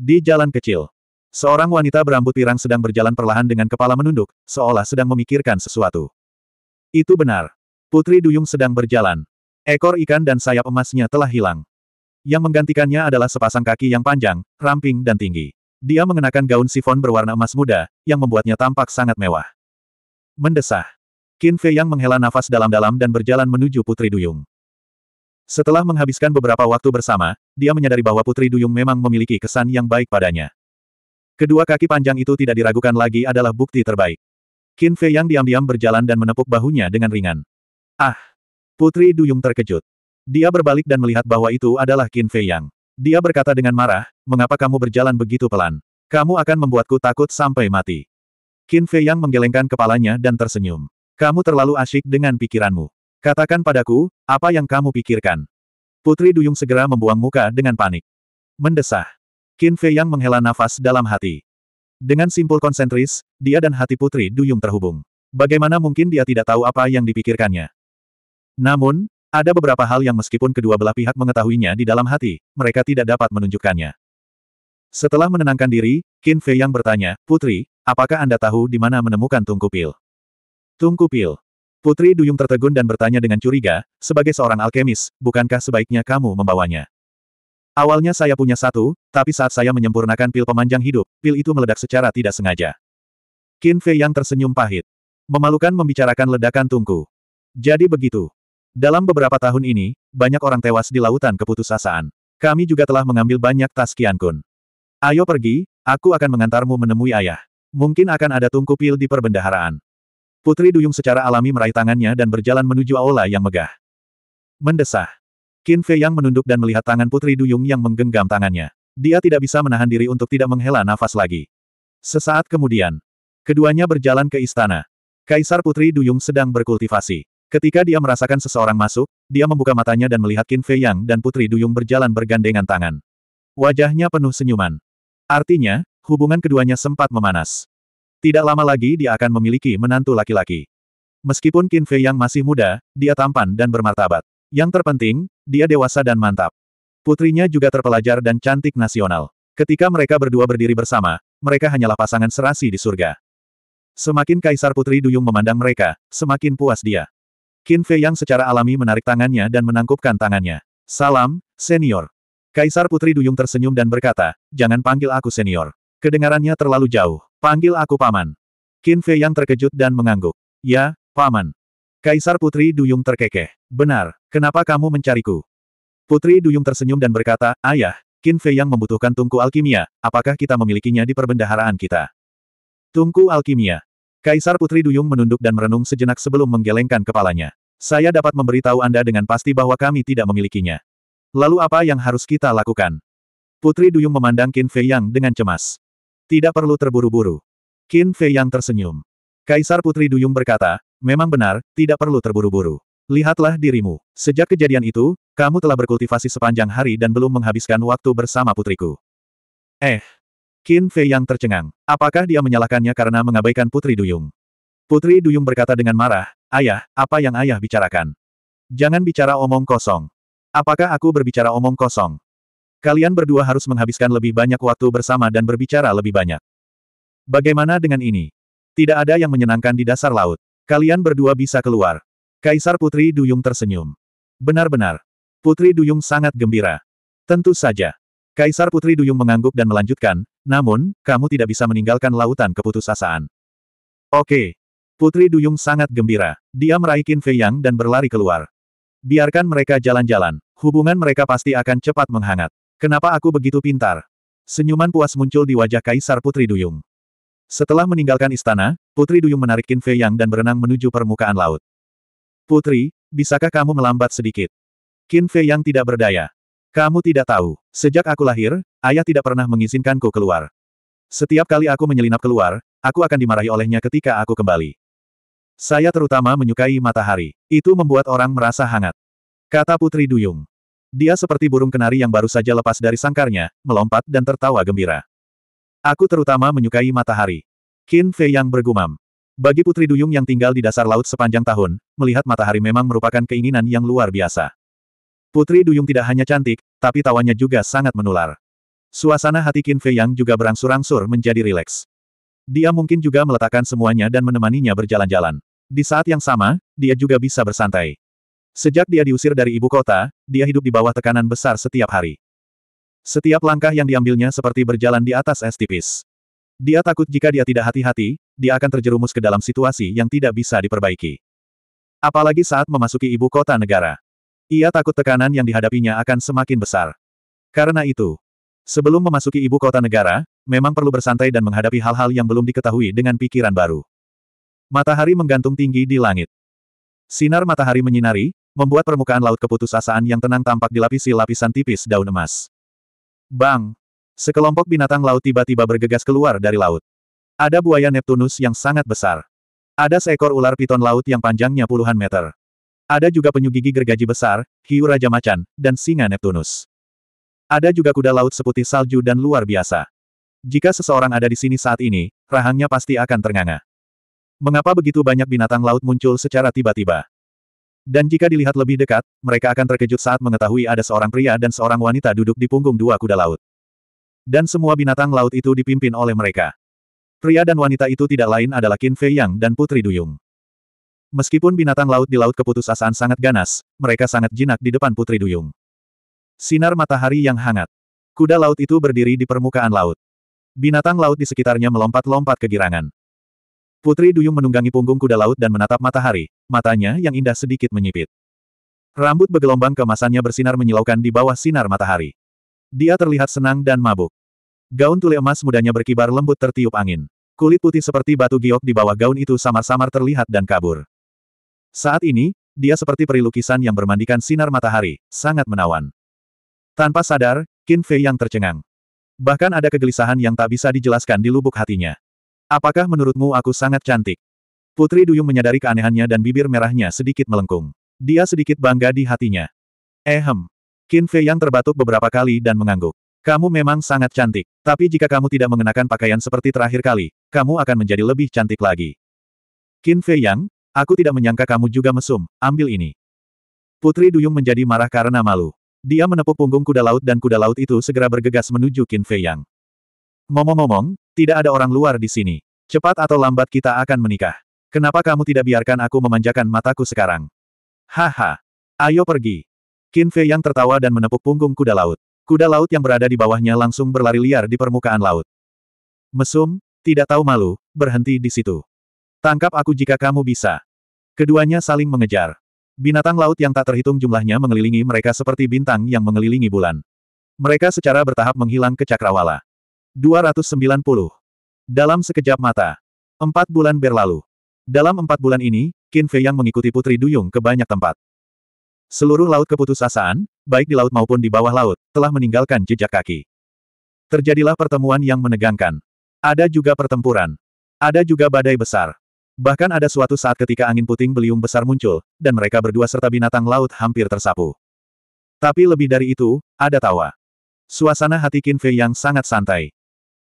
Di jalan kecil, Seorang wanita berambut pirang sedang berjalan perlahan dengan kepala menunduk, seolah sedang memikirkan sesuatu. Itu benar. Putri Duyung sedang berjalan. Ekor ikan dan sayap emasnya telah hilang. Yang menggantikannya adalah sepasang kaki yang panjang, ramping dan tinggi. Dia mengenakan gaun sifon berwarna emas muda, yang membuatnya tampak sangat mewah. Mendesah. Qin Fei yang menghela nafas dalam-dalam dan berjalan menuju Putri Duyung. Setelah menghabiskan beberapa waktu bersama, dia menyadari bahwa Putri Duyung memang memiliki kesan yang baik padanya. Kedua kaki panjang itu tidak diragukan lagi adalah bukti terbaik. Qin Fei yang diam-diam berjalan dan menepuk bahunya dengan ringan. Ah! Putri Duyung terkejut. Dia berbalik dan melihat bahwa itu adalah Qin Fei Yang. Dia berkata dengan marah, mengapa kamu berjalan begitu pelan? Kamu akan membuatku takut sampai mati. Qin Fei Yang menggelengkan kepalanya dan tersenyum. Kamu terlalu asyik dengan pikiranmu. Katakan padaku, apa yang kamu pikirkan? Putri Duyung segera membuang muka dengan panik. Mendesah. Qin Fei Yang menghela nafas dalam hati. Dengan simpul konsentris, dia dan hati Putri Duyung terhubung. Bagaimana mungkin dia tidak tahu apa yang dipikirkannya? Namun, ada beberapa hal yang meskipun kedua belah pihak mengetahuinya di dalam hati, mereka tidak dapat menunjukkannya. Setelah menenangkan diri, Qin Fei Yang bertanya, Putri, apakah Anda tahu di mana menemukan tungku pil? Tungku pil? Putri Duyung tertegun dan bertanya dengan curiga, sebagai seorang alkemis, bukankah sebaiknya kamu membawanya? Awalnya saya punya satu, tapi saat saya menyempurnakan pil pemanjang hidup, pil itu meledak secara tidak sengaja. Qin Fei yang tersenyum pahit. Memalukan membicarakan ledakan tungku. Jadi begitu. Dalam beberapa tahun ini, banyak orang tewas di lautan keputusasaan. Kami juga telah mengambil banyak tas Qian Kun. Ayo pergi, aku akan mengantarmu menemui ayah. Mungkin akan ada tungku pil di perbendaharaan. Putri Duyung secara alami meraih tangannya dan berjalan menuju aula yang megah. Mendesah. Qin Fei yang menunduk dan melihat tangan Putri Duyung yang menggenggam tangannya. Dia tidak bisa menahan diri untuk tidak menghela nafas lagi. Sesaat kemudian, keduanya berjalan ke istana. Kaisar Putri Duyung sedang berkultivasi. Ketika dia merasakan seseorang masuk, dia membuka matanya dan melihat Qin Fei Yang dan Putri Duyung berjalan bergandengan tangan. Wajahnya penuh senyuman. Artinya, hubungan keduanya sempat memanas. Tidak lama lagi dia akan memiliki menantu laki-laki. Meskipun Qin Fei Yang masih muda, dia tampan dan bermartabat. Yang terpenting, dia dewasa dan mantap. Putrinya juga terpelajar dan cantik nasional. Ketika mereka berdua berdiri bersama, mereka hanyalah pasangan serasi di surga. Semakin Kaisar Putri Duyung memandang mereka, semakin puas dia. Qin Fei Yang secara alami menarik tangannya dan menangkupkan tangannya. Salam, senior. Kaisar Putri Duyung tersenyum dan berkata, jangan panggil aku senior. Kedengarannya terlalu jauh. Panggil aku paman. Qin Fei Yang terkejut dan mengangguk. Ya, paman. Kaisar Putri Duyung terkekeh. Benar, kenapa kamu mencariku? Putri Duyung tersenyum dan berkata, Ayah, Qin Fei yang membutuhkan tungku alkimia, apakah kita memilikinya di perbendaharaan kita? Tungku alkimia. Kaisar Putri Duyung menunduk dan merenung sejenak sebelum menggelengkan kepalanya. Saya dapat memberitahu Anda dengan pasti bahwa kami tidak memilikinya. Lalu apa yang harus kita lakukan? Putri Duyung memandang Qin Fei Yang dengan cemas. Tidak perlu terburu-buru. Qin Fei Yang tersenyum. Kaisar Putri Duyung berkata, memang benar, tidak perlu terburu-buru. Lihatlah dirimu. Sejak kejadian itu, kamu telah berkultivasi sepanjang hari dan belum menghabiskan waktu bersama putriku. Eh. Qin Fei yang tercengang. Apakah dia menyalahkannya karena mengabaikan Putri Duyung? Putri Duyung berkata dengan marah, Ayah, apa yang ayah bicarakan? Jangan bicara omong kosong. Apakah aku berbicara omong kosong? Kalian berdua harus menghabiskan lebih banyak waktu bersama dan berbicara lebih banyak. Bagaimana dengan ini? Tidak ada yang menyenangkan di dasar laut. Kalian berdua bisa keluar. Kaisar Putri Duyung tersenyum. Benar-benar. Putri Duyung sangat gembira. Tentu saja. Kaisar Putri Duyung mengangguk dan melanjutkan, namun, kamu tidak bisa meninggalkan lautan keputusasaan. Oke. Putri Duyung sangat gembira. Dia meraih Qin Fei Yang dan berlari keluar. Biarkan mereka jalan-jalan. Hubungan mereka pasti akan cepat menghangat. Kenapa aku begitu pintar? Senyuman puas muncul di wajah Kaisar Putri Duyung. Setelah meninggalkan istana, Putri Duyung menarik Qin Fei Yang dan berenang menuju permukaan laut. Putri, bisakah kamu melambat sedikit? Qin Fei yang tidak berdaya. Kamu tidak tahu, sejak aku lahir, ayah tidak pernah mengizinkanku keluar. Setiap kali aku menyelinap keluar, aku akan dimarahi olehnya ketika aku kembali. Saya terutama menyukai matahari. Itu membuat orang merasa hangat. Kata Putri Duyung. Dia seperti burung kenari yang baru saja lepas dari sangkarnya, melompat dan tertawa gembira. Aku terutama menyukai matahari. Qin Fei yang bergumam. Bagi Putri Duyung yang tinggal di dasar laut sepanjang tahun, melihat matahari memang merupakan keinginan yang luar biasa. Putri Duyung tidak hanya cantik, tapi tawanya juga sangat menular. Suasana hati Qin Fei Yang juga berangsur-angsur menjadi rileks. Dia mungkin juga meletakkan semuanya dan menemaninya berjalan-jalan. Di saat yang sama, dia juga bisa bersantai. Sejak dia diusir dari ibu kota, dia hidup di bawah tekanan besar setiap hari. Setiap langkah yang diambilnya seperti berjalan di atas es tipis. Dia takut jika dia tidak hati-hati, dia akan terjerumus ke dalam situasi yang tidak bisa diperbaiki. Apalagi saat memasuki ibu kota negara. Ia takut tekanan yang dihadapinya akan semakin besar. Karena itu, sebelum memasuki ibu kota negara, memang perlu bersantai dan menghadapi hal-hal yang belum diketahui dengan pikiran baru. Matahari menggantung tinggi di langit. Sinar matahari menyinari, membuat permukaan laut keputusasaan yang tenang tampak dilapisi lapisan tipis daun emas. Bang! Sekelompok binatang laut tiba-tiba bergegas keluar dari laut. Ada buaya Neptunus yang sangat besar. Ada seekor ular piton laut yang panjangnya puluhan meter. Ada juga penyu gigi gergaji besar, hiu raja macan, dan singa Neptunus. Ada juga kuda laut seputih salju dan luar biasa. Jika seseorang ada di sini saat ini, rahangnya pasti akan ternganga. Mengapa begitu banyak binatang laut muncul secara tiba-tiba? Dan jika dilihat lebih dekat, mereka akan terkejut saat mengetahui ada seorang pria dan seorang wanita duduk di punggung dua kuda laut dan semua binatang laut itu dipimpin oleh mereka. Pria dan wanita itu tidak lain adalah Qin Fei Yang dan Putri Duyung. Meskipun binatang laut di Laut Keputusasaan sangat ganas, mereka sangat jinak di depan Putri Duyung. Sinar matahari yang hangat. Kuda laut itu berdiri di permukaan laut. Binatang laut di sekitarnya melompat-lompat kegirangan. Putri Duyung menunggangi punggung kuda laut dan menatap matahari, matanya yang indah sedikit menyipit. Rambut bergelombang kemasannya bersinar menyilaukan di bawah sinar matahari. Dia terlihat senang dan mabuk. Gaun tule emas mudanya berkibar lembut tertiup angin. Kulit putih seperti batu giok di bawah gaun itu samar-samar terlihat dan kabur. Saat ini, dia seperti peri lukisan yang bermandikan sinar matahari, sangat menawan. Tanpa sadar, Qin Fei yang tercengang. Bahkan ada kegelisahan yang tak bisa dijelaskan di lubuk hatinya. Apakah menurutmu aku sangat cantik? Putri Duyung menyadari keanehannya dan bibir merahnya sedikit melengkung. Dia sedikit bangga di hatinya. Ehem. Qin Fei yang terbatuk beberapa kali dan mengangguk. Kamu memang sangat cantik, tapi jika kamu tidak mengenakan pakaian seperti terakhir kali, kamu akan menjadi lebih cantik lagi. Qin Fei Yang, aku tidak menyangka kamu juga mesum, ambil ini. Putri Duyung menjadi marah karena malu. Dia menepuk punggung kuda laut dan kuda laut itu segera bergegas menuju Qin Fei Yang. Ngomong-ngomong, tidak ada orang luar di sini. Cepat atau lambat kita akan menikah. Kenapa kamu tidak biarkan aku memanjakan mataku sekarang? Haha. Ayo pergi. Qin Fei Yang tertawa dan menepuk punggung kuda laut. Kuda laut yang berada di bawahnya langsung berlari liar di permukaan laut. Mesum, tidak tahu malu, berhenti di situ. Tangkap aku jika kamu bisa. Keduanya saling mengejar. Binatang laut yang tak terhitung jumlahnya mengelilingi mereka seperti bintang yang mengelilingi bulan. Mereka secara bertahap menghilang ke cakrawala. 290. Dalam sekejap mata. Empat bulan berlalu. Dalam empat bulan ini, Qin Fei yang mengikuti Putri Duyung ke banyak tempat. Seluruh laut keputusasaan, baik di laut maupun di bawah laut, telah meninggalkan jejak kaki. Terjadilah pertemuan yang menegangkan. Ada juga pertempuran. Ada juga badai besar. Bahkan ada suatu saat ketika angin puting beliung besar muncul, dan mereka berdua serta binatang laut hampir tersapu. Tapi lebih dari itu, ada tawa. Suasana hati Qin Fei yang sangat santai.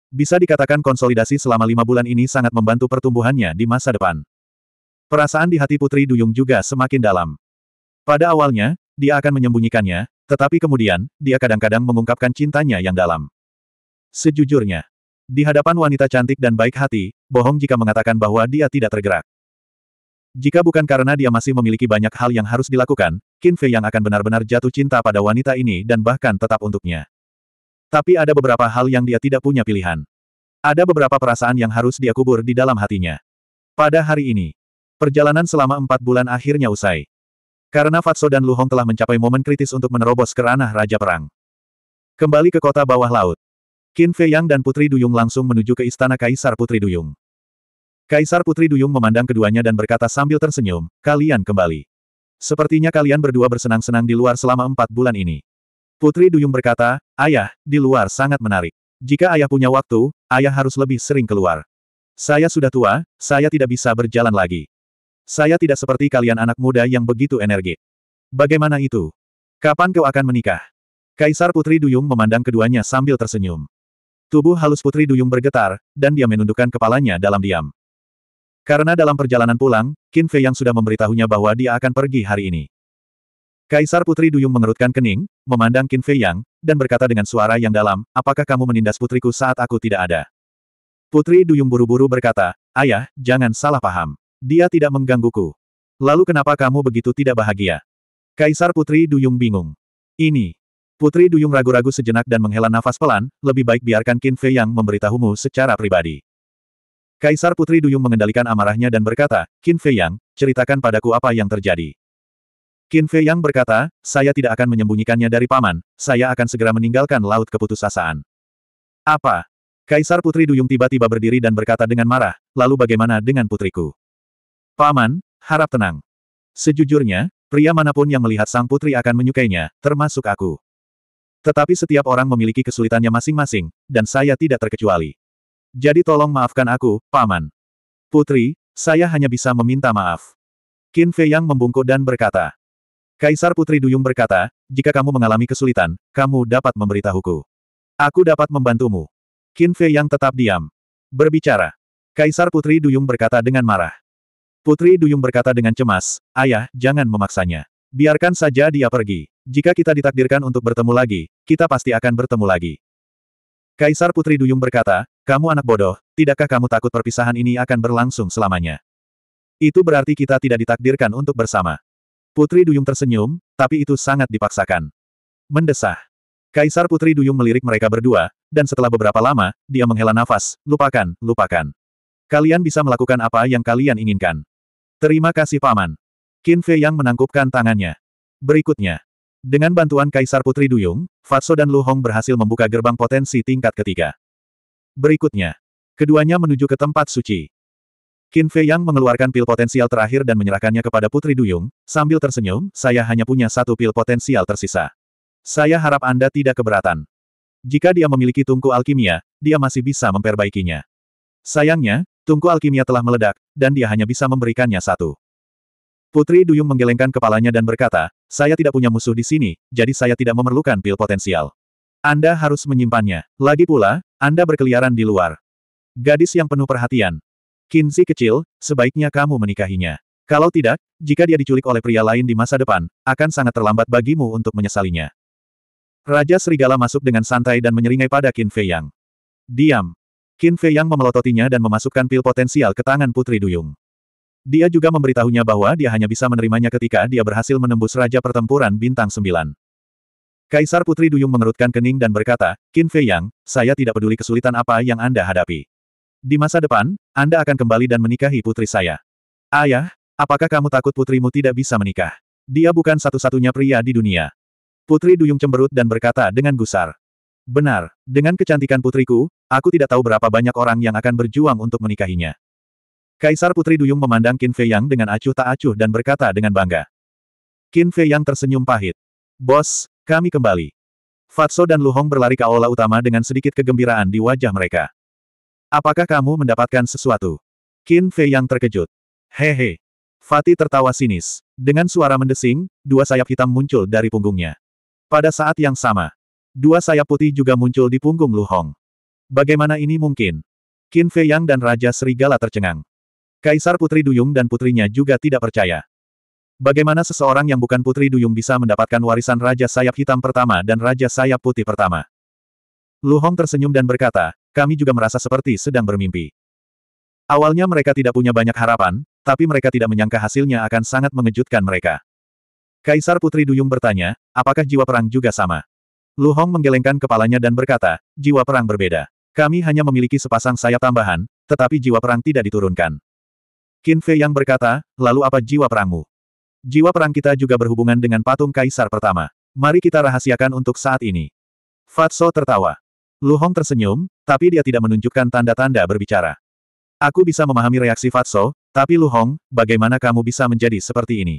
Bisa dikatakan konsolidasi selama lima bulan ini sangat membantu pertumbuhannya di masa depan. Perasaan di hati Putri Duyung juga semakin dalam. Pada awalnya, dia akan menyembunyikannya, tetapi kemudian, dia kadang-kadang mengungkapkan cintanya yang dalam. Sejujurnya, di hadapan wanita cantik dan baik hati, bohong jika mengatakan bahwa dia tidak tergerak. Jika bukan karena dia masih memiliki banyak hal yang harus dilakukan, Qin Fei yang akan benar-benar jatuh cinta pada wanita ini dan bahkan tetap untuknya. Tapi ada beberapa hal yang dia tidak punya pilihan. Ada beberapa perasaan yang harus dia kubur di dalam hatinya. Pada hari ini, perjalanan selama empat bulan akhirnya usai. Karena Fatso dan Lu Hong telah mencapai momen kritis untuk menerobos ke ranah Raja Perang. Kembali ke kota bawah laut. Qin Fei Yang dan Putri Duyung langsung menuju ke istana Kaisar Putri Duyung. Kaisar Putri Duyung memandang keduanya dan berkata sambil tersenyum, kalian kembali. Sepertinya kalian berdua bersenang-senang di luar selama empat bulan ini. Putri Duyung berkata, Ayah, di luar sangat menarik. Jika ayah punya waktu, ayah harus lebih sering keluar. Saya sudah tua, saya tidak bisa berjalan lagi. Saya tidak seperti kalian anak muda yang begitu energik. Bagaimana itu? Kapan kau akan menikah? Kaisar Putri Duyung memandang keduanya sambil tersenyum. Tubuh halus Putri Duyung bergetar, dan dia menundukkan kepalanya dalam diam. Karena dalam perjalanan pulang, Qin Fei yang sudah memberitahunya bahwa dia akan pergi hari ini. Kaisar Putri Duyung mengerutkan kening, memandang Qin Fei Yang, dan berkata dengan suara yang dalam, apakah kamu menindas putriku saat aku tidak ada? Putri Duyung buru-buru berkata, ayah, jangan salah paham. Dia tidak menggangguku. Lalu kenapa kamu begitu tidak bahagia? Kaisar Putri Duyung bingung. Ini. Putri Duyung ragu-ragu sejenak dan menghela nafas pelan, lebih baik biarkan Qin Fei yang memberitahumu secara pribadi. Kaisar Putri Duyung mengendalikan amarahnya dan berkata, Qin Fei Yang, ceritakan padaku apa yang terjadi. Qin Fei Yang berkata, saya tidak akan menyembunyikannya dari paman, saya akan segera meninggalkan laut keputusasaan. Apa? Kaisar Putri Duyung tiba-tiba berdiri dan berkata dengan marah, lalu bagaimana dengan putriku? Paman, harap tenang. Sejujurnya, pria manapun yang melihat sang putri akan menyukainya, termasuk aku. Tetapi setiap orang memiliki kesulitannya masing-masing, dan saya tidak terkecuali. Jadi tolong maafkan aku, Paman. Putri, saya hanya bisa meminta maaf. Qin Fei Yang membungkuk dan berkata. Kaisar Putri Duyung berkata, jika kamu mengalami kesulitan, kamu dapat memberitahuku. Aku dapat membantumu. Qin Fei Yang tetap diam. Berbicara. Kaisar Putri Duyung berkata dengan marah. Putri Duyung berkata dengan cemas, Ayah, jangan memaksanya. Biarkan saja dia pergi. Jika kita ditakdirkan untuk bertemu lagi, kita pasti akan bertemu lagi. Kaisar Putri Duyung berkata, Kamu anak bodoh, tidakkah kamu takut perpisahan ini akan berlangsung selamanya? Itu berarti kita tidak ditakdirkan untuk bersama. Putri Duyung tersenyum, tapi itu sangat dipaksakan. Mendesah. Kaisar Putri Duyung melirik mereka berdua, dan setelah beberapa lama, dia menghela nafas, lupakan, lupakan. Kalian bisa melakukan apa yang kalian inginkan. Terima kasih Paman. Qin Fei yang menangkupkan tangannya. Berikutnya. Dengan bantuan Kaisar Putri Duyung, Fatso dan Lu Hong berhasil membuka gerbang potensi tingkat ketiga. Berikutnya. Keduanya menuju ke tempat suci. Qin Fei yang mengeluarkan pil potensial terakhir dan menyerahkannya kepada Putri Duyung, sambil tersenyum, saya hanya punya satu pil potensial tersisa. Saya harap Anda tidak keberatan. Jika dia memiliki tungku alkimia, dia masih bisa memperbaikinya. Sayangnya, Tungku alkimia telah meledak, dan dia hanya bisa memberikannya satu. Putri Duyung menggelengkan kepalanya dan berkata, saya tidak punya musuh di sini, jadi saya tidak memerlukan pil potensial. Anda harus menyimpannya. Lagi pula, Anda berkeliaran di luar. Gadis yang penuh perhatian. Kinsi kecil, sebaiknya kamu menikahinya. Kalau tidak, jika dia diculik oleh pria lain di masa depan, akan sangat terlambat bagimu untuk menyesalinya. Raja Serigala masuk dengan santai dan menyeringai pada Qin Fei Yang. Diam, Qin Fei Yang memelototinya dan memasukkan pil potensial ke tangan Putri Duyung. Dia juga memberitahunya bahwa dia hanya bisa menerimanya ketika dia berhasil menembus Raja Pertempuran Bintang Sembilan. Kaisar Putri Duyung mengerutkan kening dan berkata, Qin Fei Yang, saya tidak peduli kesulitan apa yang Anda hadapi. Di masa depan, Anda akan kembali dan menikahi putri saya. Ayah, apakah kamu takut putrimu tidak bisa menikah? Dia bukan satu-satunya pria di dunia. Putri Duyung cemberut dan berkata dengan gusar. Benar, dengan kecantikan putriku, aku tidak tahu berapa banyak orang yang akan berjuang untuk menikahinya. Kaisar Putri Duyung memandang Qin Fei Yang dengan acuh tak acuh dan berkata dengan bangga. Qin Fei Yang tersenyum pahit. Bos, kami kembali. Fatso dan Lu Hong berlari ke aula utama dengan sedikit kegembiraan di wajah mereka. Apakah kamu mendapatkan sesuatu? Qin Fei Yang terkejut. Hehe. Fatih tertawa sinis. Dengan suara mendesing, dua sayap hitam muncul dari punggungnya. Pada saat yang sama, Dua sayap putih juga muncul di punggung Lu Hong. Bagaimana ini mungkin? Qin Fei Yang dan Raja Serigala tercengang. Kaisar Putri Duyung dan putrinya juga tidak percaya. Bagaimana seseorang yang bukan Putri Duyung bisa mendapatkan warisan Raja Sayap Hitam pertama dan Raja Sayap Putih pertama? Lu Hong tersenyum dan berkata, kami juga merasa seperti sedang bermimpi. Awalnya mereka tidak punya banyak harapan, tapi mereka tidak menyangka hasilnya akan sangat mengejutkan mereka. Kaisar Putri Duyung bertanya, apakah jiwa perang juga sama? Lu Hong menggelengkan kepalanya dan berkata, jiwa perang berbeda. Kami hanya memiliki sepasang sayap tambahan, tetapi jiwa perang tidak diturunkan. Qin Fei yang berkata, lalu apa jiwa perangmu? Jiwa perang kita juga berhubungan dengan patung kaisar pertama. Mari kita rahasiakan untuk saat ini. Fatso tertawa. Lu Hong tersenyum, tapi dia tidak menunjukkan tanda-tanda berbicara. Aku bisa memahami reaksi Fatso, tapi Lu Hong, bagaimana kamu bisa menjadi seperti ini?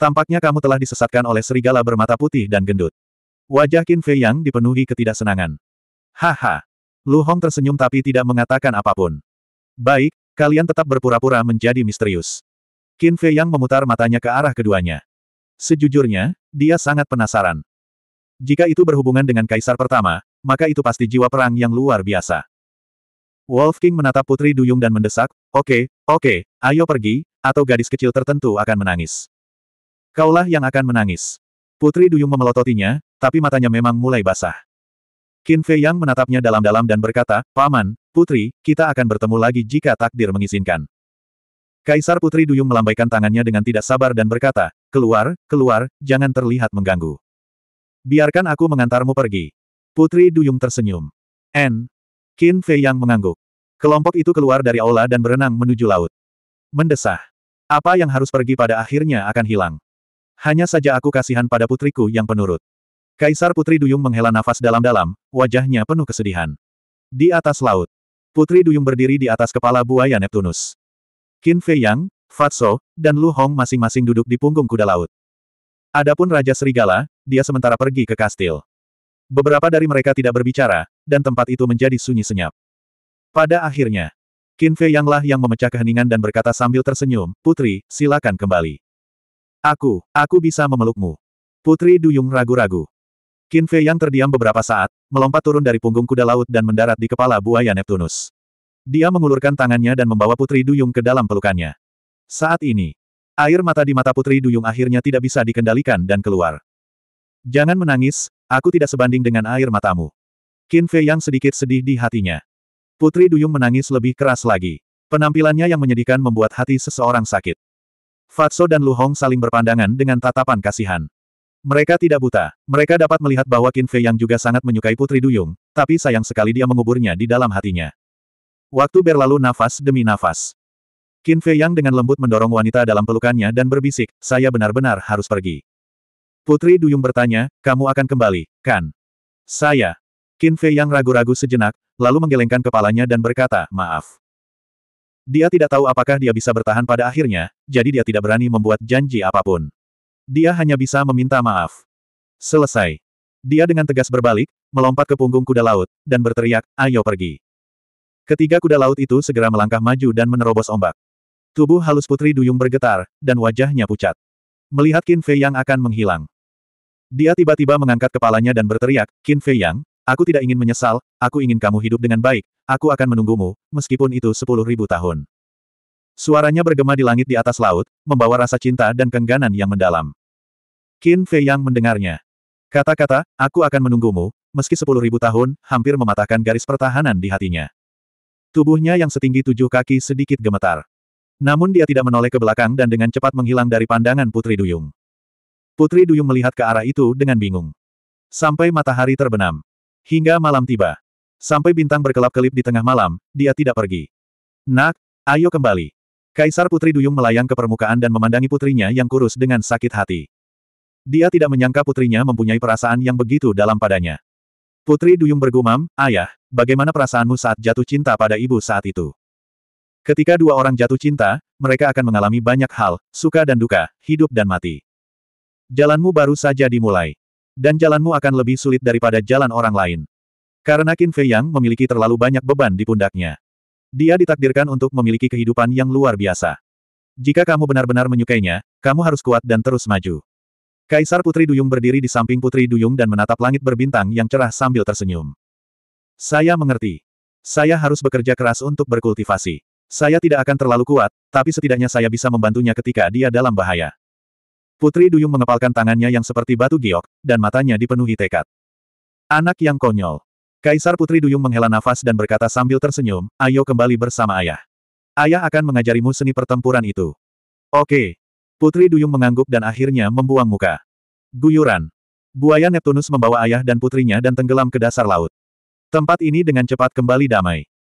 Tampaknya kamu telah disesatkan oleh serigala bermata putih dan gendut. Wajah Qin Fei Yang dipenuhi ketidaksenangan. Haha. Lu Hong tersenyum tapi tidak mengatakan apapun. Baik, kalian tetap berpura-pura menjadi misterius. Qin Fei Yang memutar matanya ke arah keduanya. Sejujurnya, dia sangat penasaran. Jika itu berhubungan dengan kaisar pertama, maka itu pasti jiwa perang yang luar biasa. Wolf King menatap Putri Duyung dan mendesak, oke, okay, oke, okay, ayo pergi, atau gadis kecil tertentu akan menangis. Kaulah yang akan menangis. Putri Duyung memelototinya, tapi matanya memang mulai basah. Qin Fei Yang menatapnya dalam-dalam dan berkata, Paman, Putri, kita akan bertemu lagi jika takdir mengizinkan. Kaisar Putri Duyung melambaikan tangannya dengan tidak sabar dan berkata, Keluar, keluar, jangan terlihat mengganggu. Biarkan aku mengantarmu pergi. Putri Duyung tersenyum. N. Qin Fei Yang mengangguk. Kelompok itu keluar dari aula dan berenang menuju laut. Mendesah. Apa yang harus pergi pada akhirnya akan hilang. Hanya saja aku kasihan pada putriku yang penurut. Kaisar Putri Duyung menghela nafas dalam-dalam, wajahnya penuh kesedihan. Di atas laut, Putri Duyung berdiri di atas kepala buaya Neptunus. Qin Fei Yang, Fatso, dan Lu Hong masing-masing duduk di punggung kuda laut. Adapun Raja Serigala, dia sementara pergi ke kastil. Beberapa dari mereka tidak berbicara, dan tempat itu menjadi sunyi senyap. Pada akhirnya, Qin Fei Yanglah yang memecah keheningan dan berkata sambil tersenyum, Putri, silakan kembali. Aku, aku bisa memelukmu. Putri Duyung ragu-ragu. Qin Fei yang terdiam beberapa saat, melompat turun dari punggung kuda laut dan mendarat di kepala buaya Neptunus. Dia mengulurkan tangannya dan membawa Putri Duyung ke dalam pelukannya. Saat ini, air mata di mata Putri Duyung akhirnya tidak bisa dikendalikan dan keluar. Jangan menangis, aku tidak sebanding dengan air matamu. Qin Fei yang sedikit sedih di hatinya. Putri Duyung menangis lebih keras lagi. Penampilannya yang menyedihkan membuat hati seseorang sakit. Fatso dan Lu Hong saling berpandangan dengan tatapan kasihan. Mereka tidak buta. Mereka dapat melihat bahwa Qin Fei yang juga sangat menyukai Putri Duyung, tapi sayang sekali dia menguburnya di dalam hatinya. Waktu berlalu nafas demi nafas. Qin Fei yang dengan lembut mendorong wanita dalam pelukannya dan berbisik, saya benar-benar harus pergi. Putri Duyung bertanya, kamu akan kembali, kan? Saya. Qin Fei yang ragu-ragu sejenak, lalu menggelengkan kepalanya dan berkata, maaf. Dia tidak tahu apakah dia bisa bertahan pada akhirnya, jadi dia tidak berani membuat janji apapun. Dia hanya bisa meminta maaf. Selesai. Dia dengan tegas berbalik, melompat ke punggung kuda laut, dan berteriak, ayo pergi. Ketiga kuda laut itu segera melangkah maju dan menerobos ombak. Tubuh halus Putri Duyung bergetar, dan wajahnya pucat. Melihat Qin Fei yang akan menghilang. Dia tiba-tiba mengangkat kepalanya dan berteriak, Qin Fei yang, aku tidak ingin menyesal, aku ingin kamu hidup dengan baik, aku akan menunggumu, meskipun itu sepuluh ribu tahun. Suaranya bergema di langit di atas laut, membawa rasa cinta dan kengganan yang mendalam. Qin Fei Yang mendengarnya. Kata-kata, aku akan menunggumu, meski sepuluh ribu tahun, hampir mematahkan garis pertahanan di hatinya. Tubuhnya yang setinggi tujuh kaki sedikit gemetar. Namun dia tidak menoleh ke belakang dan dengan cepat menghilang dari pandangan Putri Duyung. Putri Duyung melihat ke arah itu dengan bingung. Sampai matahari terbenam. Hingga malam tiba. Sampai bintang berkelap-kelip di tengah malam, dia tidak pergi. Nak, ayo kembali. Kaisar Putri Duyung melayang ke permukaan dan memandangi putrinya yang kurus dengan sakit hati. Dia tidak menyangka putrinya mempunyai perasaan yang begitu dalam padanya. Putri Duyung bergumam, Ayah, bagaimana perasaanmu saat jatuh cinta pada ibu saat itu? Ketika dua orang jatuh cinta, mereka akan mengalami banyak hal, suka dan duka, hidup dan mati. Jalanmu baru saja dimulai. Dan jalanmu akan lebih sulit daripada jalan orang lain. Karena Qin Fei Yang memiliki terlalu banyak beban di pundaknya. Dia ditakdirkan untuk memiliki kehidupan yang luar biasa. Jika kamu benar-benar menyukainya, kamu harus kuat dan terus maju. Kaisar Putri Duyung berdiri di samping Putri Duyung dan menatap langit berbintang yang cerah sambil tersenyum. Saya mengerti. Saya harus bekerja keras untuk berkultivasi. Saya tidak akan terlalu kuat, tapi setidaknya saya bisa membantunya ketika dia dalam bahaya. Putri Duyung mengepalkan tangannya yang seperti batu giok, dan matanya dipenuhi tekad. Anak yang konyol. Kaisar Putri Duyung menghela nafas dan berkata sambil tersenyum, ayo kembali bersama ayah. Ayah akan mengajarimu seni pertempuran itu. Oke, Putri Duyung mengangguk dan akhirnya membuang muka. Guyuran. Buaya Neptunus membawa ayah dan putrinya dan tenggelam ke dasar laut. Tempat ini dengan cepat kembali damai.